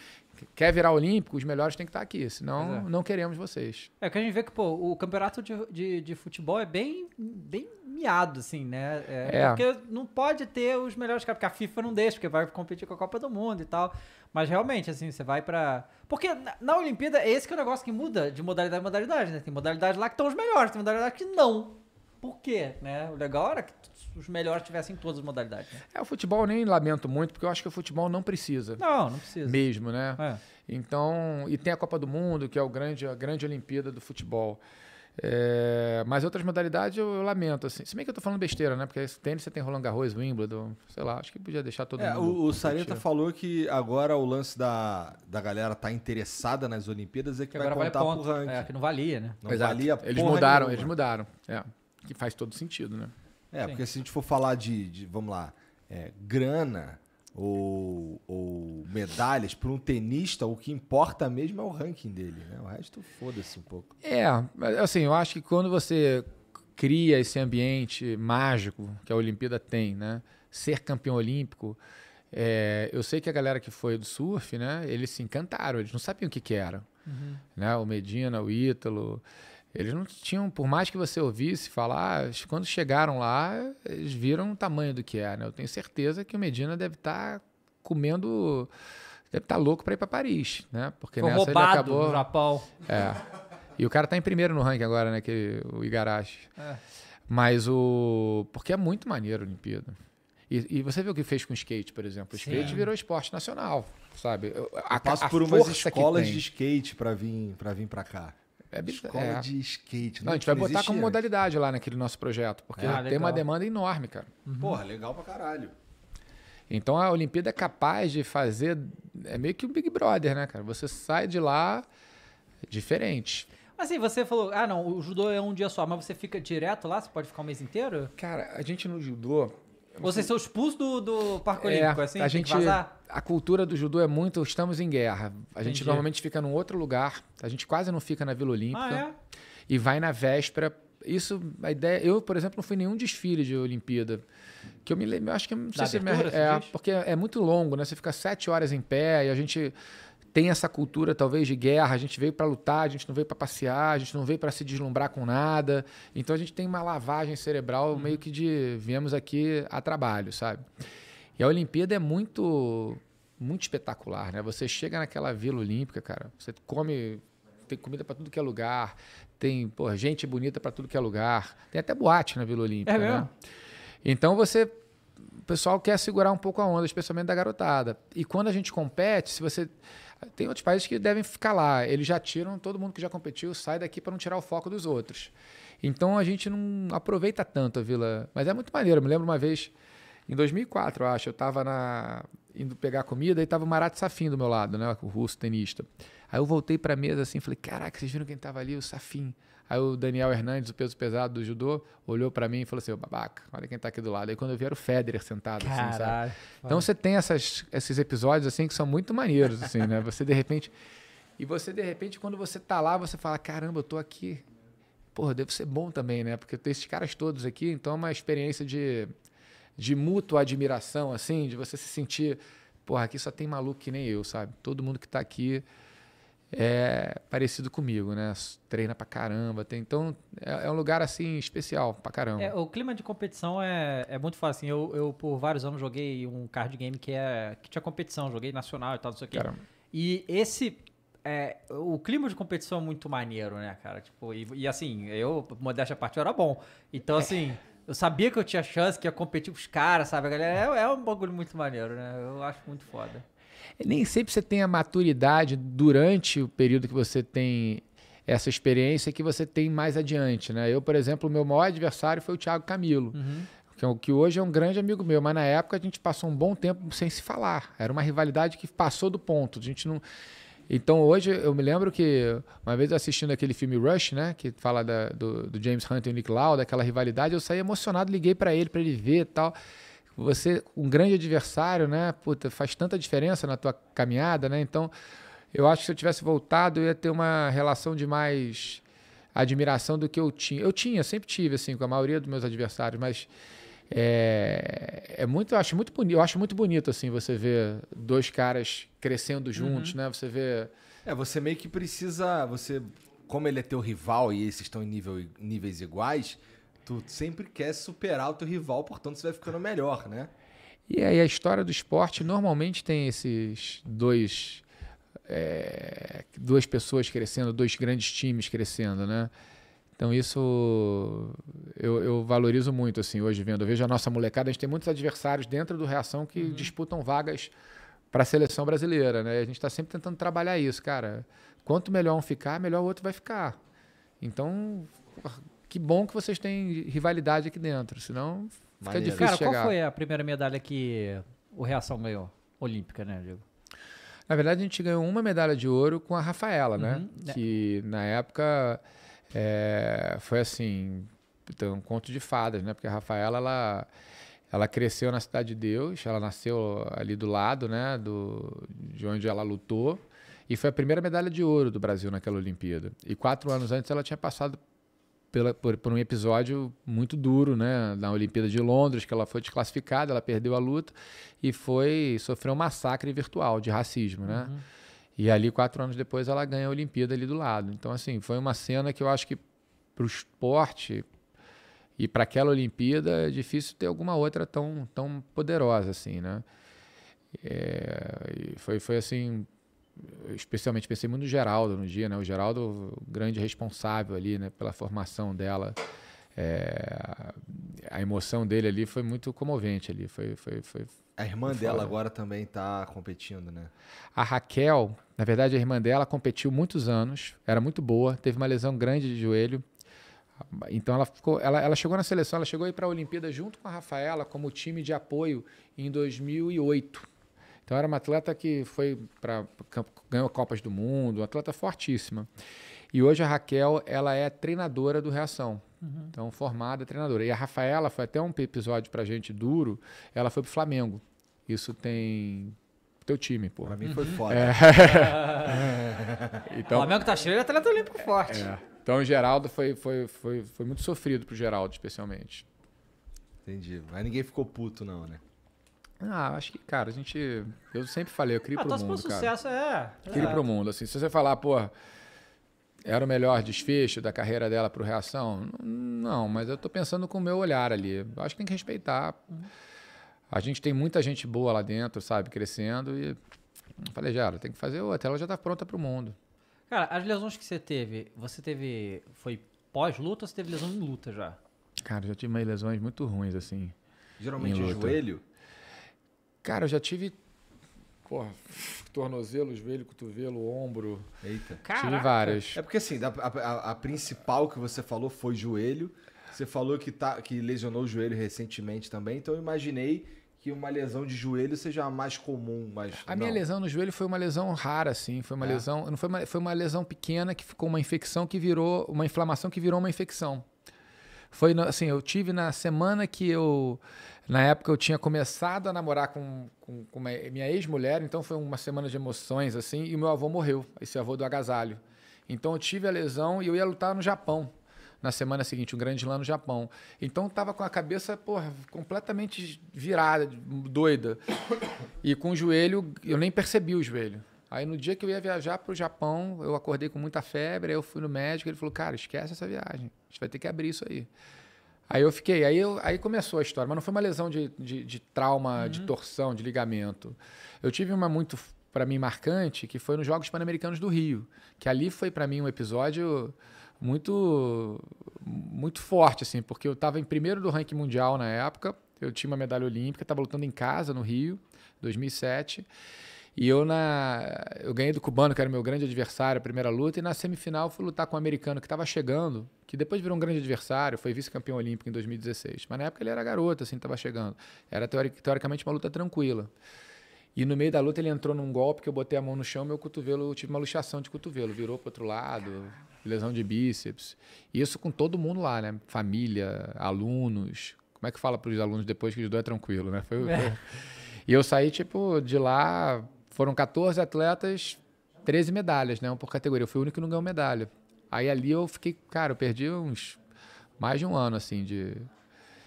Speaker 2: quer virar olímpico, os melhores têm que estar aqui, senão é. não queremos vocês.
Speaker 3: É que a gente vê que, pô, o campeonato de, de, de futebol é bem, bem miado, assim, né? É, é. Porque não pode ter os melhores porque a FIFA não deixa, porque vai competir com a Copa do Mundo e tal. Mas realmente, assim, você vai para Porque na, na, Olimpíada, é esse que é o negócio que muda de modalidade em modalidade, né? Tem modalidade lá que estão os melhores, tem modalidade que não. Por quê? Né? O legal era que os melhores tivessem todas as modalidades. Né?
Speaker 2: É, o futebol eu nem lamento muito, porque eu acho que o futebol não precisa. Não, não precisa. Mesmo, né? É. Então, e tem a Copa do Mundo, que é o grande, a grande Olimpíada do futebol. É, mas outras modalidades eu, eu, lamento, assim. Se bem que eu tô falando besteira, né? Porque tênis você tem Roland Garros, Wimbledon, sei lá, acho que podia deixar todo é, mundo. O, o Sareta
Speaker 1: falou que agora o lance da, da galera tá interessada nas Olimpíadas é que, que vai agora contar vale ponto. pro ranking. É, que
Speaker 3: não valia, né? Não Exato. É, valia Eles mudaram, nenhuma. eles mudaram.
Speaker 1: É. Que faz todo sentido, né? É, Sim. porque se a gente for falar de, de vamos lá, é, grana, ou, ou medalhas para um tenista, o que importa mesmo é o ranking dele, né? O resto foda-se um pouco.
Speaker 2: É, assim, eu acho que quando você cria esse ambiente mágico que a Olimpíada tem, né? Ser campeão olímpico, é, eu sei que a galera que foi do surf, né? Eles se encantaram, eles não sabiam o que, que era. Uhum. Né? O Medina, o Ítalo. Eles não tinham, por mais que você ouvisse falar, quando chegaram lá, eles viram o tamanho do que é. Né? Eu tenho certeza que o Medina deve estar tá comendo, deve estar tá louco para ir para Paris, né? Porque Foi nessa ele acabou. No Japão. É. E o cara tá em primeiro no ranking agora, né? Que o Igarashi. É. Mas o. Porque é muito maneiro a Olimpíada. E, e, você viu o que fez com o skate, por exemplo? O skate virou esporte nacional, sabe? Eu, a, eu passo por umas escolas de skate para
Speaker 1: vir para vir para cá. É Escola é. de skate. Não, a né? gente vai botar como
Speaker 2: modalidade lá naquele nosso projeto, porque ah, tem uma demanda enorme, cara.
Speaker 1: Uhum. Porra, legal pra caralho.
Speaker 2: Então a Olimpíada é capaz de fazer. É meio que o um Big Brother, né, cara? Você sai de lá diferente.
Speaker 3: Assim, você falou, ah, não, o judô é um dia só, mas você fica direto lá? Você pode ficar um mês inteiro? Cara, a gente no
Speaker 2: judô, vocês são
Speaker 3: expulsos do, do Parque é, Olímpico, é, assim? A gente,
Speaker 2: A cultura do judô é muito estamos em guerra. A Entendi. gente normalmente fica num outro lugar. A gente quase não fica na Vila Olímpica. Ah, é? E vai na véspera. Isso, a ideia... Eu, por exemplo, não fui nenhum desfile de Olimpíada. Que eu me lembro... Acho que... Não sei se é abertura, me, é, porque é muito longo, né? Você fica sete horas em pé e a gente tem essa cultura talvez de guerra, a gente veio para lutar, a gente não veio para passear, a gente não veio para se deslumbrar com nada. Então a gente tem uma lavagem cerebral uhum. meio que de viemos aqui a trabalho, sabe? E a Olimpíada é muito muito espetacular, né? Você chega naquela Vila Olímpica, cara, você come tem comida para tudo que é lugar, tem, pô, gente bonita para tudo que é lugar. Tem até boate na Vila Olímpica, é né? Então você o pessoal quer segurar um pouco a onda, especialmente da garotada. E quando a gente compete, se você tem outros países que devem ficar lá. Eles já tiram todo mundo que já competiu, sai daqui para não tirar o foco dos outros. Então a gente não aproveita tanto a vila. Mas é muito maneiro. Eu me lembro uma vez, em 2004, eu acho, eu estava na... indo pegar comida e estava o Marat Safin do meu lado, né? o russo tenista. Aí eu voltei para a mesa assim falei: Caraca, vocês viram quem estava ali? O Safin. Aí o Daniel Hernandes, o peso pesado do judô, olhou para mim e falou assim: babaca, olha quem tá aqui do lado. Aí quando eu vi era o Federer sentado, Caralho, assim, sabe? Então você tem essas, esses episódios assim que são muito maneiros, assim, né? Você de repente. E você, de repente, quando você tá lá, você fala: caramba, eu tô aqui. Porra, deve ser bom também, né? Porque tem esses caras todos aqui, então é uma experiência de, de mútua admiração, assim, de você se sentir. Porra, aqui só tem maluco que nem eu, sabe? Todo mundo que tá aqui é parecido comigo, né? Treina pra caramba. Tem, então, é, é, um lugar, assim, especial pra caramba. É,
Speaker 3: o clima de competição é, é muito foda. Assim, eu, eu, por vários anos, joguei um card game que, é, que tinha competição. Joguei nacional e tal, não sei o quê. E esse... É, o clima de competição é muito maneiro, né, cara? Tipo, e, e assim, eu, modéstia à parte, eu era bom. Então, assim... Eu sabia que eu tinha chance, que ia competir com os caras, sabe? A galera é, é um bagulho muito maneiro, né? Eu acho muito foda
Speaker 2: nem sempre você tem a maturidade durante o período que você tem essa experiência que você tem mais adiante, né? Eu, por exemplo, o meu maior adversário foi o Thiago Camilo, uhum. que, é que hoje é um grande amigo meu, mas na época a gente passou um bom tempo sem se falar. Era uma rivalidade que passou do ponto. A gente não então hoje eu me lembro que uma vez assistindo aquele filme Rush, né, que fala da, do, do, James Hunt e o Nick Lauda, aquela rivalidade, eu saí emocionado, liguei para ele para ele ver, e tal você, um grande adversário, né? Puta, faz tanta diferença na tua caminhada, né? Então, eu acho que se eu tivesse voltado, eu ia ter uma relação de mais admiração do que eu tinha. Eu tinha, sempre tive, assim, com a maioria dos meus adversários, mas é, é muito, eu acho muito bonito, eu acho muito bonito, assim, você ver dois caras crescendo uhum. juntos, uhum. né? Você vê... É, você meio que precisa,
Speaker 1: você, como ele é teu rival e esses estão em nível, níveis iguais, Tu sempre quer superar o teu rival, portanto você vai ficando melhor, né?
Speaker 2: E aí a história do esporte normalmente tem esses dois. É, duas pessoas crescendo, dois grandes times crescendo, né? Então isso eu, eu, valorizo muito assim hoje vendo. Eu vejo a nossa molecada, a gente tem muitos adversários dentro do Reação que uhum. disputam vagas para a seleção brasileira, né? A gente está sempre tentando trabalhar isso, cara. Quanto melhor um ficar, melhor o outro vai ficar. Então que bom que vocês têm rivalidade aqui dentro, senão fica Maneiro. difícil Cara, chegar. qual foi
Speaker 3: a primeira medalha que o Reação ganhou? Olímpica, né, Diego?
Speaker 2: Na verdade, a gente ganhou uma medalha de ouro com a Rafaela, né? uhum. né? Que na época é, foi assim, então, um conto de fadas, né? Porque a Rafaela, ela, ela cresceu na Cidade de Deus, ela nasceu ali do lado, né? Do, de onde ela lutou. E foi a primeira medalha de ouro do Brasil naquela Olimpíada. E quatro anos antes ela tinha passado pela, por, por um episódio muito duro, né? Na Olimpíada de Londres, que ela foi desclassificada, ela perdeu a luta e foi sofreu um massacre virtual de racismo, né? Uhum. E ali, quatro anos depois, ela ganha a Olimpíada ali do lado. Então, assim, foi uma cena que eu acho que para o esporte e para aquela Olimpíada é difícil ter alguma outra tão, tão poderosa assim, né? É, foi, foi assim eu especialmente pensei muito no Geraldo no dia, né? O Geraldo, o grande responsável ali, né? Pela formação dela. É, a emoção dele ali foi muito comovente ali. Foi, foi, foi,
Speaker 1: a irmã foi dela agora
Speaker 2: também está competindo, né? A Raquel, na verdade, a irmã dela competiu muitos anos, era muito boa, teve uma lesão grande de joelho. Então ela ficou, ela, ela chegou na seleção, ela chegou aí para a Olimpíada junto com a Rafaela como time de apoio em 2008. Então era uma atleta que foi para ganhou Copas do Mundo, uma atleta fortíssima. E hoje a Raquel, ela é treinadora do Reação. Uhum. Então formada treinadora. E a Rafaela foi até um episódio pra gente duro, ela foi pro Flamengo. Isso tem teu time, pô. Pra mim foi uhum. foda. É. então, o Flamengo tá cheio de atleta olímpico forte. É. Então o Geraldo foi, foi, foi, foi muito sofrido pro Geraldo, especialmente. Entendi. Mas ninguém ficou puto, não, né? Ah, acho que, cara, a gente. Eu sempre falei, eu crio para ah, pro então mundo. sucesso, cara. É, é. Crio é. pro mundo. Assim, se você falar, pô, era o melhor desfecho da carreira dela pro reação, não, mas eu tô pensando com o meu olhar ali. Acho que tem que respeitar. A gente tem muita gente boa lá dentro, sabe, crescendo. E falei, já, tem que fazer outra. Ela já tá pronta pro mundo.
Speaker 3: Cara, as lesões que você teve, você teve. Foi pós-luta ou você teve lesão em luta já?
Speaker 2: Cara, já tive umas lesões muito ruins, assim. Geralmente em é joelho? Cara, eu já tive. Porra, tornozelo, joelho, cotovelo, ombro. Eita. Caraca. Tive
Speaker 1: várias. É porque assim, a, a, a principal que você falou foi joelho. Você falou que, tá, que lesionou o joelho recentemente também, então eu imaginei que uma lesão de joelho seja a mais comum, mas a não. minha
Speaker 2: lesão no joelho foi uma lesão rara, assim, foi uma é. lesão, não foi uma, foi uma lesão pequena que ficou uma infecção que virou uma inflamação que virou uma infecção. Foi assim, eu tive na semana que eu. Na época eu tinha começado a namorar com, com, com minha ex-mulher, então foi uma semana de emoções, assim, e meu avô morreu, esse avô do agasalho. Então eu tive a lesão e eu ia lutar no Japão na semana seguinte, um grande lá no Japão. Então tava com a cabeça, porra, completamente virada, doida. E com o joelho, eu nem percebi o joelho. Aí no dia que eu ia viajar para o Japão, eu acordei com muita febre, aí eu fui no médico, ele falou, cara, esquece essa viagem, a gente vai ter que abrir isso aí. Aí eu fiquei, aí, eu, aí começou a história, mas não foi uma lesão de, de, de trauma, uhum. de torção, de ligamento. Eu tive uma muito, para mim, marcante, que foi nos Jogos Pan-Americanos do Rio, que ali foi para mim um episódio muito muito forte, assim, porque eu estava em primeiro do ranking mundial na época, eu tinha uma medalha olímpica, estava lutando em casa, no Rio, 2007, e eu na eu ganhei do cubano, que era meu grande adversário, a primeira luta, e na semifinal fui lutar com um americano que estava chegando, que depois virou um grande adversário, foi vice-campeão olímpico em 2016. Mas na época ele era garoto, assim, estava chegando. Era teoricamente uma luta tranquila. E no meio da luta ele entrou num golpe que eu botei a mão no chão, meu cotovelo, eu tive uma luxação de cotovelo, virou para outro lado, lesão de bíceps. E isso com todo mundo lá, né? Família, alunos. Como é que fala para os alunos depois que o dois é tranquilo, né? Foi, foi... É. E eu saí, tipo, de lá foram 14 atletas, 13 medalhas, né? Um por categoria. Eu fui o único que não ganhou medalha. Aí ali eu fiquei, cara, eu perdi uns mais de um ano, assim, de.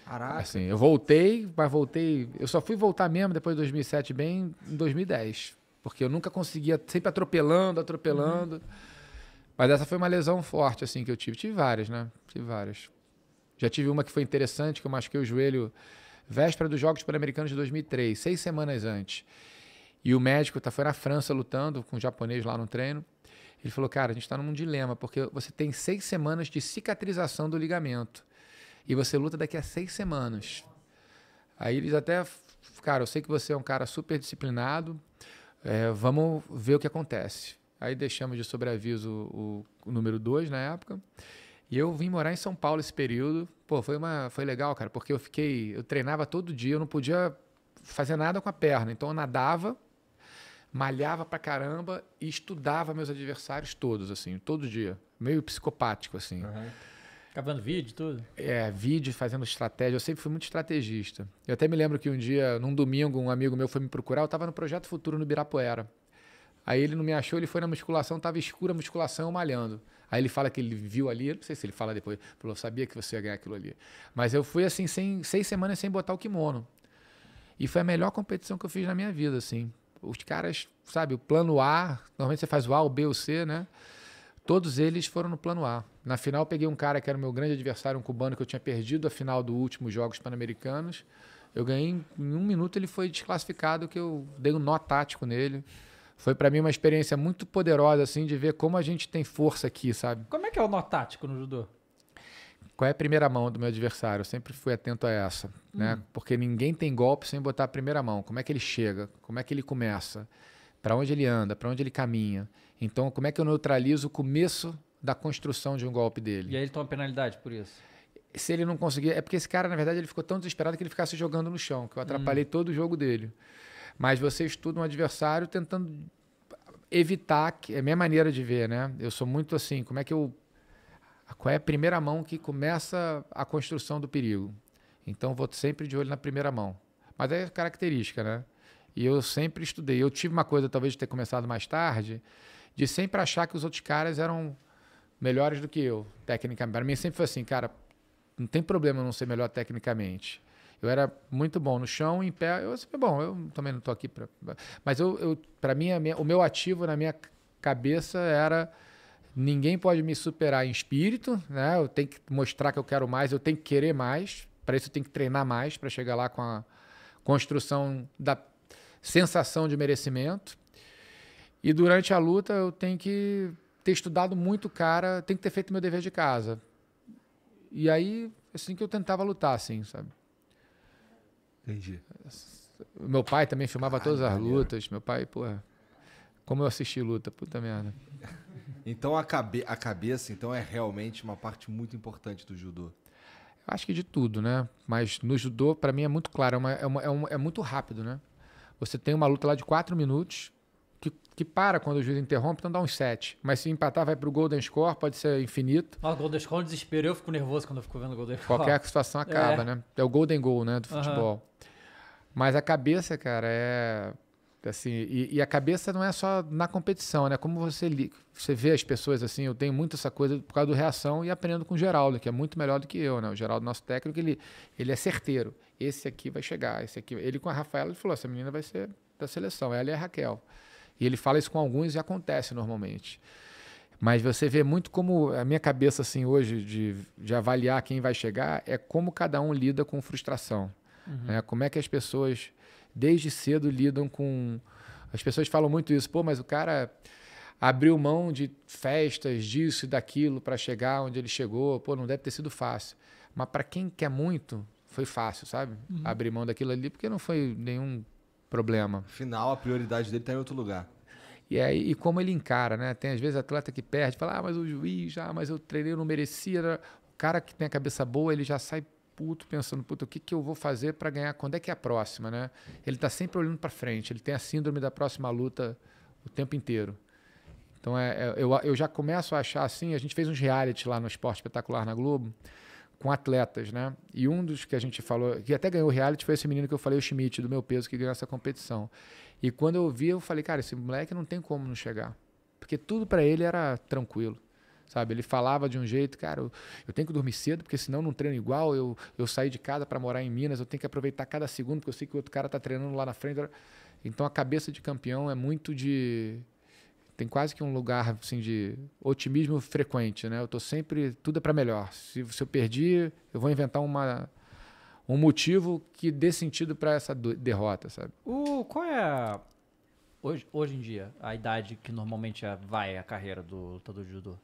Speaker 2: Caraca. Assim, eu voltei, mas voltei. Eu só fui voltar mesmo depois de 2007, bem em 2010. Porque eu nunca conseguia, sempre atropelando, atropelando. Uhum. Mas essa foi uma lesão forte, assim, que eu tive. Tive várias, né? Tive várias. Já tive uma que foi interessante, que eu machuquei o joelho véspera dos Jogos Pan-Americanos de 2003, seis semanas antes. E o médico tá, foi na França lutando com um japonês lá no treino. Ele falou, cara, a gente está num dilema, porque você tem seis semanas de cicatrização do ligamento. E você luta daqui a seis semanas. Aí eles até, cara, eu sei que você é um cara super disciplinado, é, vamos ver o que acontece. Aí deixamos de sobreaviso o, o número dois na época. E eu vim morar em São Paulo esse período. Pô, foi, uma, foi legal, cara, porque eu fiquei. Eu treinava todo dia, eu não podia fazer nada com a perna. Então eu nadava malhava pra caramba e estudava meus adversários todos, assim, todo dia. Meio psicopático, assim. Uhum. Gravando vídeo, tudo? É, vídeo, fazendo estratégia. Eu sempre fui muito estrategista. Eu até me lembro que um dia, num domingo, um amigo meu foi me procurar. Eu estava no Projeto Futuro no Birapuera. Aí ele não me achou, ele foi na musculação, estava escura a musculação, malhando. Aí ele fala que ele viu ali, não sei se ele fala depois, falou, sabia que você ia ganhar aquilo ali. Mas eu fui assim, sem, seis semanas sem botar o kimono. E foi a melhor competição que eu fiz na minha vida, assim. Os caras, sabe, o plano A, normalmente você faz o A, o B, o C, né? Todos eles foram no plano A. Na final, peguei um cara que era o meu grande adversário, um cubano que eu tinha perdido a final do último Jogos Pan-Americanos. Eu ganhei em um minuto, ele foi desclassificado, que eu dei um nó tático nele foi para mim uma experiência muito poderosa assim de ver como a gente tem força aqui, sabe?
Speaker 3: Como é que é o nó tático no judô?
Speaker 2: qual é a primeira mão do meu adversário? Eu sempre fui atento a essa, né? Hum. Porque ninguém tem golpe sem botar a primeira mão. Como é que ele chega? Como é que ele começa? Para onde ele anda? Para onde ele caminha? Então, como é que eu neutralizo o começo da construção de um golpe dele? E
Speaker 3: aí ele toma penalidade por isso?
Speaker 2: Se ele não conseguir, é porque esse cara, na verdade, ele ficou tão desesperado que ele ficasse jogando no chão, que eu atrapalhei uhum. todo o jogo dele. Mas você estuda um adversário tentando evitar que é minha maneira de ver, né? Eu sou muito assim, como é que eu qual é a primeira mão que começa a construção do perigo? Então vou sempre de olho na primeira mão. Mas é característica, né? E eu sempre estudei. Eu tive uma coisa, talvez, de ter começado mais tarde, de sempre achar que os outros caras eram melhores do que eu, tecnicamente. Para mim sempre foi assim, cara, não tem problema não ser melhor tecnicamente. Eu era muito bom no chão, em pé. Eu sempre bom. Eu também não estou aqui para. Mas eu, eu para mim, minha, o meu ativo na minha cabeça era Ninguém pode me superar em espírito, né? Eu tenho que mostrar que eu quero mais, eu tenho que querer mais. Para isso eu tenho que treinar mais para chegar lá com a construção da sensação de merecimento. E durante a luta eu tenho que ter estudado muito cara, tenho que ter feito meu dever de casa. E aí assim que eu tentava lutar assim, sabe? Entendi. Meu pai também filmava Caralho, todas as lutas. Meu pai, pô, como eu assisti luta, puta merda. Então a,
Speaker 1: cabe a cabeça então é realmente uma parte muito importante do judô.
Speaker 2: Acho que de tudo, né? Mas no judô, para mim, é muito claro, é, uma, é, uma, é, um, é muito rápido, né? Você tem uma luta lá de quatro minutos, que, que, para quando o juiz interrompe, então dá uns sete. Mas se empatar, vai pro Golden Score, pode ser infinito.
Speaker 3: o Golden Score é desespero, eu fico nervoso quando eu fico vendo o Golden Score. Qualquer situação acaba, é. né?
Speaker 2: É o Golden Goal, né, do futebol. Uhum. Mas a cabeça, cara, é Assim, e, e, a cabeça não é só na competição, né? Como você, li, você vê as pessoas assim, eu tenho muito essa coisa por causa do reação e aprendo com o Geraldo, que é muito melhor do que eu, né? O Geraldo, nosso técnico, ele, ele é certeiro. Esse aqui vai chegar, esse aqui. Ele com a Rafaela, ele falou: essa menina vai ser da seleção, ela é a Raquel. E ele fala isso com alguns e acontece normalmente. Mas você vê muito como a minha cabeça, assim, hoje, de, de avaliar quem vai chegar, é como cada um lida com frustração. Uhum. Né? Como é que as pessoas desde cedo lidam com. As pessoas falam muito isso, pô, mas o cara abriu mão de festas, disso e daquilo para chegar onde ele chegou, pô, não deve ter sido fácil. Mas para quem quer muito, foi fácil, sabe? Uhum. Abrir mão daquilo ali, porque não foi nenhum problema. Afinal, a prioridade dele está em outro lugar. E, aí é, e como ele encara, né? Tem às vezes atleta que perde, fala, ah, mas o juiz, ah, mas eu treinei, eu não merecia. O cara que tem a cabeça boa, ele já sai puto, pensando, puta, o que, que eu vou fazer para ganhar? Quando é que é a próxima, né? Ele está sempre olhando para frente, ele tem a síndrome da próxima luta o tempo inteiro. Então, é, é, eu, eu já começo a achar assim, a gente fez uns reality lá no Esporte Espetacular na Globo, com atletas, né? E um dos que a gente falou, que até ganhou reality, foi esse menino que eu falei, o Schmidt, do meu peso, que ganhou essa competição. E quando eu vi, eu falei, cara, esse moleque não tem como não chegar. Porque tudo para ele era tranquilo sabe? Ele falava de um jeito, cara, eu, eu, tenho que dormir cedo, porque senão eu não treino igual, eu, eu saí de casa para morar em Minas, eu tenho que aproveitar cada segundo, porque eu sei que o outro cara está treinando lá na frente. Então a cabeça de campeão é muito de tem quase que um lugar assim de otimismo frequente, né? Eu estou sempre tudo é para melhor. Se, se, eu perdi, eu vou inventar uma um motivo que dê sentido para essa derrota, sabe?
Speaker 3: O uh, qual é a, hoje hoje em dia a idade que normalmente é, vai a carreira do lutador de judô?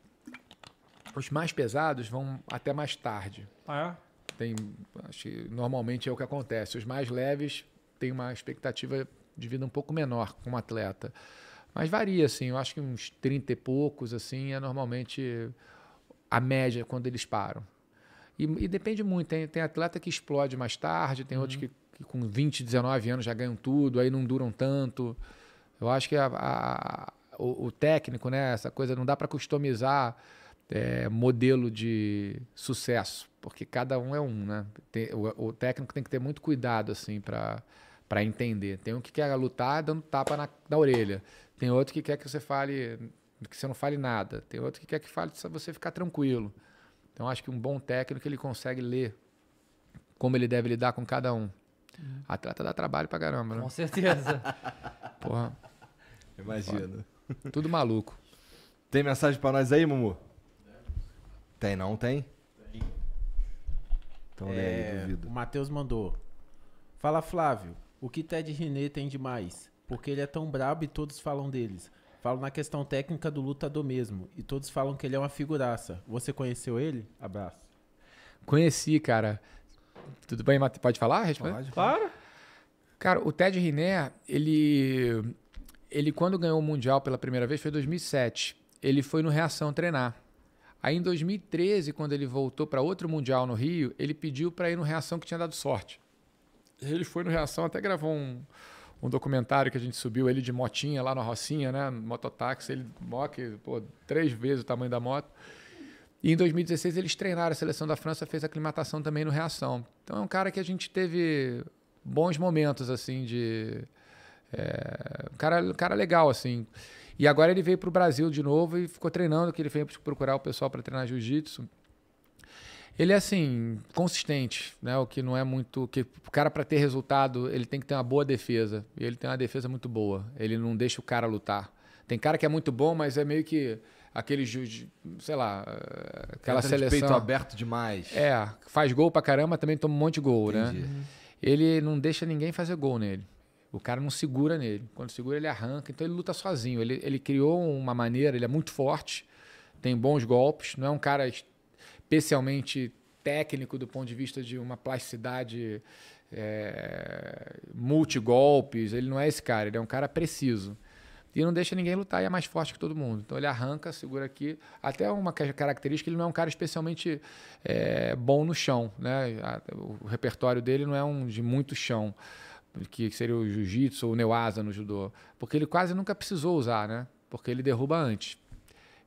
Speaker 2: Os mais pesados vão até mais tarde. Ah, é? Tem, acho que normalmente é o que acontece. Os mais leves têm uma expectativa de vida um pouco menor como atleta. Mas varia, assim. Eu acho que uns 30 e poucos, assim, é normalmente a média quando eles param. E, e depende muito. Tem, tem, atleta que explode mais tarde, tem uhum. outros que, que, com 20, 19 anos já ganham tudo, aí não duram tanto. Eu acho que a, a, o, o técnico, né? Essa coisa não dá para customizar é, modelo de sucesso, porque cada um é um, né? Tem, o, o, técnico tem que ter muito cuidado assim para entender. Tem um que quer lutar dando tapa na, na orelha, tem outro que quer que você fale que você não fale nada, tem outro que quer que fale para você ficar tranquilo. Então acho que um bom técnico ele consegue ler como ele deve lidar com cada um. Uhum. Atleta dá trabalho pra caramba, né? Com certeza. Porra. Imagina. Tudo maluco. Tem mensagem para nós aí,
Speaker 1: Mumu? Tem, não tem? Tem. Então é, aí,
Speaker 3: duvido. O Matheus mandou. Fala, Flávio. O que Ted Riné tem de mais? Porque ele é tão brabo e todos falam deles. Falo na questão técnica do lutador mesmo. E todos falam que
Speaker 2: ele é uma figuraça. Você conheceu ele? Abraço. Conheci, cara. Tudo bem, Matheus? Pode falar? Responde? Pode, claro. Cara, o Ted Riné, ele ele quando ganhou o Mundial pela primeira vez foi em 2007. Ele foi no Reação treinar. Aí em 2013, quando ele voltou para outro mundial no Rio, ele pediu para ir no Reação que tinha dado sorte. Ele foi no Reação, até gravou um, um documentário que a gente subiu, ele de motinha lá na Rocinha, né, mototáxi, ele moque, pô, três vezes o tamanho da moto. E em 2016 eles treinaram a seleção da França, fez aclimatação também no Reação. Então é um cara que a gente teve bons momentos assim de é, um cara, um cara legal assim. E agora ele veio para o Brasil de novo e ficou treinando, que ele veio procurar o pessoal para treinar jiu-jitsu. Ele é assim, consistente, né? O que não é muito. que o cara, para ter resultado, ele tem que ter uma boa defesa. E ele tem uma defesa muito boa. Ele não deixa o cara lutar. Tem cara que é muito bom, mas é meio que aquele sei lá, eh, aquela Entra seleção. peito aberto
Speaker 1: demais. É,
Speaker 2: faz gol pra caramba, também toma um monte de gol, né? Entendi. né? Ele não deixa ninguém fazer gol nele. O cara não segura nele. Quando segura, ele arranca. Então ele luta sozinho. Ele, ele criou uma maneira, ele é muito forte, tem bons golpes, não é um cara especialmente técnico do ponto de vista de uma plasticidade é, multigolpes. Ele não é esse cara, ele é um cara preciso. E não deixa ninguém lutar e é mais forte que todo mundo. Então ele arranca, segura aqui. Até uma característica, ele não é um cara especialmente é, bom no chão. Né? O repertório dele não é um de muito chão que seria o jiu-jitsu ou o neuasa no judô, porque ele quase nunca precisou usar, né? Porque ele derruba antes.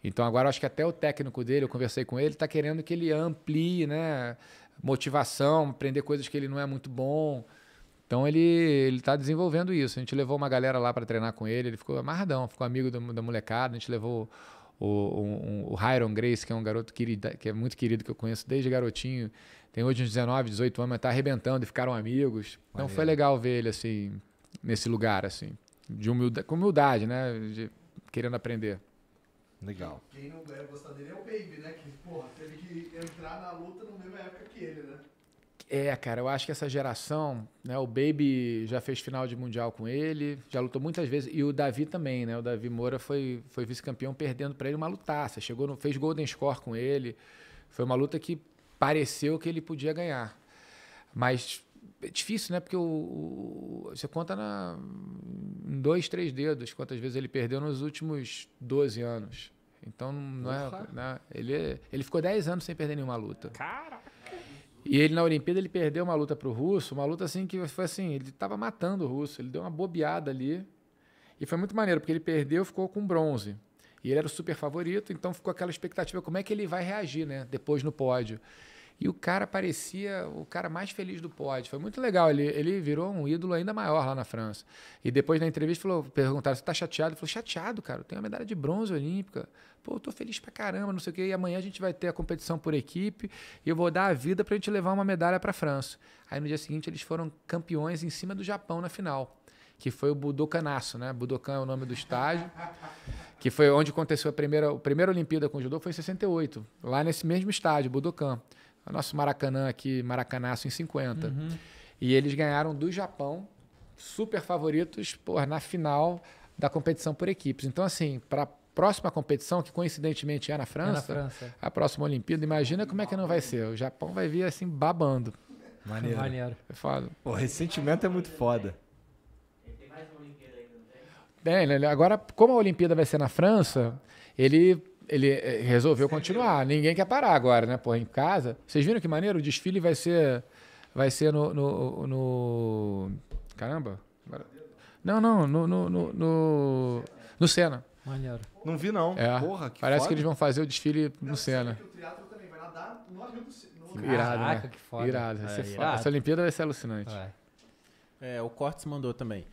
Speaker 2: Então agora acho que até o técnico dele, eu conversei com ele, está querendo que ele amplie, né, motivação, aprender coisas que ele não é muito bom. Então ele ele está desenvolvendo isso. A gente levou uma galera lá para treinar com ele, ele ficou amarradão, ficou amigo do, da molecada, a gente levou o, um, o Hiron Grace, que é um garoto querido, que é muito querido, que eu conheço desde garotinho. Tem hoje uns 19, 18 anos, mas tá arrebentando e ficaram amigos. Então foi legal ver ele, assim, nesse lugar, assim. De humildade, com humildade, né? De, querendo aprender. Legal.
Speaker 1: Quem não deve gostar dele é o Baby, né? Que, porra, teve que entrar na luta na mesma época que ele, né?
Speaker 2: É, cara, eu acho que essa geração, né? O Baby já fez final de mundial com ele, já lutou muitas vezes e o Davi também, né? O Davi Moura foi, foi vice-campeão perdendo para ele uma lutaça, chegou no, fez golden score com ele, foi uma luta que pareceu que ele podia ganhar, mas é difícil, né? Porque o, o você conta na, em dois, três dedos quantas vezes ele perdeu nos últimos 12 anos. Então não é, né? ele é, ele ficou 10 anos sem perder nenhuma luta. Cara e ele na Olimpíada ele perdeu uma luta para o russo, uma luta assim que foi assim, ele estava matando o russo, ele deu uma bobeada ali. E foi muito maneiro, porque ele perdeu, ficou com bronze. E ele era o super favorito, então ficou aquela expectativa como é que ele vai reagir, né, depois no pódio. E o cara parecia o cara mais feliz do pódio. Foi muito legal. Ele, ele virou um ídolo ainda maior lá na França. E depois na entrevista falou, perguntaram: você tá chateado? Ele falou: chateado, cara. Eu tenho a medalha de bronze olímpica. Pô, eu tô feliz pra caramba, não sei o quê. E amanhã a gente vai ter a competição por equipe. E eu vou dar a vida pra gente levar uma medalha pra França. Aí no dia seguinte eles foram campeões em cima do Japão na final. Que foi o Budokanasso né? Budokan é o nome do estágio. que foi onde aconteceu a primeira, a primeira Olimpíada com o judô, foi em 68. Lá nesse mesmo estádio, Budokan o nosso Maracanã aqui, Maracanaço em 50. Uhum. E eles ganharam do Japão, super favoritos, por, na final da competição por equipes. Então, assim, para a próxima competição, que coincidentemente é na, França, é na França, a próxima Olimpíada, imagina como é que não vai ser. O Japão vai vir assim babando. Maneiro. Maneiro. É falo. O ressentimento é muito foda. Tem, agora, como a Olimpíada vai ser na França, ele ele eh, resolveu continuar. Ninguém quer parar agora, né? Porra, em casa. Vocês viram que maneiro? O desfile vai ser. Vai ser no. no, no... Caramba! Não, não, no. No, no, no, Senna. Maneiro. Não vi, não. É. Porra, que Parece foda. que eles vão fazer o desfile no Senna. O teatro também vai nadar no avião do Irado, né? que foda. Irado, vai é, Essa Olimpíada vai ser alucinante.
Speaker 3: Vai. É, o Cortes mandou também.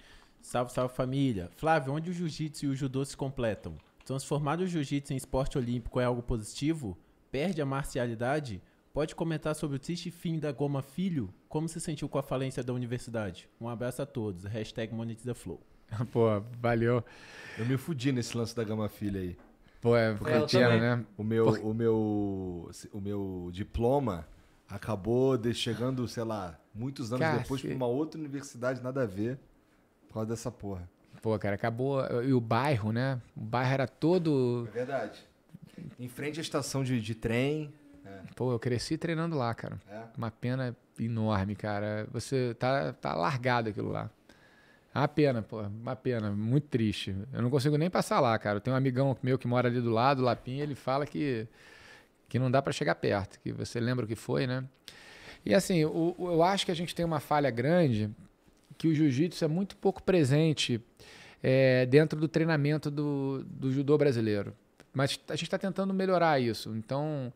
Speaker 3: Salve, salve família. Flávio, onde o jiu-jitsu e o judô se completam? Transformar o jiu-jitsu em esporte olímpico é algo positivo? Perde a marcialidade? Pode comentar sobre o triste fim da Goma Filho? Como se sentiu com a falência da universidade? Um abraço a todos. Hashtag MonetizaFlow.
Speaker 1: Pô, valeu. Eu me fudi nesse lance da Gama Filho aí. Pô, é porque eu tinha, né? O meu, Por... o, meu, o meu diploma acabou de chegando, sei lá, muitos anos depois para uma outra universidade, nada a ver, por causa dessa porra.
Speaker 2: Pô, cara, acabou. E o bairro, né? O bairro era todo. É verdade. Em frente à estação de, de trem. É. Pô, eu cresci treinando lá, cara. É. Uma pena enorme, cara. Você tá, tá largado aquilo lá. É uma pena, pô, uma pena, muito triste. Eu não consigo nem passar lá, cara. Eu tenho um amigão meu que mora ali do lado, Lapinha, ele fala que, que não dá para chegar perto, que você lembra o que foi, né? E assim, o, eu acho que a gente tem uma falha grande que o jiu-jitsu é muito pouco presente é, dentro do treinamento do, do judô brasileiro. Mas a gente está tentando melhorar isso. Então,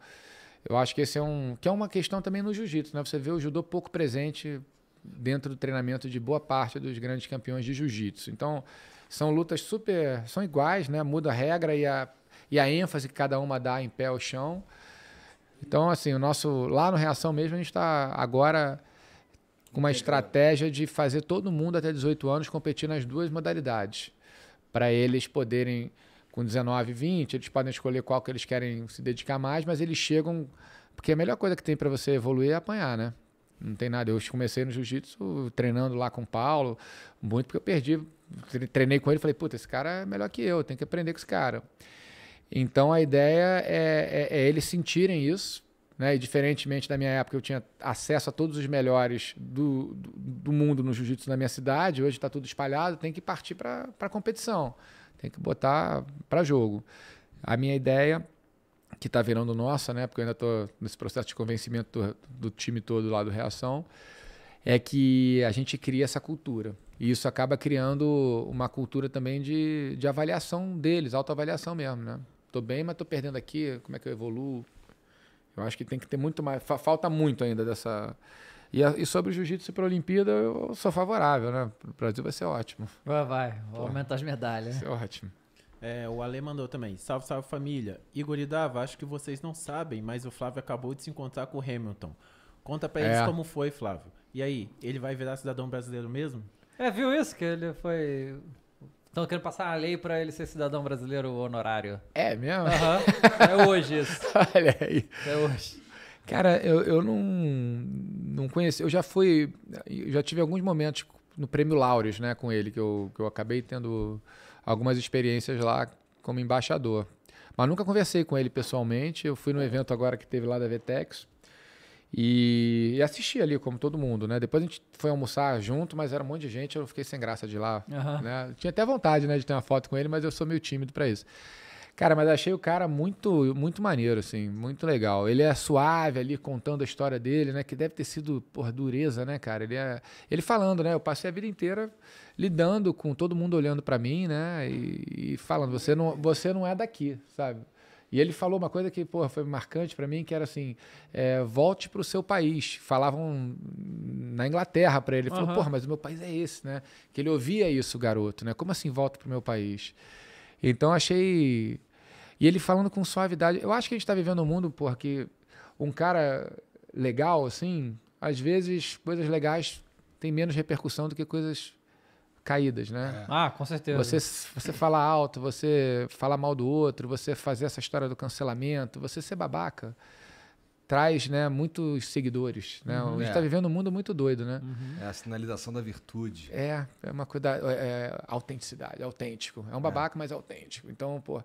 Speaker 2: eu acho que esse é um. que é uma questão também no jiu-jitsu, né? Você vê o judô pouco presente dentro do treinamento de boa parte dos grandes campeões de jiu-jitsu. Então, são lutas super. são iguais, né? Muda a regra e a, e a ênfase que cada uma dá em pé ao chão. Então, assim, o nosso. Lá no Reação mesmo, a gente está agora com uma estratégia de fazer todo mundo até 18 anos competir nas duas modalidades. Para eles poderem, com 19, 20, eles podem escolher qual que eles querem se dedicar mais, mas eles chegam. Porque a melhor coisa que tem para você evoluir é apanhar, né? Não tem nada. Eu comecei no jiu-jitsu treinando lá com o Paulo, muito porque eu perdi. Treinei com ele e falei, puta, esse cara é melhor que eu, tem que aprender com esse cara. Então a ideia é, é, é eles sentirem isso né? E diferentemente da minha época, eu tinha acesso a todos os melhores do, do, do mundo no jiu-jitsu na minha cidade. Hoje está tudo espalhado, tem que partir para a competição, tem que botar para jogo. A minha ideia, que está virando nossa, né? porque eu ainda estou nesse processo de convencimento do, do time todo lá do Reação, é que a gente cria essa cultura. E isso acaba criando uma cultura também de, de avaliação deles, autoavaliação mesmo, né? Tô bem, mas tô perdendo aqui, como é que eu evoluo? Eu acho que tem que ter muito mais. Falta muito ainda dessa. E, a, e sobre o jiu-jitsu para a Olimpíada, eu sou favorável, né? O Brasil vai ser ótimo.
Speaker 3: Vai, vai. Pô, aumentar as medalhas. Vai ser ótimo. É, o Ale mandou também. Salve, salve família. Igor e Dava, acho que vocês não sabem, mas o Flávio acabou de se encontrar com o Hamilton. Conta para eles é. como foi, Flávio. E aí, ele vai virar cidadão brasileiro mesmo? É, viu isso? Que ele foi Estão querendo passar a lei para ele ser cidadão brasileiro honorário. É mesmo? Uhum. É hoje
Speaker 2: isso. Olha aí. É hoje. Cara, eu, eu não, não conheci. Eu já fui. Eu já tive alguns momentos no Prêmio Laureus, né, com ele, que eu, que eu acabei tendo algumas experiências lá como embaixador. Mas nunca conversei com ele pessoalmente. Eu fui no é. evento agora que teve lá da Vetex e, e assisti ali, como todo mundo, né? Depois a gente foi almoçar junto, mas era um monte de gente, eu fiquei sem graça de lá. Uhum. Né? Tinha até vontade né, de ter uma foto com ele, mas eu sou meio tímido para isso. Cara, mas achei o cara muito, muito maneiro, assim, muito legal. Ele é suave ali, contando a história dele, né? Que deve ter sido, por dureza, né, cara? Ele, é, ele falando, né? Eu passei a vida inteira lidando com todo mundo olhando para mim, né? E, e, falando, você não, você não é daqui, sabe? E ele falou uma coisa que porra, foi marcante para mim, que era assim, é, volte para o seu país. Falavam na Inglaterra para ele. Ele uhum. falou, porra, mas o meu país é esse, né? Que ele ouvia isso, garoto, né? Como assim volta para o meu país? Então achei... E ele falando com suavidade. Eu acho que a gente está vivendo um mundo, porra, que um cara legal, assim, às vezes coisas legais têm menos repercussão do que coisas caídas, né? É. Ah, com certeza. Você, você falar alto, você falar mal do outro, você fazer essa história do cancelamento, você ser babaca, traz né, muitos seguidores. Né? Uhum, a gente está é. Tá vivendo um mundo muito doido, né? Uhum. É a sinalização da virtude. É, é uma coisa. É, é autenticidade, autêntico. É um é. babaca, mas autêntico. Então, pô.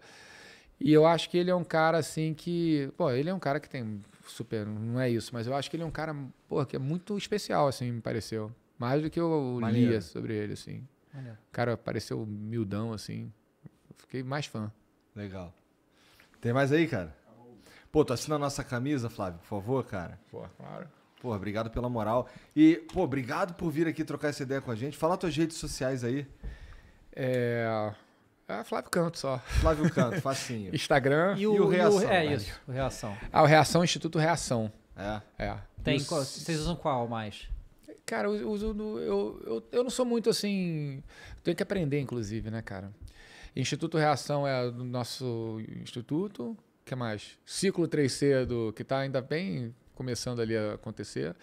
Speaker 2: E eu acho que ele é um cara assim que. Pô, ele é um cara que tem. Super, não é isso, mas eu acho que ele é um cara, pô, que é muito especial, assim, me pareceu. Mais do que eu Maneiro. lia sobre ele, assim. O Cara, pareceu humildão, assim. Eu fiquei mais fã. Legal. Tem mais aí, cara?
Speaker 1: Pô, tu assina a nossa camisa, Flávio, por favor, cara. Pô, claro. Pô, obrigado pela moral. E, pô, obrigado por vir aqui trocar essa ideia com a gente. Fala tuas redes sociais aí. É. É Flávio Canto só. Flávio Canto, facinho.
Speaker 2: Instagram e o, e o Reação. E o, é né? isso, o Reação. Ah, o Reação, Instituto Reação. É. é. Tem, Vocês usam qual mais? cara, eu, eu, eu, eu não sou muito assim. Tenho que aprender, inclusive, né, cara? Instituto Reação é do nosso instituto. O que é mais? Ciclo 3C, do, que está ainda bem começando ali a acontecer.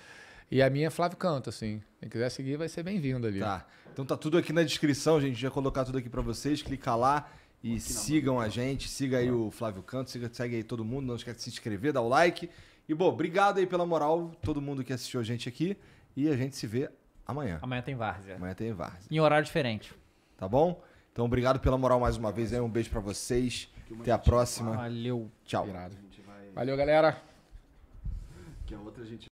Speaker 2: E a minha é Flávio Canto, assim. Quem quiser seguir vai ser bem-vindo ali. Tá. Então tá tudo aqui na descrição, gente. Já colocar tudo aqui para
Speaker 1: vocês. Clica lá e aqui sigam a gente. Siga aí tá. o Flávio Canto, siga, segue aí todo mundo. Não esquece de se inscrever, dá o like. E, bom, obrigado aí pela moral, todo mundo que assistiu a gente aqui. E a gente se vê amanhã.
Speaker 3: Amanhã tem várzea. Amanhã tem várzea.
Speaker 1: Em horário diferente. Tá bom? Então, obrigado pela moral mais uma vez. Aí. Um beijo para vocês. Até a próxima. Valeu. Tchau. Vai...
Speaker 2: Valeu, galera. Que a outra a gente